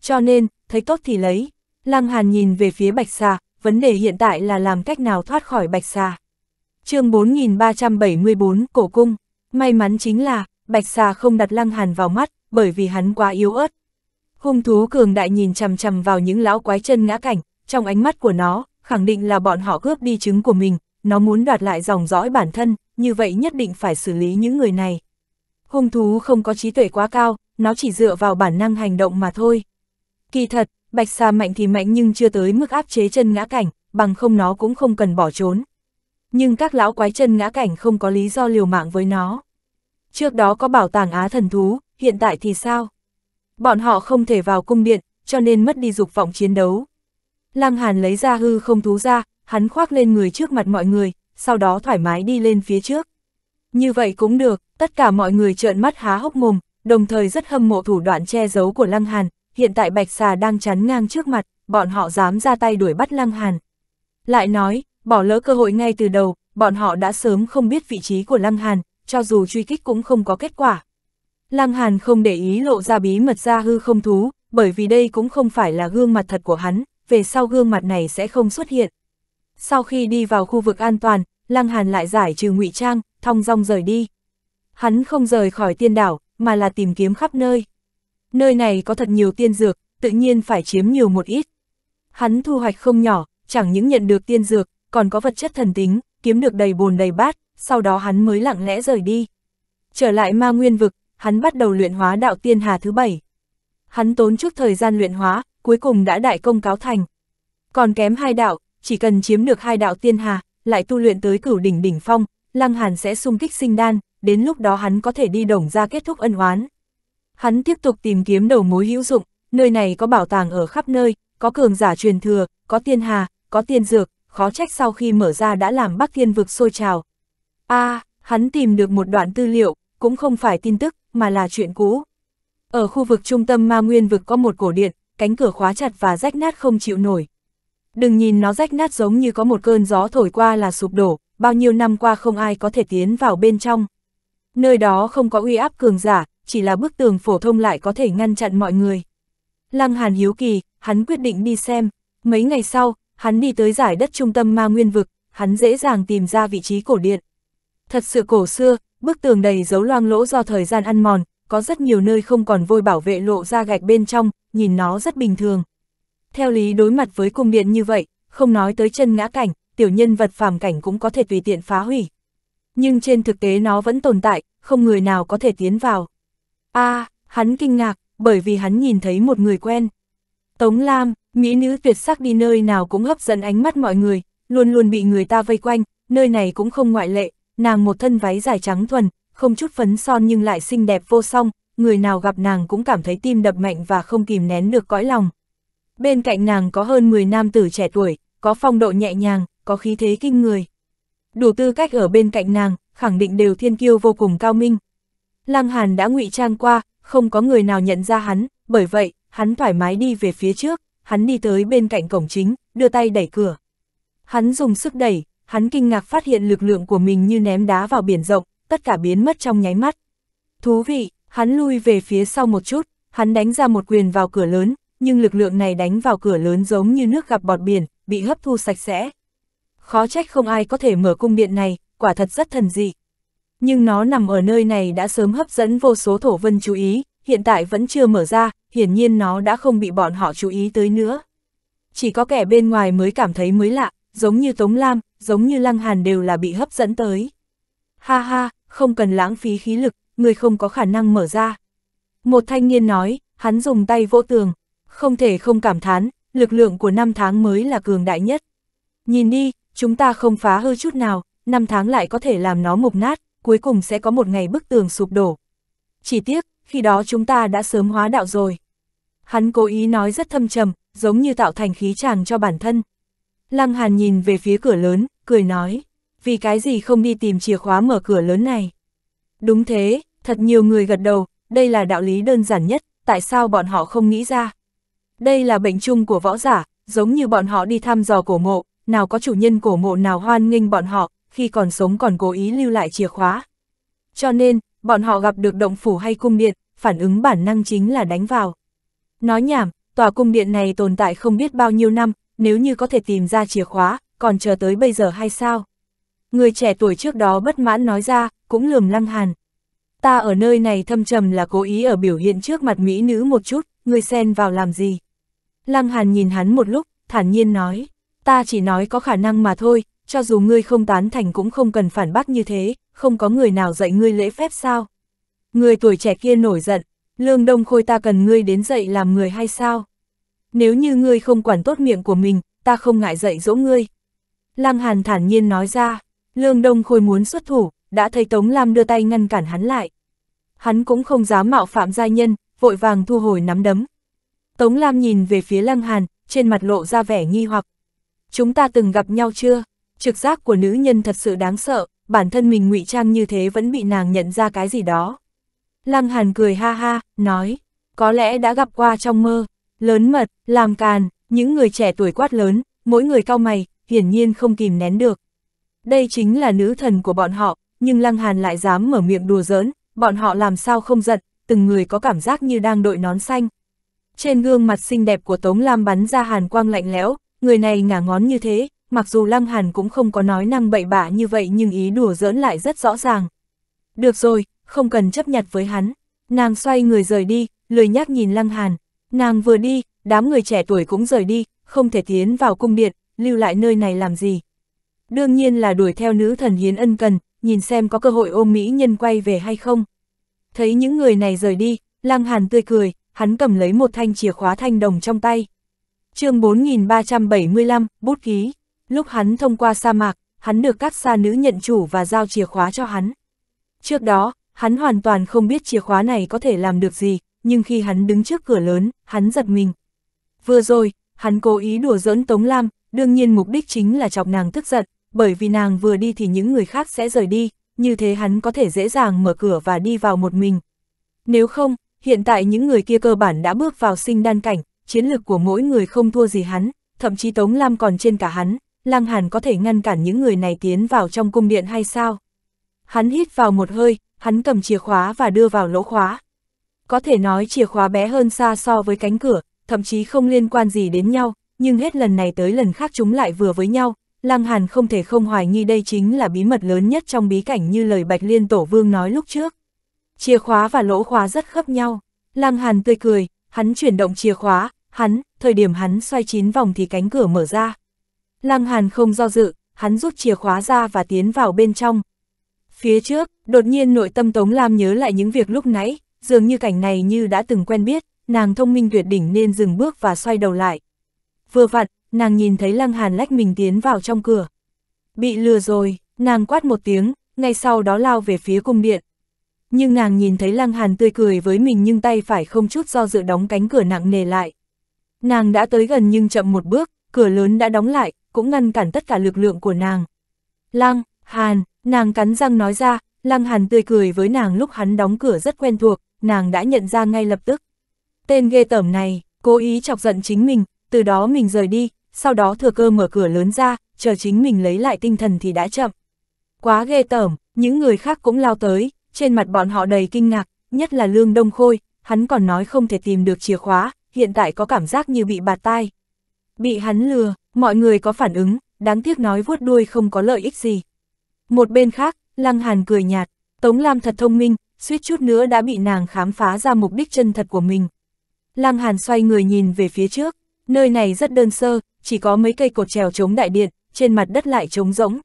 cho nên, thấy tốt thì lấy. Lăng Hàn nhìn về phía bạch xà, vấn đề hiện tại là làm cách nào thoát khỏi bạch xà. chương 4374 Cổ Cung, may mắn chính là, bạch xà không đặt Lăng Hàn vào mắt, bởi vì hắn quá yếu ớt. Hung thú cường đại nhìn chằm chằm vào những lão quái chân ngã cảnh, trong ánh mắt của nó, khẳng định là bọn họ cướp đi trứng của mình, nó muốn đoạt lại dòng dõi bản thân, như vậy nhất định phải xử lý những người này. Hung thú không có trí tuệ quá cao, nó chỉ dựa vào bản năng hành động mà thôi. Kỳ thật, bạch Sa mạnh thì mạnh nhưng chưa tới mức áp chế chân ngã cảnh, bằng không nó cũng không cần bỏ trốn. Nhưng các lão quái chân ngã cảnh không có lý do liều mạng với nó. Trước đó có bảo tàng á thần thú, hiện tại thì sao? Bọn họ không thể vào cung điện, cho nên mất đi dục vọng chiến đấu. Lăng Hàn lấy ra hư không thú ra, hắn khoác lên người trước mặt mọi người, sau đó thoải mái đi lên phía trước. Như vậy cũng được, tất cả mọi người trợn mắt há hốc mồm, đồng thời rất hâm mộ thủ đoạn che giấu của Lăng Hàn, hiện tại Bạch Xà đang chắn ngang trước mặt, bọn họ dám ra tay đuổi bắt Lăng Hàn. Lại nói, bỏ lỡ cơ hội ngay từ đầu, bọn họ đã sớm không biết vị trí của Lăng Hàn, cho dù truy kích cũng không có kết quả. Lăng Hàn không để ý lộ ra bí mật ra hư không thú, bởi vì đây cũng không phải là gương mặt thật của hắn, về sau gương mặt này sẽ không xuất hiện. Sau khi đi vào khu vực an toàn, Lăng Hàn lại giải trừ ngụy trang, thong dong rời đi. Hắn không rời khỏi tiên đảo, mà là tìm kiếm khắp nơi nơi này có thật nhiều tiên dược, tự nhiên phải chiếm nhiều một ít. Hắn thu hoạch không nhỏ, chẳng những nhận được tiên dược, còn có vật chất thần tính, kiếm được đầy bồn đầy bát, sau đó hắn mới lặng lẽ rời đi. Trở lại ma nguyên vực, hắn bắt đầu luyện hóa đạo tiên hà thứ bảy. Hắn tốn chút thời gian luyện hóa, cuối cùng đã đại công cáo thành. Còn kém hai đạo, chỉ cần chiếm được hai đạo tiên hà, lại tu luyện tới cửu đỉnh đỉnh phong, Lăng Hàn sẽ sung kích sinh đan, đến lúc đó hắn có thể đi đồng ra kết thúc ân oán. Hắn tiếp tục tìm kiếm đầu mối hữu dụng, nơi này có bảo tàng ở khắp nơi, có cường giả truyền thừa, có tiên hà, có tiên dược, khó trách sau khi mở ra đã làm Bắc Thiên vực sôi trào. A, à, hắn tìm được một đoạn tư liệu, cũng không phải tin tức, mà là chuyện cũ. Ở khu vực trung tâm Ma Nguyên vực có một cổ điện, cánh cửa khóa chặt và rách nát không chịu nổi. Đừng nhìn nó rách nát giống như có một cơn gió thổi qua là sụp đổ, bao nhiêu năm qua không ai có thể tiến vào bên trong. Nơi đó không có uy áp cường giả, chỉ là bức tường phổ thông lại có thể ngăn chặn mọi người. Lăng Hàn hiếu kỳ, hắn quyết định đi xem. Mấy ngày sau, hắn đi tới giải đất trung tâm ma nguyên vực, hắn dễ dàng tìm ra vị trí cổ điện. Thật sự cổ xưa, bức tường đầy dấu loang lỗ do thời gian ăn mòn, có rất nhiều nơi không còn vôi bảo vệ lộ ra gạch bên trong, nhìn nó rất bình thường. Theo lý đối mặt với cung điện như vậy, không nói tới chân ngã cảnh, tiểu nhân vật phàm cảnh cũng có thể tùy tiện phá hủy. Nhưng trên thực tế nó vẫn tồn tại, không người nào có thể tiến vào a à, hắn kinh ngạc, bởi vì hắn nhìn thấy một người quen. Tống Lam, mỹ nữ tuyệt sắc đi nơi nào cũng hấp dẫn ánh mắt mọi người, luôn luôn bị người ta vây quanh, nơi này cũng không ngoại lệ, nàng một thân váy dài trắng thuần, không chút phấn son nhưng lại xinh đẹp vô song, người nào gặp nàng cũng cảm thấy tim đập mạnh và không kìm nén được cõi lòng. Bên cạnh nàng có hơn 10 nam tử trẻ tuổi, có phong độ nhẹ nhàng, có khí thế kinh người. Đủ tư cách ở bên cạnh nàng, khẳng định đều thiên kiêu vô cùng cao minh. Lăng Hàn đã ngụy trang qua, không có người nào nhận ra hắn, bởi vậy, hắn thoải mái đi về phía trước, hắn đi tới bên cạnh cổng chính, đưa tay đẩy cửa. Hắn dùng sức đẩy, hắn kinh ngạc phát hiện lực lượng của mình như ném đá vào biển rộng, tất cả biến mất trong nháy mắt. Thú vị, hắn lui về phía sau một chút, hắn đánh ra một quyền vào cửa lớn, nhưng lực lượng này đánh vào cửa lớn giống như nước gặp bọt biển, bị hấp thu sạch sẽ. Khó trách không ai có thể mở cung điện này, quả thật rất thần dị nhưng nó nằm ở nơi này đã sớm hấp dẫn vô số thổ vân chú ý, hiện tại vẫn chưa mở ra, hiển nhiên nó đã không bị bọn họ chú ý tới nữa. Chỉ có kẻ bên ngoài mới cảm thấy mới lạ, giống như Tống Lam, giống như Lăng Hàn đều là bị hấp dẫn tới. Ha ha, không cần lãng phí khí lực, người không có khả năng mở ra. Một thanh niên nói, hắn dùng tay vỗ tường, không thể không cảm thán, lực lượng của năm tháng mới là cường đại nhất. Nhìn đi, chúng ta không phá hư chút nào, năm tháng lại có thể làm nó mục nát, cuối cùng sẽ có một ngày bức tường sụp đổ. Chỉ tiếc, khi đó chúng ta đã sớm hóa đạo rồi. Hắn cố ý nói rất thâm trầm, giống như tạo thành khí chàng cho bản thân. Lăng Hàn nhìn về phía cửa lớn, cười nói, vì cái gì không đi tìm chìa khóa mở cửa lớn này. Đúng thế, thật nhiều người gật đầu, đây là đạo lý đơn giản nhất, tại sao bọn họ không nghĩ ra. Đây là bệnh chung của võ giả, giống như bọn họ đi thăm dò cổ mộ, nào có chủ nhân cổ mộ nào hoan nghênh bọn họ, khi còn sống còn cố ý lưu lại chìa khóa. Cho nên, bọn họ gặp được động phủ hay cung điện, phản ứng bản năng chính là đánh vào. Nói nhảm, tòa cung điện này tồn tại không biết bao nhiêu năm, nếu như có thể tìm ra chìa khóa, còn chờ tới bây giờ hay sao? Người trẻ tuổi trước đó bất mãn nói ra, cũng lườm lăng hàn. Ta ở nơi này thâm trầm là cố ý ở biểu hiện trước mặt mỹ nữ một chút, người xen vào làm gì? Lăng hàn nhìn hắn một lúc, thản nhiên nói, ta chỉ nói có khả năng mà thôi, cho dù ngươi không tán thành cũng không cần phản bác như thế, không có người nào dạy ngươi lễ phép sao. Người tuổi trẻ kia nổi giận, lương đông khôi ta cần ngươi đến dạy làm người hay sao? Nếu như ngươi không quản tốt miệng của mình, ta không ngại dạy dỗ ngươi. Lăng Hàn thản nhiên nói ra, lương đông khôi muốn xuất thủ, đã thấy Tống Lam đưa tay ngăn cản hắn lại. Hắn cũng không dám mạo phạm gia nhân, vội vàng thu hồi nắm đấm. Tống Lam nhìn về phía Lăng Hàn, trên mặt lộ ra vẻ nghi hoặc. Chúng ta từng gặp nhau chưa? trực giác của nữ nhân thật sự đáng sợ, bản thân mình ngụy trang như thế vẫn bị nàng nhận ra cái gì đó. Lăng Hàn cười ha ha, nói, có lẽ đã gặp qua trong mơ, lớn mật, làm càn, những người trẻ tuổi quát lớn, mỗi người cao mày, hiển nhiên không kìm nén được. Đây chính là nữ thần của bọn họ, nhưng Lăng Hàn lại dám mở miệng đùa giỡn, bọn họ làm sao không giận, từng người có cảm giác như đang đội nón xanh. Trên gương mặt xinh đẹp của Tống Lam bắn ra hàn quang lạnh lẽo, người này ngả ngón như thế, mặc dù Lăng Hàn cũng không có nói năng bậy bạ như vậy nhưng ý đùa giỡn lại rất rõ ràng. Được rồi, không cần chấp nhặt với hắn. Nàng xoay người rời đi, lười nhác nhìn Lăng Hàn. Nàng vừa đi, đám người trẻ tuổi cũng rời đi, không thể tiến vào cung điện, lưu lại nơi này làm gì. Đương nhiên là đuổi theo nữ thần hiến ân cần, nhìn xem có cơ hội ôm mỹ nhân quay về hay không. Thấy những người này rời đi, Lăng Hàn tươi cười, hắn cầm lấy một thanh chìa khóa thanh đồng trong tay. chương 4375, bút ký. Lúc hắn thông qua sa mạc, hắn được các sa nữ nhận chủ và giao chìa khóa cho hắn. Trước đó, hắn hoàn toàn không biết chìa khóa này có thể làm được gì, nhưng khi hắn đứng trước cửa lớn, hắn giật mình. Vừa rồi, hắn cố ý đùa giỡn Tống Lam, đương nhiên mục đích chính là chọc nàng tức giận, bởi vì nàng vừa đi thì những người khác sẽ rời đi, như thế hắn có thể dễ dàng mở cửa và đi vào một mình. Nếu không, hiện tại những người kia cơ bản đã bước vào sinh đan cảnh, chiến lược của mỗi người không thua gì hắn, thậm chí Tống Lam còn trên cả hắn, Lăng Hàn có thể ngăn cản những người này tiến vào trong cung điện hay sao? Hắn hít vào một hơi, hắn cầm chìa khóa và đưa vào lỗ khóa. Có thể nói chìa khóa bé hơn xa so với cánh cửa, thậm chí không liên quan gì đến nhau, nhưng hết lần này tới lần khác chúng lại vừa với nhau. Lăng Hàn không thể không hoài nghi đây chính là bí mật lớn nhất trong bí cảnh như lời Bạch Liên Tổ Vương nói lúc trước. Chìa khóa và lỗ khóa rất khớp nhau. Lăng Hàn tươi cười, hắn chuyển động chìa khóa, hắn, thời điểm hắn xoay chín vòng thì cánh cửa mở ra. Lăng Hàn không do dự, hắn rút chìa khóa ra và tiến vào bên trong. Phía trước, đột nhiên nội tâm Tống Lam nhớ lại những việc lúc nãy, dường như cảnh này như đã từng quen biết, nàng thông minh tuyệt đỉnh nên dừng bước và xoay đầu lại. Vừa vặn, nàng nhìn thấy Lăng Hàn lách mình tiến vào trong cửa. Bị lừa rồi, nàng quát một tiếng, ngay sau đó lao về phía cung điện. Nhưng nàng nhìn thấy Lăng Hàn tươi cười với mình nhưng tay phải không chút do dự đóng cánh cửa nặng nề lại. Nàng đã tới gần nhưng chậm một bước, cửa lớn đã đóng lại, cũng ngăn cản tất cả lực lượng của nàng. Lăng, Hàn, nàng cắn răng nói ra, Lăng Hàn tươi cười với nàng lúc hắn đóng cửa rất quen thuộc, nàng đã nhận ra ngay lập tức. Tên ghê tởm này, cố ý chọc giận chính mình, từ đó mình rời đi, sau đó thừa cơ mở cửa lớn ra, chờ chính mình lấy lại tinh thần thì đã chậm. Quá ghê tởm, những người khác cũng lao tới, trên mặt bọn họ đầy kinh ngạc, nhất là Lương Đông Khôi, hắn còn nói không thể tìm được chìa khóa, hiện tại có cảm giác như bị bạt tai. Bị hắn lừa, mọi người có phản ứng, đáng tiếc nói vuốt đuôi không có lợi ích gì. Một bên khác, Lăng Hàn cười nhạt, Tống Lam thật thông minh, suýt chút nữa đã bị nàng khám phá ra mục đích chân thật của mình. Lăng Hàn xoay người nhìn về phía trước, nơi này rất đơn sơ, chỉ có mấy cây cột trèo chống đại điện, trên mặt đất lại trống rỗng.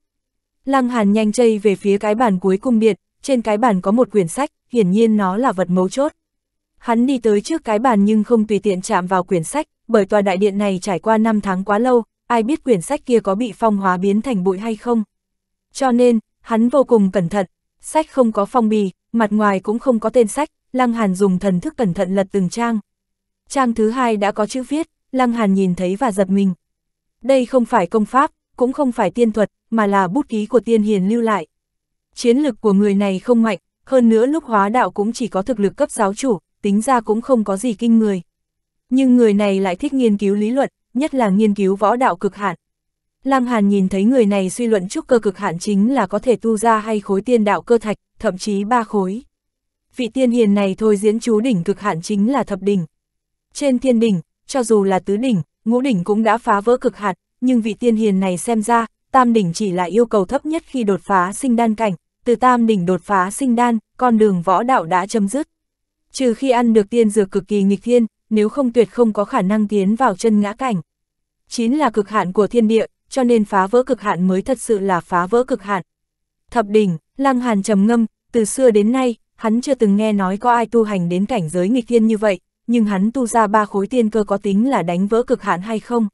Lăng Hàn nhanh chây về phía cái bàn cuối cung biệt trên cái bàn có một quyển sách, hiển nhiên nó là vật mấu chốt. Hắn đi tới trước cái bàn nhưng không tùy tiện chạm vào quyển sách, bởi tòa đại điện này trải qua năm tháng quá lâu, ai biết quyển sách kia có bị phong hóa biến thành bụi hay không. Cho nên, hắn vô cùng cẩn thận, sách không có phong bì, mặt ngoài cũng không có tên sách, Lăng Hàn dùng thần thức cẩn thận lật từng trang. Trang thứ hai đã có chữ viết, Lăng Hàn nhìn thấy và giật mình. Đây không phải công pháp, cũng không phải tiên thuật, mà là bút ký của tiên hiền lưu lại. Chiến lực của người này không mạnh, hơn nữa lúc hóa đạo cũng chỉ có thực lực cấp giáo chủ, tính ra cũng không có gì kinh người. Nhưng người này lại thích nghiên cứu lý luận, nhất là nghiên cứu võ đạo cực hạn. Lam Hàn nhìn thấy người này suy luận trúc cơ cực hạn chính là có thể tu ra hay khối tiên đạo cơ thạch, thậm chí ba khối. Vị tiên hiền này thôi diễn chú đỉnh cực hạn chính là thập đỉnh. Trên thiên đỉnh, cho dù là tứ đỉnh, ngũ đỉnh cũng đã phá vỡ cực hạn, nhưng vị tiên hiền này xem ra, tam đỉnh chỉ là yêu cầu thấp nhất khi đột phá sinh đan cảnh, từ tam đỉnh đột phá sinh đan, con đường võ đạo đã chấm dứt. Trừ khi ăn được tiên dược cực kỳ nghịch thiên, nếu không tuyệt không có khả năng tiến vào chân ngã cảnh. Chín là cực hạn của thiên địa, cho nên phá vỡ cực hạn mới thật sự là phá vỡ cực hạn. Thập đỉnh, Lăng Hàn trầm ngâm, từ xưa đến nay, hắn chưa từng nghe nói có ai tu hành đến cảnh giới nghịch thiên như vậy, nhưng hắn tu ra ba khối tiên cơ có tính là đánh vỡ cực hạn hay không.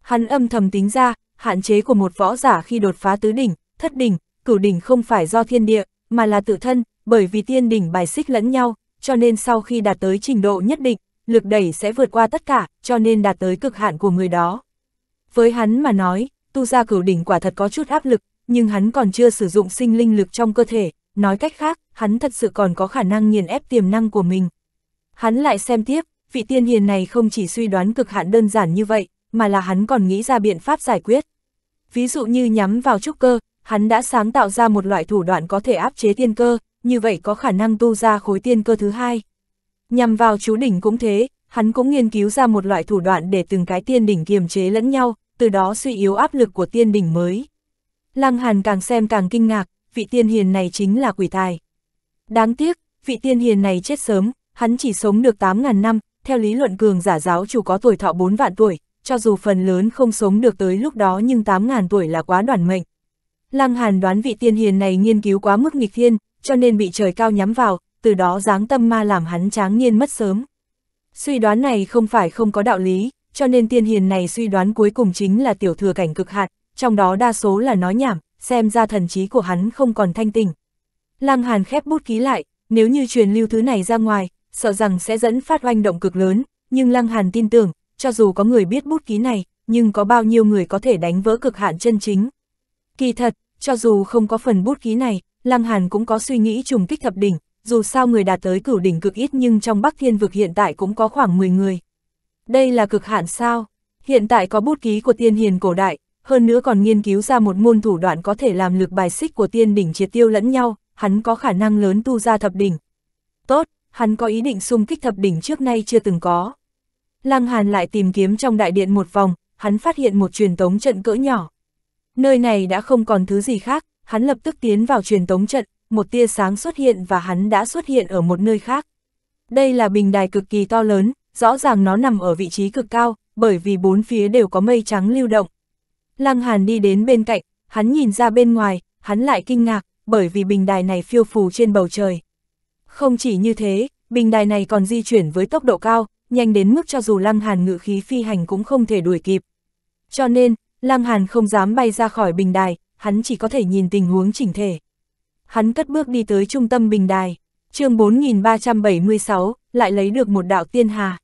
Hắn âm thầm tính ra, hạn chế của một võ giả khi đột phá tứ đỉnh, thất đỉnh, cửu đỉnh không phải do thiên địa, mà là tự thân, bởi vì tiên đỉnh bài xích lẫn nhau, cho nên sau khi đạt tới trình độ nhất định, lực đẩy sẽ vượt qua tất cả, cho nên đạt tới cực hạn của người đó. Với hắn mà nói, tu ra cửu đỉnh quả thật có chút áp lực, nhưng hắn còn chưa sử dụng sinh linh lực trong cơ thể, nói cách khác, hắn thật sự còn có khả năng nghiền ép tiềm năng của mình. Hắn lại xem tiếp, vị tiên hiền này không chỉ suy đoán cực hạn đơn giản như vậy, mà là hắn còn nghĩ ra biện pháp giải quyết. Ví dụ như nhắm vào trúc cơ, hắn đã sáng tạo ra một loại thủ đoạn có thể áp chế tiên cơ, như vậy có khả năng tu ra khối tiên cơ thứ hai. Nhằm vào chú đỉnh cũng thế, hắn cũng nghiên cứu ra một loại thủ đoạn để từng cái tiên đỉnh kiềm chế lẫn nhau, từ đó suy yếu áp lực của tiên đỉnh mới. Lăng Hàn càng xem càng kinh ngạc, vị tiên hiền này chính là quỷ tài. Đáng tiếc, vị tiên hiền này chết sớm, hắn chỉ sống được 8.000 năm, theo lý luận cường giả giáo chủ có tuổi thọ 4 vạn tuổi, cho dù phần lớn không sống được tới lúc đó nhưng 8.000 tuổi là quá đoàn mệnh. Lăng Hàn đoán vị tiên hiền này nghiên cứu quá mức nghịch thiên, cho nên bị trời cao nhắm vào, từ đó dáng tâm ma làm hắn tráng nhiên mất sớm. Suy đoán này không phải không có đạo lý, cho nên tiên hiền này suy đoán cuối cùng chính là tiểu thừa cảnh cực hạn, trong đó đa số là nói nhảm, xem ra thần trí của hắn không còn thanh tình. Lăng Hàn khép bút ký lại, nếu như truyền lưu thứ này ra ngoài, sợ rằng sẽ dẫn phát oanh động cực lớn, nhưng Lăng Hàn tin tưởng, cho dù có người biết bút ký này, nhưng có bao nhiêu người có thể đánh vỡ cực hạn chân chính. Kỳ thật, cho dù không có phần bút ký này, Lăng Hàn cũng có suy nghĩ trùng kích thập đỉnh, dù sao người đạt tới cửu đỉnh cực ít nhưng trong Bắc Thiên Vực hiện tại cũng có khoảng 10 người. Đây là cực hạn sao? Hiện tại có bút ký của tiên hiền cổ đại, hơn nữa còn nghiên cứu ra một môn thủ đoạn có thể làm lực bài xích của tiên đỉnh triệt tiêu lẫn nhau, hắn có khả năng lớn tu ra thập đỉnh. Tốt, hắn có ý định xung kích thập đỉnh trước nay chưa từng có. Lăng Hàn lại tìm kiếm trong đại điện một vòng, hắn phát hiện một truyền tống trận cỡ nhỏ. Nơi này đã không còn thứ gì khác, hắn lập tức tiến vào truyền tống trận, một tia sáng xuất hiện và hắn đã xuất hiện ở một nơi khác. Đây là bình đài cực kỳ to lớn, rõ ràng nó nằm ở vị trí cực cao, bởi vì bốn phía đều có mây trắng lưu động. Lăng Hàn đi đến bên cạnh, hắn nhìn ra bên ngoài, hắn lại kinh ngạc, bởi vì bình đài này phiêu phù trên bầu trời. Không chỉ như thế, bình đài này còn di chuyển với tốc độ cao, nhanh đến mức cho dù Lăng Hàn ngự khí phi hành cũng không thể đuổi kịp. Cho nên, Lăng Hàn không dám bay ra khỏi bình đài, hắn chỉ có thể nhìn tình huống chỉnh thể hắn cất bước đi tới trung tâm bình đài, chương 4376, lại lấy được một đạo tiên hà.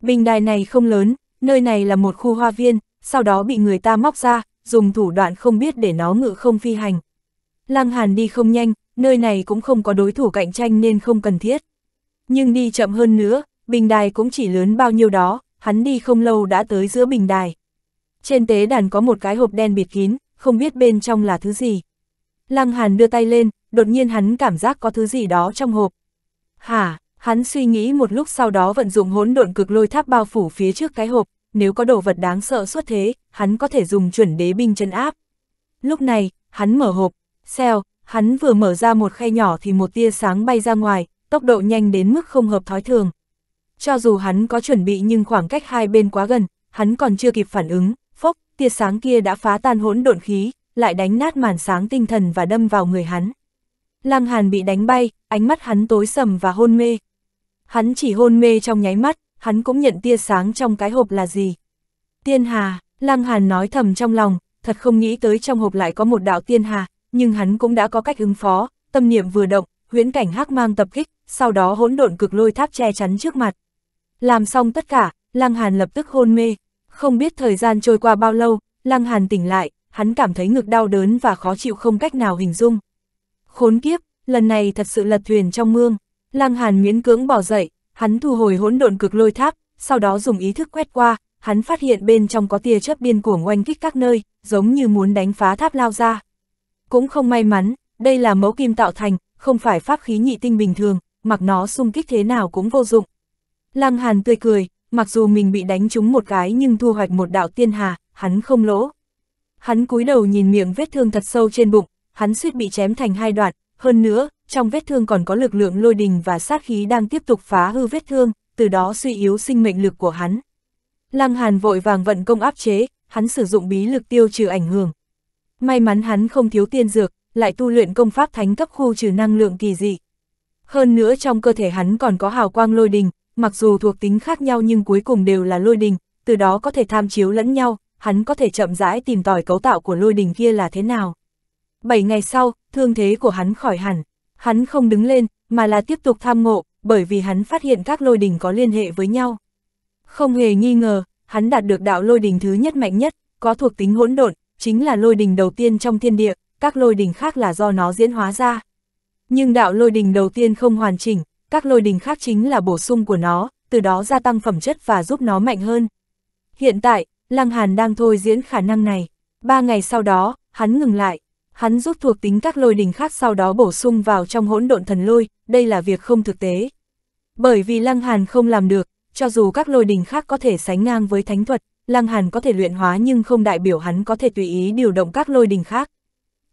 Bình đài này không lớn, nơi này là một khu hoa viên, sau đó bị người ta móc ra, dùng thủ đoạn không biết để nó ngự không phi hành. Lăng Hàn đi không nhanh, nơi này cũng không có đối thủ cạnh tranh nên không cần thiết. Nhưng đi chậm hơn nữa, bình đài cũng chỉ lớn bao nhiêu đó, hắn đi không lâu đã tới giữa bình đài. Trên tế đàn có một cái hộp đen bịt kín, không biết bên trong là thứ gì. Lăng Hàn đưa tay lên, đột nhiên hắn cảm giác có thứ gì đó trong hộp. Hả, hắn suy nghĩ một lúc sau đó vận dụng hỗn độn cực lôi tháp bao phủ phía trước cái hộp, nếu có đồ vật đáng sợ xuất thế, hắn có thể dùng chuẩn đế binh chân áp. Lúc này, hắn mở hộp, xeo, hắn vừa mở ra một khe nhỏ thì một tia sáng bay ra ngoài, tốc độ nhanh đến mức không hợp thói thường. Cho dù hắn có chuẩn bị nhưng khoảng cách hai bên quá gần, hắn còn chưa kịp phản ứng, phốc, tia sáng kia đã phá tan hỗn độn khí, lại đánh nát màn sáng tinh thần và đâm vào người hắn. Lăng Hàn bị đánh bay, ánh mắt hắn tối sầm và hôn mê. Hắn chỉ hôn mê trong nháy mắt, hắn cũng nhận tia sáng trong cái hộp là gì. Tiên Hà, Lăng Hàn nói thầm trong lòng, thật không nghĩ tới trong hộp lại có một đạo Tiên Hà, nhưng hắn cũng đã có cách ứng phó, tâm niệm vừa động, huyễn cảnh hắc mang tập kích, sau đó hỗn độn cực lôi tháp che chắn trước mặt. Làm xong tất cả, Lăng Hàn lập tức hôn mê. Không biết thời gian trôi qua bao lâu, Lăng Hàn tỉnh lại, hắn cảm thấy ngực đau đớn và khó chịu không cách nào hình dung. Khốn kiếp, lần này thật sự lật thuyền trong mương. Lăng Hàn miễn cưỡng bỏ dậy, hắn thu hồi hỗn độn cực lôi tháp, sau đó dùng ý thức quét qua, hắn phát hiện bên trong có tia chớp điên cuồng oanh kích các nơi, giống như muốn đánh phá tháp lao ra. Cũng không may mắn, đây là mẫu kim tạo thành, không phải pháp khí nhị tinh bình thường, mặc nó xung kích thế nào cũng vô dụng. Lăng Hàn tươi cười, mặc dù mình bị đánh trúng một cái nhưng thu hoạch một đạo tiên hà, hắn không lỗ. Hắn cúi đầu nhìn miệng vết thương thật sâu trên bụng, hắn suýt bị chém thành hai đoạn, hơn nữa, trong vết thương còn có lực lượng lôi đình và sát khí đang tiếp tục phá hư vết thương, từ đó suy yếu sinh mệnh lực của hắn. Lăng Hàn vội vàng vận công áp chế, hắn sử dụng bí lực tiêu trừ ảnh hưởng. May mắn hắn không thiếu tiên dược, lại tu luyện công pháp thánh cấp khu trừ năng lượng kỳ dị. Hơn nữa trong cơ thể hắn còn có hào quang lôi đình, mặc dù thuộc tính khác nhau nhưng cuối cùng đều là lôi đình, từ đó có thể tham chiếu lẫn nhau, hắn có thể chậm rãi tìm tòi cấu tạo của lôi đình kia là thế nào. Bảy ngày sau, thương thế của hắn khỏi hẳn, hắn không đứng lên, mà là tiếp tục tham ngộ, bởi vì hắn phát hiện các lôi đình có liên hệ với nhau. Không hề nghi ngờ, hắn đạt được đạo lôi đình thứ nhất mạnh nhất, có thuộc tính hỗn độn, chính là lôi đình đầu tiên trong thiên địa, các lôi đình khác là do nó diễn hóa ra. Nhưng đạo lôi đình đầu tiên không hoàn chỉnh, các lôi đình khác chính là bổ sung của nó, từ đó gia tăng phẩm chất và giúp nó mạnh hơn. Hiện tại, Lăng Hàn đang thôi diễn khả năng này. Ba ngày sau đó, hắn ngừng lại. Hắn rút thuộc tính các lôi đỉnh khác sau đó bổ sung vào trong hỗn độn thần lôi, đây là việc không thực tế. Bởi vì Lăng Hàn không làm được, cho dù các lôi đỉnh khác có thể sánh ngang với thánh thuật, Lăng Hàn có thể luyện hóa nhưng không đại biểu hắn có thể tùy ý điều động các lôi đỉnh khác.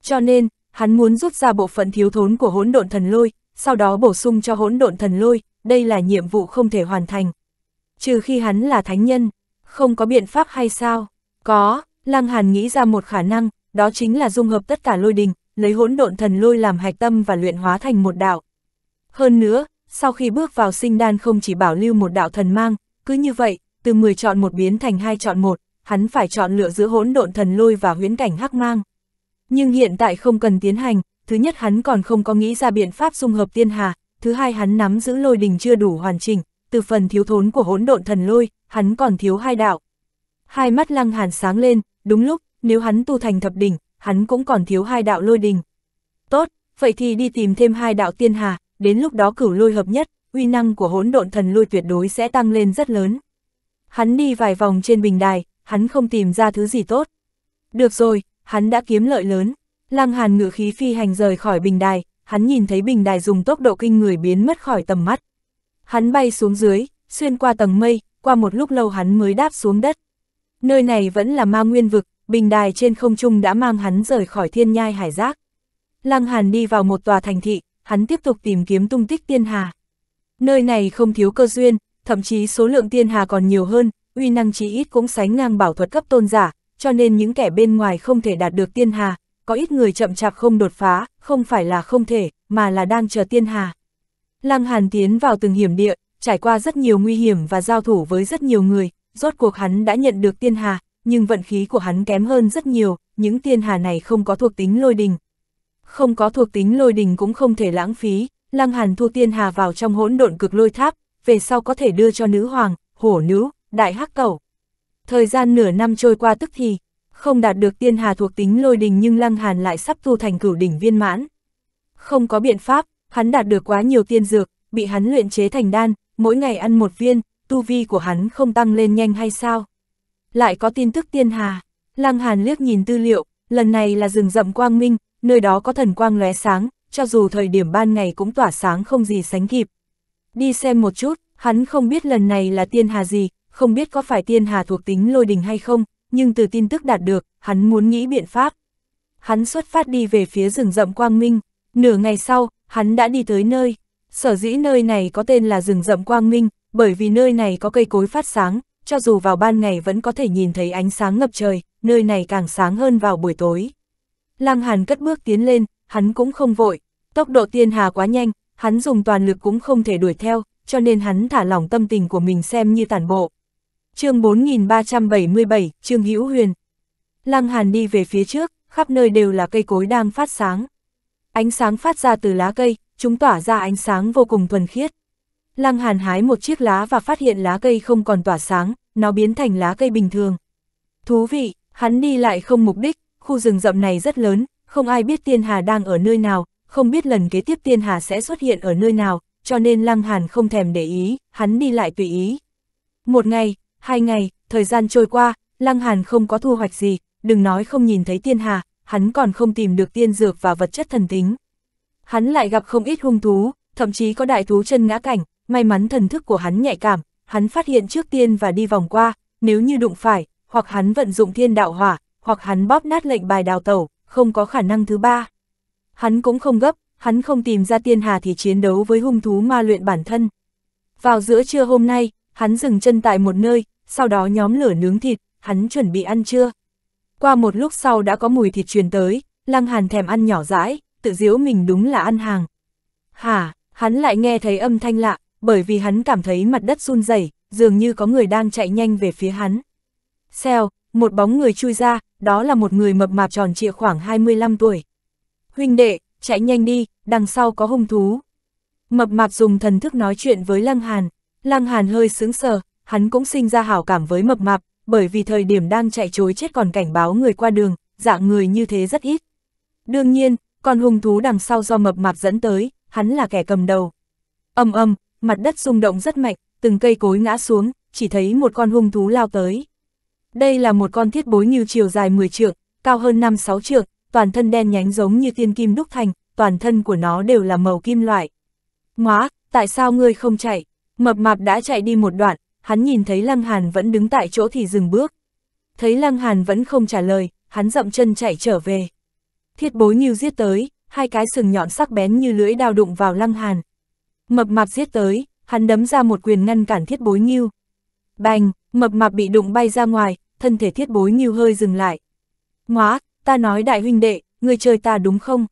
Cho nên, hắn muốn rút ra bộ phận thiếu thốn của hỗn độn thần lôi, sau đó bổ sung cho hỗn độn thần lôi, đây là nhiệm vụ không thể hoàn thành. Trừ khi hắn là thánh nhân không có biện pháp hay sao? Có, Lăng Hàn nghĩ ra một khả năng, đó chính là dung hợp tất cả lôi đình, lấy hỗn độn thần lôi làm hạch tâm và luyện hóa thành một đạo. Hơn nữa, sau khi bước vào sinh đan không chỉ bảo lưu một đạo thần mang, cứ như vậy, từ 10 chọn một biến thành hai chọn một, hắn phải chọn lựa giữa hỗn độn thần lôi và huyễn cảnh hắc mang. Nhưng hiện tại không cần tiến hành, thứ nhất hắn còn không có nghĩ ra biện pháp dung hợp tiên hà, thứ hai hắn nắm giữ lôi đình chưa đủ hoàn chỉnh, từ phần thiếu thốn của hỗn độn thần lôi, hắn còn thiếu hai đạo. Hai mắt lăng hàn sáng lên, đúng lúc, nếu hắn tu thành thập đỉnh, hắn cũng còn thiếu hai đạo lôi đỉnh Tốt, vậy thì đi tìm thêm hai đạo tiên hà, đến lúc đó cửu lôi hợp nhất, uy năng của hỗn độn thần lôi tuyệt đối sẽ tăng lên rất lớn. Hắn đi vài vòng trên bình đài, hắn không tìm ra thứ gì tốt. Được rồi, hắn đã kiếm lợi lớn. Lăng Hàn ngự khí phi hành rời khỏi bình đài, hắn nhìn thấy bình đài dùng tốc độ kinh người biến mất khỏi tầm mắt. Hắn bay xuống dưới, xuyên qua tầng mây, qua một lúc lâu hắn mới đáp xuống đất. Nơi này vẫn là ma nguyên vực, bình đài trên không trung đã mang hắn rời khỏi thiên nhai hải giác. Lăng Hàn đi vào một tòa thành thị, hắn tiếp tục tìm kiếm tung tích tiên hà. Nơi này không thiếu cơ duyên, thậm chí số lượng tiên hà còn nhiều hơn, uy năng chí ít cũng sánh ngang bảo thuật cấp tôn giả, cho nên những kẻ bên ngoài không thể đạt được tiên hà, có ít người chậm chạp không đột phá, không phải là không thể, mà là đang chờ tiên hà. Lăng Hàn tiến vào từng hiểm địa, trải qua rất nhiều nguy hiểm và giao thủ với rất nhiều người, rốt cuộc hắn đã nhận được tiên hà, nhưng vận khí của hắn kém hơn rất nhiều, những tiên hà này không có thuộc tính lôi đình. Không có thuộc tính lôi đình cũng không thể lãng phí, Lăng Hàn thu tiên hà vào trong hỗn độn cực lôi tháp, về sau có thể đưa cho nữ hoàng, hổ nữ, đại hắc cầu. Thời gian nửa năm trôi qua tức thì, không đạt được tiên hà thuộc tính lôi đình nhưng Lăng Hàn lại sắp tu thành cửu đỉnh viên mãn. Không có biện pháp, hắn đạt được quá nhiều tiên dược, bị hắn luyện chế thành đan, mỗi ngày ăn một viên, tu vi của hắn không tăng lên nhanh hay sao? Lại có tin tức tiên hà, Lăng Hàn liếc nhìn tư liệu, lần này là rừng rậm quang minh, nơi đó có thần quang lóe sáng, cho dù thời điểm ban ngày cũng tỏa sáng không gì sánh kịp. Đi xem một chút, hắn không biết lần này là tiên hà gì, không biết có phải tiên hà thuộc tính lôi đình hay không, nhưng từ tin tức đạt được, hắn muốn nghĩ biện pháp. Hắn xuất phát đi về phía rừng rậm quang minh, nửa ngày sau, hắn đã đi tới nơi. Sở dĩ nơi này có tên là rừng rậm quang minh, bởi vì nơi này có cây cối phát sáng, cho dù vào ban ngày vẫn có thể nhìn thấy ánh sáng ngập trời, nơi này càng sáng hơn vào buổi tối. Lăng Hàn cất bước tiến lên, hắn cũng không vội, tốc độ tiên hà quá nhanh, hắn dùng toàn lực cũng không thể đuổi theo, cho nên hắn thả lỏng tâm tình của mình xem như tản bộ. chương 4377, Trương Hữu Huyền Lăng Hàn đi về phía trước, khắp nơi đều là cây cối đang phát sáng. Ánh sáng phát ra từ lá cây, chúng tỏa ra ánh sáng vô cùng thuần khiết. Lăng Hàn hái một chiếc lá và phát hiện lá cây không còn tỏa sáng, nó biến thành lá cây bình thường. Thú vị, hắn đi lại không mục đích, khu rừng rậm này rất lớn, không ai biết Tiên Hà đang ở nơi nào, không biết lần kế tiếp Tiên Hà sẽ xuất hiện ở nơi nào, cho nên Lăng Hàn không thèm để ý, hắn đi lại tùy ý. Một ngày, hai ngày, thời gian trôi qua, Lăng Hàn không có thu hoạch gì, đừng nói không nhìn thấy Tiên Hà, hắn còn không tìm được tiên dược và vật chất thần tính. Hắn lại gặp không ít hung thú, thậm chí có đại thú chân ngã cảnh, may mắn thần thức của hắn nhạy cảm, hắn phát hiện trước tiên và đi vòng qua, nếu như đụng phải, hoặc hắn vận dụng thiên đạo hỏa, hoặc hắn bóp nát lệnh bài đào tẩu, không có khả năng thứ ba. Hắn cũng không gấp, hắn không tìm ra tiên hà thì chiến đấu với hung thú ma luyện bản thân. Vào giữa trưa hôm nay, hắn dừng chân tại một nơi, sau đó nhóm lửa nướng thịt, hắn chuẩn bị ăn trưa. Qua một lúc sau đã có mùi thịt truyền tới, Lăng Hàn thèm ăn nhỏ dãi, tự diếu mình đúng là ăn hàng. Hả, hắn lại nghe thấy âm thanh lạ, bởi vì hắn cảm thấy mặt đất run rẩy, dường như có người đang chạy nhanh về phía hắn. Xèo, một bóng người chui ra, đó là một người mập mạp tròn trịa khoảng 25 tuổi. Huynh đệ, chạy nhanh đi, đằng sau có hung thú. Mập mạp dùng thần thức nói chuyện với Lăng Hàn, Lăng Hàn hơi sướng sờ, hắn cũng sinh ra hảo cảm với mập mạp, bởi vì thời điểm đang chạy chối chết còn cảnh báo người qua đường, dạng người như thế rất ít. Đương nhiên, con hung thú đằng sau do mập mạp dẫn tới, hắn là kẻ cầm đầu. Âm âm, mặt đất rung động rất mạnh, từng cây cối ngã xuống, chỉ thấy một con hung thú lao tới. Đây là một con thiết bối như chiều dài 10 trượng, cao hơn 5-6 trượng, toàn thân đen nhánh giống như tiên kim đúc thành, toàn thân của nó đều là màu kim loại. Móa, tại sao ngươi không chạy? Mập mạp đã chạy đi một đoạn, hắn nhìn thấy Lăng Hàn vẫn đứng tại chỗ thì dừng bước. Thấy Lăng Hàn vẫn không trả lời, hắn dậm chân chạy trở về. Thiết bối nghiêu giết tới, hai cái sừng nhọn sắc bén như lưỡi đao đụng vào Lăng Hàn. Mập mạp giết tới, hắn đấm ra một quyền ngăn cản thiết bối nghiêu. Bành, mập mạp bị đụng bay ra ngoài, thân thể thiết bối nghiêu hơi dừng lại. Ngoá, ta nói đại huynh đệ, người chơi ta đúng không?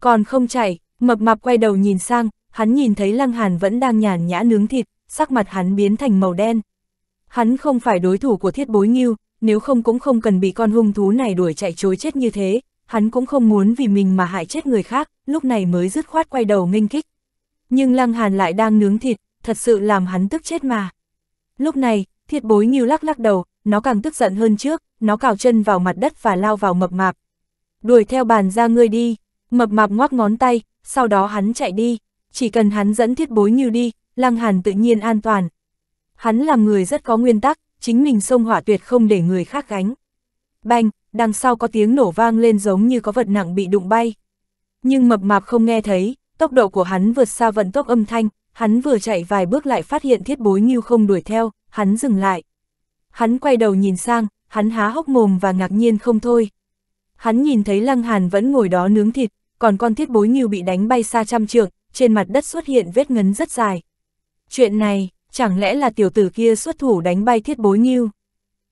Còn không chạy, mập mạp quay đầu nhìn sang, hắn nhìn thấy Lăng Hàn vẫn đang nhàn nhã nướng thịt, sắc mặt hắn biến thành màu đen. Hắn không phải đối thủ của thiết bối nghiêu, nếu không cũng không cần bị con hung thú này đuổi chạy chối chết như thế, hắn cũng không muốn vì mình mà hại chết người khác, lúc này mới dứt khoát quay đầu nghênh kích. Nhưng Lăng Hàn lại đang nướng thịt, thật sự làm hắn tức chết mà. Lúc này, thiết bối nghiêu lắc lắc đầu, nó càng tức giận hơn trước, nó cào chân vào mặt đất và lao vào mập mạp. Đuổi theo bàn ra ngươi đi, mập mạp ngoắc ngón tay, sau đó hắn chạy đi, chỉ cần hắn dẫn thiết bối nghiêu đi, Lăng Hàn tự nhiên an toàn. Hắn làm người rất có nguyên tắc, chính mình sông hỏa tuyệt không để người khác gánh. Bành, đằng sau có tiếng nổ vang lên giống như có vật nặng bị đụng bay. Nhưng mập mạp không nghe thấy, tốc độ của hắn vượt xa vận tốc âm thanh, hắn vừa chạy vài bước lại phát hiện thiết bối nghiêu không đuổi theo, hắn dừng lại. Hắn quay đầu nhìn sang, hắn há hốc mồm và ngạc nhiên không thôi. Hắn nhìn thấy lăng hàn vẫn ngồi đó nướng thịt, còn con thiết bối nghiêu bị đánh bay xa trăm trượng, trên mặt đất xuất hiện vết ngấn rất dài. Chuyện này, chẳng lẽ là tiểu tử kia xuất thủ đánh bay thiết bối nghiêu?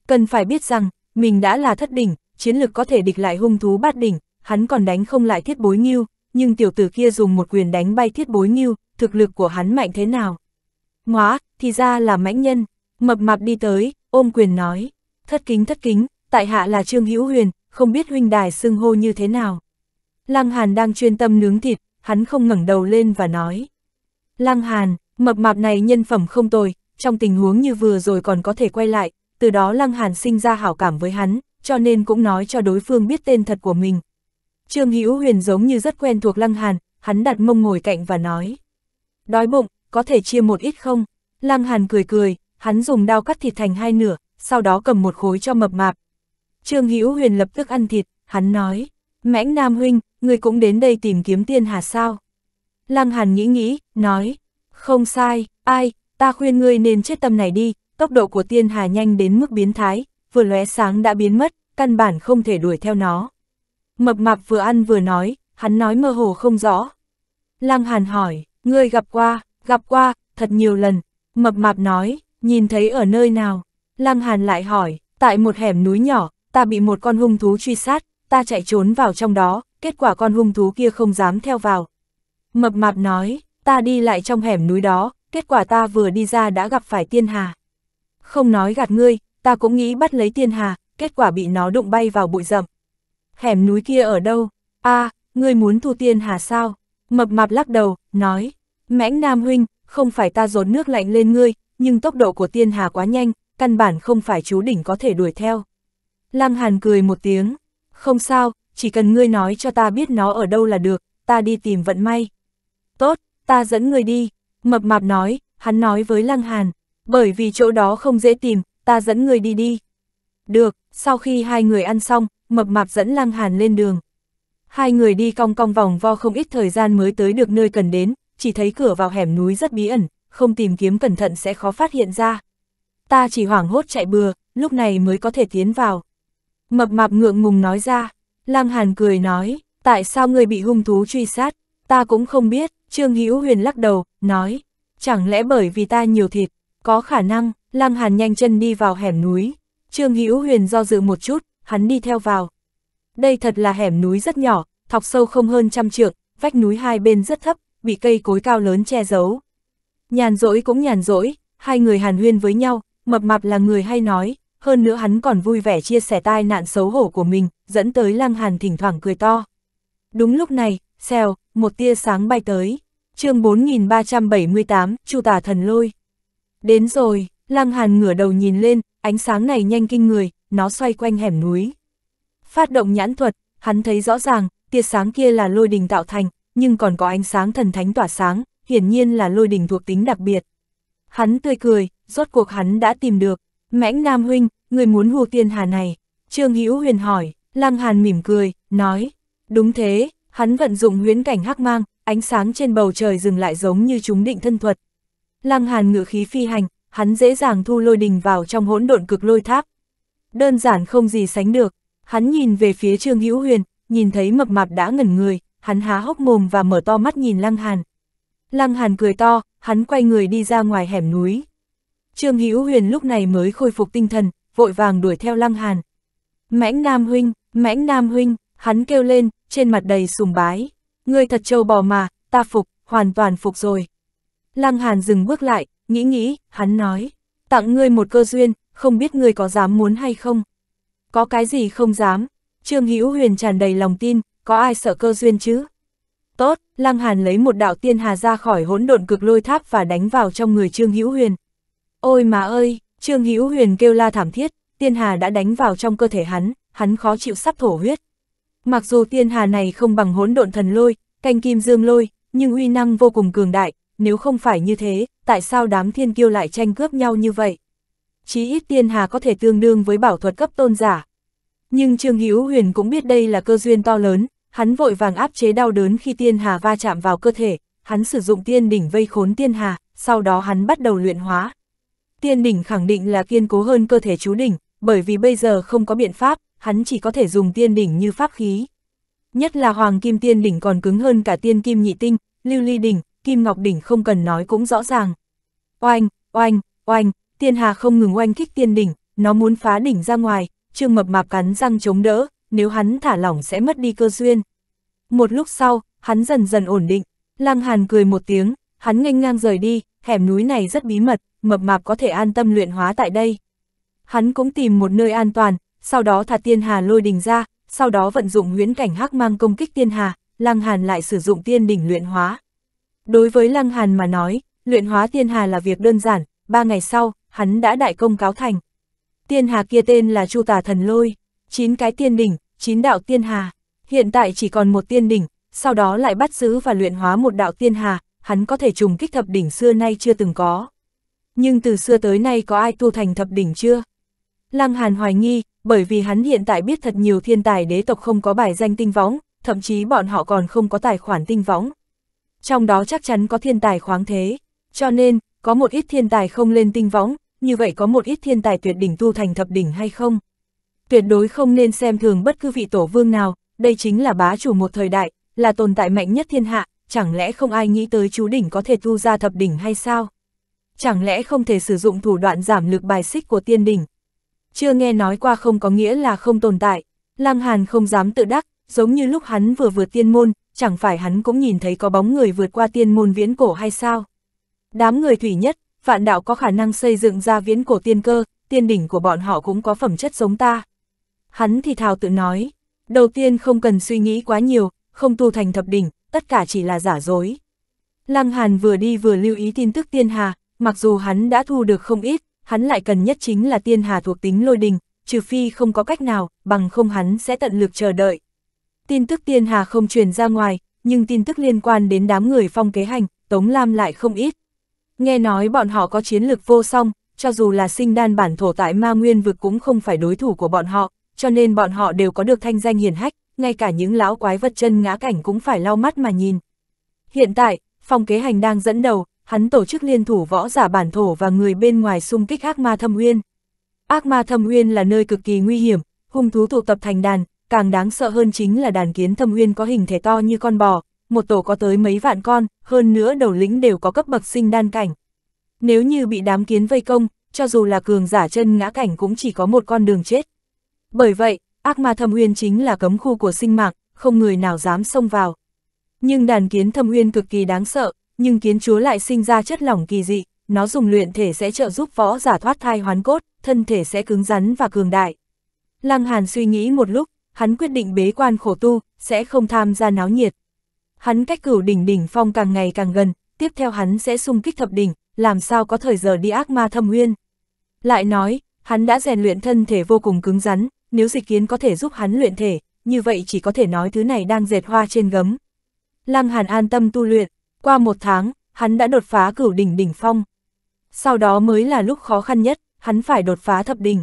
Cần phải biết rằng, mình đã là thất đỉnh, chiến lực có thể địch lại hung thú bát đỉnh, hắn còn đánh không lại thiết bối nghiêu, nhưng tiểu tử kia dùng một quyền đánh bay thiết bối nghiêu, thực lực của hắn mạnh thế nào? Ngóa, thì ra là mãnh nhân, mập mạp đi tới, ôm quyền nói, thất kính thất kính, tại hạ là Trương Hữu Huyền, không biết huynh đài xưng hô như thế nào. Lăng Hàn đang chuyên tâm nướng thịt, hắn không ngẩng đầu lên và nói. Lăng Hàn, Mập mạp này nhân phẩm không tồi, trong tình huống như vừa rồi còn có thể quay lại, từ đó Lăng Hàn sinh ra hảo cảm với hắn, cho nên cũng nói cho đối phương biết tên thật của mình. Trương Hữu Huyền giống như rất quen thuộc Lăng Hàn, hắn đặt mông ngồi cạnh và nói. Đói bụng, có thể chia một ít không? Lăng Hàn cười cười, hắn dùng dao cắt thịt thành hai nửa, sau đó cầm một khối cho mập mạp. Trương Hữu Huyền lập tức ăn thịt, hắn nói. Mãnh Nam Huynh, người cũng đến đây tìm kiếm tiên hà sao? Lăng Hàn nghĩ nghĩ, nói, không sai, ai, ta khuyên ngươi nên chết tâm này đi, tốc độ của tiên hà nhanh đến mức biến thái, vừa lóe sáng đã biến mất, căn bản không thể đuổi theo nó. Mập mạp vừa ăn vừa nói, hắn nói mơ hồ không rõ. Lăng Hàn hỏi, ngươi gặp qua, gặp qua, thật nhiều lần. Mập mạp nói, nhìn thấy ở nơi nào? Lăng Hàn lại hỏi, tại một hẻm núi nhỏ, ta bị một con hung thú truy sát, ta chạy trốn vào trong đó, kết quả con hung thú kia không dám theo vào. Mập mạp nói, ta đi lại trong hẻm núi đó, kết quả ta vừa đi ra đã gặp phải tiên hà. Không nói gạt ngươi, ta cũng nghĩ bắt lấy tiên hà, kết quả bị nó đụng bay vào bụi rậm. Hẻm núi kia ở đâu? a à, ngươi muốn thu tiên hà sao? Mập mạp lắc đầu, nói, mãnh nam huynh, không phải ta dồn nước lạnh lên ngươi, nhưng tốc độ của tiên hà quá nhanh, căn bản không phải chú đỉnh có thể đuổi theo. Lăng Hàn cười một tiếng, không sao, chỉ cần ngươi nói cho ta biết nó ở đâu là được, ta đi tìm vận may. Tốt, ta dẫn người đi, mập mạp nói, hắn nói với Lăng Hàn, bởi vì chỗ đó không dễ tìm, ta dẫn người đi đi. Được, sau khi hai người ăn xong, mập mạp dẫn Lăng Hàn lên đường. Hai người đi cong cong vòng vo không ít thời gian mới tới được nơi cần đến, chỉ thấy cửa vào hẻm núi rất bí ẩn, không tìm kiếm cẩn thận sẽ khó phát hiện ra. Ta chỉ hoảng hốt chạy bừa, lúc này mới có thể tiến vào. Mập mạp ngượng ngùng nói ra, Lăng Hàn cười nói, tại sao người bị hung thú truy sát, ta cũng không biết, Trương Hữu Huyền lắc đầu, nói, chẳng lẽ bởi vì ta nhiều thịt, có khả năng, Lăng Hàn nhanh chân đi vào hẻm núi. Trương Hữu Huyền do dự một chút, hắn đi theo vào. Đây thật là hẻm núi rất nhỏ, thọc sâu không hơn trăm trượng, vách núi hai bên rất thấp, bị cây cối cao lớn che giấu. Nhàn rỗi cũng nhàn rỗi, hai người hàn huyên với nhau, mập mạp là người hay nói, hơn nữa hắn còn vui vẻ chia sẻ tai nạn xấu hổ của mình, dẫn tới Lăng Hàn thỉnh thoảng cười to. Đúng lúc này, xèo, một tia sáng bay tới chương 4378, Chu tả thần lôi. Đến rồi, Lăng Hàn ngửa đầu nhìn lên, ánh sáng này nhanh kinh người, nó xoay quanh hẻm núi. Phát động nhãn thuật, hắn thấy rõ ràng, tia sáng kia là lôi đình tạo thành, nhưng còn có ánh sáng thần thánh tỏa sáng, hiển nhiên là lôi đình thuộc tính đặc biệt. Hắn tươi cười, rốt cuộc hắn đã tìm được. Mãnh Nam Huynh, người muốn hù tiên hà này. Trương Hữu Huyền hỏi, Lăng Hàn mỉm cười, nói. Đúng thế, hắn vận dụng huyến cảnh hắc mang, ánh sáng trên bầu trời dừng lại giống như chúng định thân thuật. Lăng Hàn ngự khí phi hành, hắn dễ dàng thu lôi đình vào trong hỗn độn cực lôi tháp. Đơn giản không gì sánh được, hắn nhìn về phía Trương Hữu Huyền, nhìn thấy mập mạp đã ngẩn người, hắn há hốc mồm và mở to mắt nhìn Lăng Hàn. Lăng Hàn cười to, hắn quay người đi ra ngoài hẻm núi. Trương Hữu Huyền lúc này mới khôi phục tinh thần, vội vàng đuổi theo Lăng Hàn. Mãnh Nam Huynh, Mãnh Nam Huynh, hắn kêu lên, trên mặt đầy sùng bái. Ngươi thật trâu bò mà, ta phục, hoàn toàn phục rồi. Lăng Hàn dừng bước lại, nghĩ nghĩ, hắn nói, tặng ngươi một cơ duyên, không biết ngươi có dám muốn hay không. Có cái gì không dám, Trương Hữu Huyền tràn đầy lòng tin, có ai sợ cơ duyên chứ? Tốt, Lăng Hàn lấy một đạo tiên hà ra khỏi hỗn độn cực lôi tháp và đánh vào trong người Trương Hữu Huyền. Ôi mà ơi, Trương Hữu Huyền kêu la thảm thiết, tiên hà đã đánh vào trong cơ thể hắn, hắn khó chịu sắp thổ huyết. Mặc dù thiên hà này không bằng hỗn độn thần lôi, canh kim dương lôi, nhưng uy năng vô cùng cường đại, nếu không phải như thế, tại sao đám thiên kiêu lại tranh cướp nhau như vậy? Chí ít thiên hà có thể tương đương với bảo thuật cấp tôn giả. Nhưng Trương Hữu Huyền cũng biết đây là cơ duyên to lớn, hắn vội vàng áp chế đau đớn khi thiên hà va chạm vào cơ thể, hắn sử dụng tiên đỉnh vây khốn thiên hà, sau đó hắn bắt đầu luyện hóa. Tiên đỉnh khẳng định là kiên cố hơn cơ thể chú đỉnh, bởi vì bây giờ không có biện pháp, hắn chỉ có thể dùng tiên đỉnh như pháp khí. Nhất là hoàng kim tiên đỉnh còn cứng hơn cả tiên kim nhị tinh, lưu ly đỉnh, kim ngọc đỉnh không cần nói cũng rõ ràng. Oanh, oanh, oanh, tiên hà không ngừng oanh kích tiên đỉnh, nó muốn phá đỉnh ra ngoài, trương mập mạp cắn răng chống đỡ, nếu hắn thả lỏng sẽ mất đi cơ duyên. Một lúc sau, hắn dần dần ổn định, lăng hàn cười một tiếng, hắn nghênh ngang rời đi, hẻm núi này rất bí mật, mập mạp có thể an tâm luyện hóa tại đây. Hắn cũng tìm một nơi an toàn, sau đó thả tiên hà lôi đình ra, sau đó vận dụng huyễn cảnh hắc mang công kích tiên hà, Lăng Hàn lại sử dụng tiên đỉnh luyện hóa. Đối với Lăng Hàn mà nói, luyện hóa tiên hà là việc đơn giản, ba ngày sau, hắn đã đại công cáo thành. Tiên hà kia tên là Chu Tà Thần Lôi, chín cái tiên đỉnh, chín đạo tiên hà, hiện tại chỉ còn một tiên đỉnh, sau đó lại bắt giữ và luyện hóa một đạo tiên hà, hắn có thể trùng kích thập đỉnh xưa nay chưa từng có. Nhưng từ xưa tới nay có ai tu thành thập đỉnh chưa? Lăng Hàn hoài nghi, bởi vì hắn hiện tại biết thật nhiều thiên tài đế tộc không có bài danh tinh võng, thậm chí bọn họ còn không có tài khoản tinh võng. Trong đó chắc chắn có thiên tài khoáng thế, cho nên, có một ít thiên tài không lên tinh võng, như vậy có một ít thiên tài tuyệt đỉnh tu thành thập đỉnh hay không? Tuyệt đối không nên xem thường bất cứ vị tổ vương nào, đây chính là bá chủ một thời đại, là tồn tại mạnh nhất thiên hạ, chẳng lẽ không ai nghĩ tới chú đỉnh có thể tu ra thập đỉnh hay sao? Chẳng lẽ không thể sử dụng thủ đoạn giảm lực bài xích của tiên đỉnh, chưa nghe nói qua không có nghĩa là không tồn tại. Lăng Hàn không dám tự đắc, giống như lúc hắn vừa vượt tiên môn, chẳng phải hắn cũng nhìn thấy có bóng người vượt qua tiên môn viễn cổ hay sao? Đám người thủy nhất, vạn đạo có khả năng xây dựng ra viễn cổ tiên cơ, tiên đỉnh của bọn họ cũng có phẩm chất giống ta. Hắn thì thào tự nói, đầu tiên không cần suy nghĩ quá nhiều, không tu thành thập đỉnh, tất cả chỉ là giả dối. Lăng Hàn vừa đi vừa lưu ý tin tức tiên hà, mặc dù hắn đã thu được không ít, hắn lại cần nhất chính là tiên hà thuộc tính lôi đình, trừ phi không có cách nào, bằng không hắn sẽ tận lực chờ đợi. Tin tức tiên hà không truyền ra ngoài, nhưng tin tức liên quan đến đám người phong kế hành, Tống Lam lại không ít. Nghe nói bọn họ có chiến lược vô song, cho dù là sinh đan bản thổ tại ma nguyên vực cũng không phải đối thủ của bọn họ, cho nên bọn họ đều có được thanh danh hiển hách, ngay cả những lão quái vật chân ngã cảnh cũng phải lau mắt mà nhìn. Hiện tại, phong kế hành đang dẫn đầu, hắn tổ chức liên thủ võ giả bản thổ và người bên ngoài xung kích ác ma thâm uyên. Ác ma thâm uyên là nơi cực kỳ nguy hiểm, hung thú tụ tập thành đàn, càng đáng sợ hơn chính là đàn kiến thâm uyên có hình thể to như con bò, một tổ có tới mấy vạn con, hơn nữa đầu lĩnh đều có cấp bậc sinh đan cảnh. Nếu như bị đám kiến vây công, cho dù là cường giả chân ngã cảnh cũng chỉ có một con đường chết. Bởi vậy, ác ma thâm uyên chính là cấm khu của sinh mạng, không người nào dám xông vào. Nhưng đàn kiến thâm uyên cực kỳ đáng sợ, nhưng kiến chúa lại sinh ra chất lỏng kỳ dị, nó dùng luyện thể sẽ trợ giúp võ giả thoát thai hoán cốt, thân thể sẽ cứng rắn và cường đại. Lăng Hàn suy nghĩ một lúc, hắn quyết định bế quan khổ tu, sẽ không tham gia náo nhiệt. Hắn cách cửu đỉnh đỉnh phong càng ngày càng gần, tiếp theo hắn sẽ xung kích thập đỉnh, làm sao có thời giờ đi ác ma thâm nguyên. Lại nói, hắn đã rèn luyện thân thể vô cùng cứng rắn, nếu dịch kiến có thể giúp hắn luyện thể, như vậy chỉ có thể nói thứ này đang dệt hoa trên gấm. Lăng Hàn an tâm tu luyện, qua một tháng, hắn đã đột phá cửu đỉnh đỉnh phong. Sau đó mới là lúc khó khăn nhất, hắn phải đột phá thập đỉnh.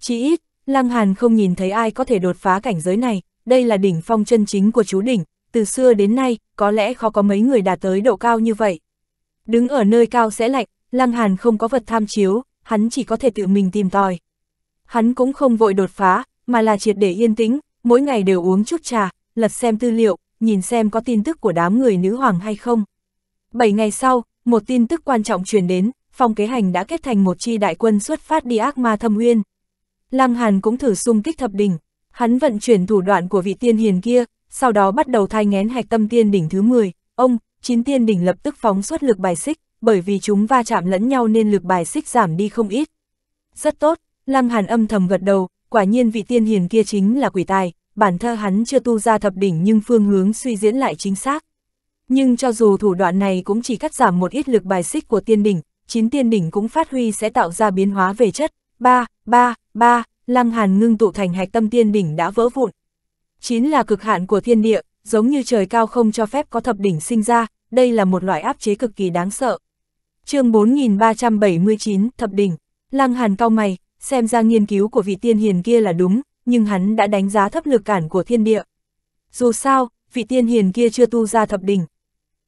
Chỉ ít, Lăng Hàn không nhìn thấy ai có thể đột phá cảnh giới này, đây là đỉnh phong chân chính của chú đỉnh, từ xưa đến nay, có lẽ khó có mấy người đạt tới độ cao như vậy. Đứng ở nơi cao sẽ lạnh, Lăng Hàn không có vật tham chiếu, hắn chỉ có thể tự mình tìm tòi. Hắn cũng không vội đột phá, mà là triệt để yên tĩnh, mỗi ngày đều uống chút trà, lật xem tư liệu, nhìn xem có tin tức của đám người nữ hoàng hay không. Bảy ngày sau, một tin tức quan trọng truyền đến, phong kế hành đã kết thành một chi đại quân xuất phát đi ác ma thâm uyên. Lăng Hàn cũng thử xung kích thập đỉnh, hắn vận chuyển thủ đoạn của vị tiên hiền kia, sau đó bắt đầu thai ngén hạch tâm tiên đỉnh thứ 10, ông, chín tiên đỉnh lập tức phóng xuất lực bài xích, bởi vì chúng va chạm lẫn nhau nên lực bài xích giảm đi không ít. Rất tốt, Lăng Hàn âm thầm gật đầu, quả nhiên vị tiên hiền kia chính là quỷ tài, bản thơ hắn chưa tu ra thập đỉnh nhưng phương hướng suy diễn lại chính xác. Nhưng cho dù thủ đoạn này cũng chỉ cắt giảm một ít lực bài xích của tiên đỉnh, chín tiên đỉnh cũng phát huy sẽ tạo ra biến hóa về chất. 3, 3, 3, lăng hàn ngưng tụ thành hạch tâm tiên đỉnh đã vỡ vụn. 9 là cực hạn của thiên địa, giống như trời cao không cho phép có thập đỉnh sinh ra, đây là một loại áp chế cực kỳ đáng sợ. chương 4379, thập đỉnh, lăng hàn cao mày, xem ra nghiên cứu của vị tiên hiền kia là đúng, nhưng hắn đã đánh giá thấp lực cản của thiên địa. Dù sao, vị tiên hiền kia chưa tu ra thập đỉnh.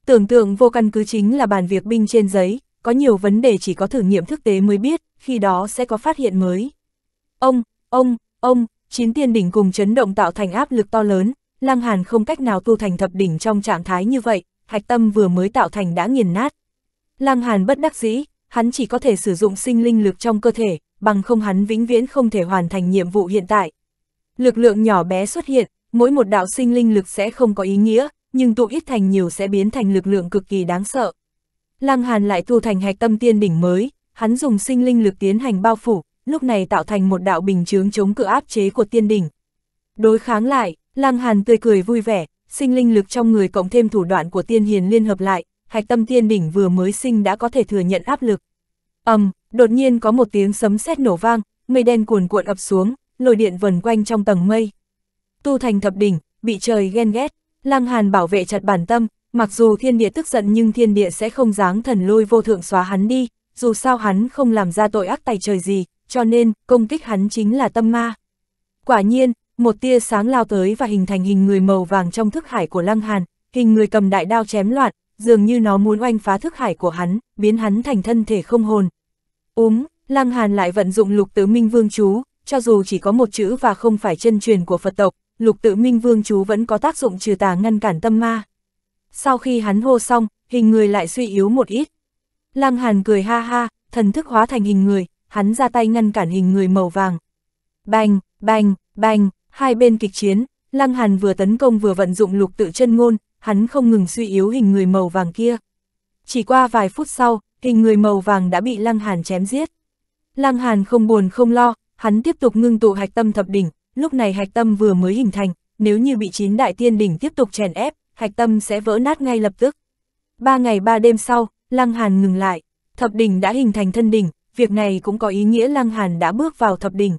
Tưởng tượng vô căn cứ chính là bàn việc binh trên giấy, có nhiều vấn đề chỉ có thử nghiệm thực tế mới biết, khi đó sẽ có phát hiện mới. Ông, ông, ông, chín tiên đỉnh cùng chấn động tạo thành áp lực to lớn, Lăng Hàn không cách nào tu thành thập đỉnh trong trạng thái như vậy, hạch tâm vừa mới tạo thành đã nghiền nát. Lăng Hàn bất đắc dĩ, hắn chỉ có thể sử dụng sinh linh lực trong cơ thể, bằng không hắn vĩnh viễn không thể hoàn thành nhiệm vụ hiện tại. Lực lượng nhỏ bé xuất hiện, mỗi một đạo sinh linh lực sẽ không có ý nghĩa, nhưng tụ ít thành nhiều sẽ biến thành lực lượng cực kỳ đáng sợ. Lăng Hàn lại tu thành hạch tâm tiên đỉnh mới, hắn dùng sinh linh lực tiến hành bao phủ, lúc này tạo thành một đạo bình chướng chống cự áp chế của tiên đỉnh. Đối kháng lại, Lăng Hàn tươi cười vui vẻ, sinh linh lực trong người cộng thêm thủ đoạn của tiên hiền liên hợp lại, hạch tâm tiên đỉnh vừa mới sinh đã có thể thừa nhận áp lực. ầm, um, đột nhiên có một tiếng sấm sét nổ vang, mây đen cuồn cuộn ập xuống, lôi điện vần quanh trong tầng mây. Tu thành thập đỉnh, bị trời ghen ghét, Lăng Hàn bảo vệ chặt bản tâm, mặc dù thiên địa tức giận nhưng thiên địa sẽ không dáng thần lôi vô thượng xóa hắn đi, dù sao hắn không làm ra tội ác tay trời gì, cho nên công kích hắn chính là tâm ma. Quả nhiên, một tia sáng lao tới và hình thành hình người màu vàng trong thức hải của Lăng Hàn, hình người cầm đại đao chém loạn, dường như nó muốn oanh phá thức hải của hắn, biến hắn thành thân thể không hồn. Úm, Lăng Hàn lại vận dụng lục tứ minh vương chú, cho dù chỉ có một chữ và không phải chân truyền của Phật tộc, lục tự minh vương chú vẫn có tác dụng trừ tà ngăn cản tâm ma. Sau khi hắn hô xong, hình người lại suy yếu một ít. Lăng Hàn cười ha ha, thần thức hóa thành hình người, hắn ra tay ngăn cản hình người màu vàng. Bành, bành, bành, hai bên kịch chiến, Lăng Hàn vừa tấn công vừa vận dụng lục tự chân ngôn, hắn không ngừng suy yếu hình người màu vàng kia. Chỉ qua vài phút sau, hình người màu vàng đã bị Lăng Hàn chém giết. Lăng Hàn không buồn không lo, Hắn tiếp tục ngưng tụ hạch tâm thập đỉnh, lúc này hạch tâm vừa mới hình thành, nếu như bị chín đại tiên đỉnh tiếp tục chèn ép, hạch tâm sẽ vỡ nát ngay lập tức. Ba ngày ba đêm sau, Lăng Hàn ngừng lại, thập đỉnh đã hình thành thân đỉnh, việc này cũng có ý nghĩa Lăng Hàn đã bước vào thập đỉnh.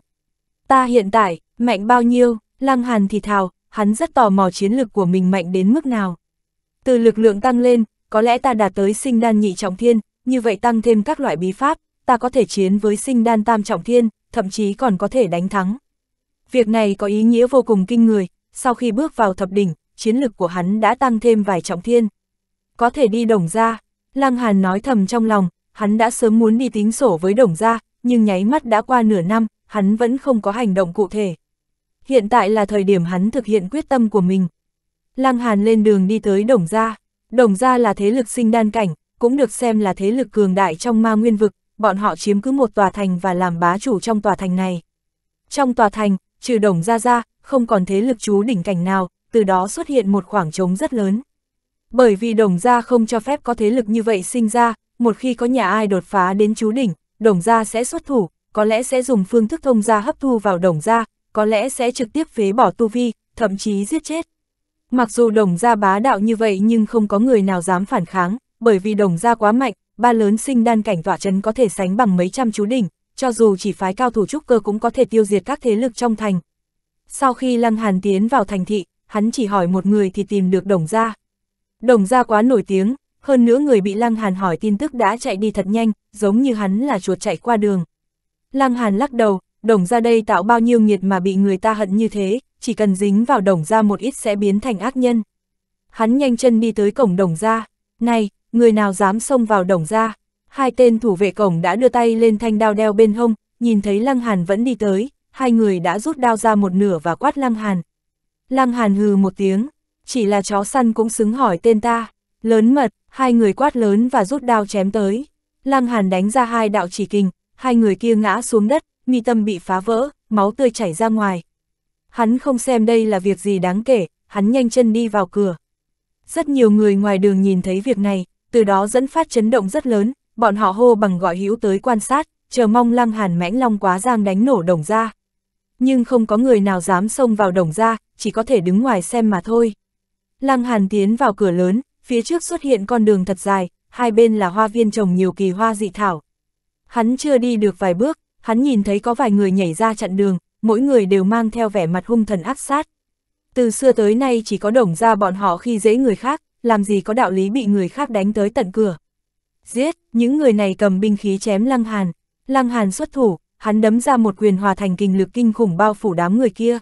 Ta hiện tại, mạnh bao nhiêu, Lăng Hàn thì thào, hắn rất tò mò chiến lực của mình mạnh đến mức nào. Từ lực lượng tăng lên, có lẽ ta đạt tới sinh đan nhị trọng thiên, như vậy tăng thêm các loại bí pháp, ta có thể chiến với sinh đan tam trọng thiên, thậm chí còn có thể đánh thắng. Việc này có ý nghĩa vô cùng kinh người, sau khi bước vào thập đỉnh, chiến lực của hắn đã tăng thêm vài trọng thiên. Có thể đi đồng ra, Lăng Hàn nói thầm trong lòng, hắn đã sớm muốn đi tính sổ với đồng ra, nhưng nháy mắt đã qua nửa năm, hắn vẫn không có hành động cụ thể. Hiện tại là thời điểm hắn thực hiện quyết tâm của mình. Lăng Hàn lên đường đi tới đồng ra, đồng ra là thế lực sinh đan cảnh, cũng được xem là thế lực cường đại trong ma nguyên vực, bọn họ chiếm cứ một tòa thành và làm bá chủ trong tòa thành này. Trong tòa thành, trừ đồng ra ra, không còn thế lực chú đỉnh cảnh nào, từ đó xuất hiện một khoảng trống rất lớn. Bởi vì đồng gia không cho phép có thế lực như vậy sinh ra, một khi có nhà ai đột phá đến chú đỉnh, đồng gia sẽ xuất thủ, có lẽ sẽ dùng phương thức thông gia hấp thu vào đồng gia, có lẽ sẽ trực tiếp phế bỏ tu vi, thậm chí giết chết. Mặc dù đồng gia bá đạo như vậy nhưng không có người nào dám phản kháng, bởi vì đồng gia quá mạnh, ba lớn sinh đan cảnh tỏa chấn có thể sánh bằng mấy trăm chú đỉnh, cho dù chỉ phái cao thủ trúc cơ cũng có thể tiêu diệt các thế lực trong thành. Sau khi Lăng Hàn tiến vào thành thị, hắn chỉ hỏi một người thì tìm được Đồng Gia. Đồng Gia quá nổi tiếng, hơn nữa người bị Lăng Hàn hỏi tin tức đã chạy đi thật nhanh, giống như hắn là chuột chạy qua đường. Lăng Hàn lắc đầu, Đồng Gia đây tạo bao nhiêu nghiệt mà bị người ta hận như thế, chỉ cần dính vào Đồng Gia một ít sẽ biến thành ác nhân. Hắn nhanh chân đi tới cổng Đồng Gia, này, người nào dám xông vào đồng ra. Hai tên thủ vệ cổng đã đưa tay lên thanh đao đeo bên hông, nhìn thấy Lăng Hàn vẫn đi tới, hai người đã rút đao ra một nửa và quát Lăng Hàn. Lăng Hàn hừ một tiếng, chỉ là chó săn cũng xứng hỏi tên ta, lớn mật, hai người quát lớn và rút đao chém tới. Lăng Hàn đánh ra hai đạo chỉ kình, hai người kia ngã xuống đất, mi tâm bị phá vỡ, máu tươi chảy ra ngoài. Hắn không xem đây là việc gì đáng kể, hắn nhanh chân đi vào cửa. Rất nhiều người ngoài đường nhìn thấy việc này, từ đó dẫn phát chấn động rất lớn, bọn họ hô bằng gọi hữu tới quan sát, chờ mong lăng hàn mãnh long quá giang đánh nổ đồng ra. Nhưng không có người nào dám xông vào đồng ra, chỉ có thể đứng ngoài xem mà thôi. Lăng hàn tiến vào cửa lớn, phía trước xuất hiện con đường thật dài, hai bên là hoa viên trồng nhiều kỳ hoa dị thảo. Hắn chưa đi được vài bước, hắn nhìn thấy có vài người nhảy ra chặn đường, mỗi người đều mang theo vẻ mặt hung thần ác sát. Từ xưa tới nay chỉ có đồng ra bọn họ khi dễ người khác, làm gì có đạo lý bị người khác đánh tới tận cửa. Giết, những người này cầm binh khí chém Lăng Hàn, Lăng Hàn xuất thủ, hắn đấm ra một quyền hòa thành kinh lực kinh khủng bao phủ đám người kia.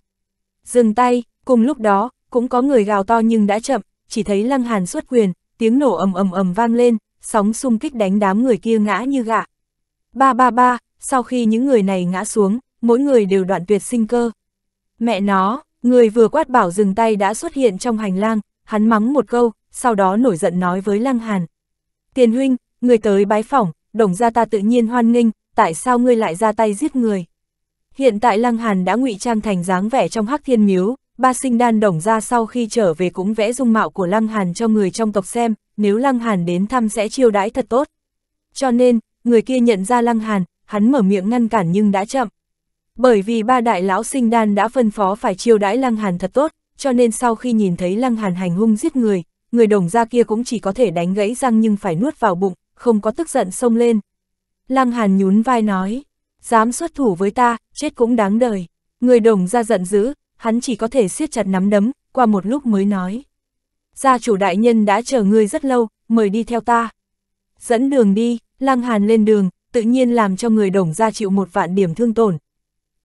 Dừng tay, cùng lúc đó, cũng có người gào to nhưng đã chậm, chỉ thấy Lăng Hàn xuất quyền, tiếng nổ ầm ầm ầm vang lên, sóng xung kích đánh đám người kia ngã như gạ. Ba ba ba, sau khi những người này ngã xuống, mỗi người đều đoạn tuyệt sinh cơ. Mẹ nó, người vừa quát bảo dừng tay đã xuất hiện trong hành lang, hắn mắng một câu, sau đó nổi giận nói với Lăng Hàn. Tiền huynh, người tới bái phỏng, đồng gia ta tự nhiên hoan nghênh, tại sao ngươi lại ra tay giết người? Hiện tại Lăng Hàn đã ngụy trang thành dáng vẻ trong hắc thiên miếu, ba sinh đan đồng gia sau khi trở về cũng vẽ dung mạo của Lăng Hàn cho người trong tộc xem, nếu Lăng Hàn đến thăm sẽ chiêu đãi thật tốt. Cho nên, người kia nhận ra Lăng Hàn, hắn mở miệng ngăn cản nhưng đã chậm. Bởi vì ba đại lão sinh đan đã phân phó phải chiêu đãi Lăng Hàn thật tốt, cho nên sau khi nhìn thấy Lăng Hàn hành hung giết người, người đồng gia kia cũng chỉ có thể đánh gãy răng nhưng phải nuốt vào bụng, không có tức giận xông lên. Lăng Hàn nhún vai nói, dám xuất thủ với ta, chết cũng đáng đời. Người đồng gia giận dữ, hắn chỉ có thể siết chặt nắm đấm, qua một lúc mới nói. Gia chủ đại nhân đã chờ ngươi rất lâu, mời đi theo ta. Dẫn đường đi, Lăng Hàn lên đường, tự nhiên làm cho người đồng gia chịu một vạn điểm thương tổn,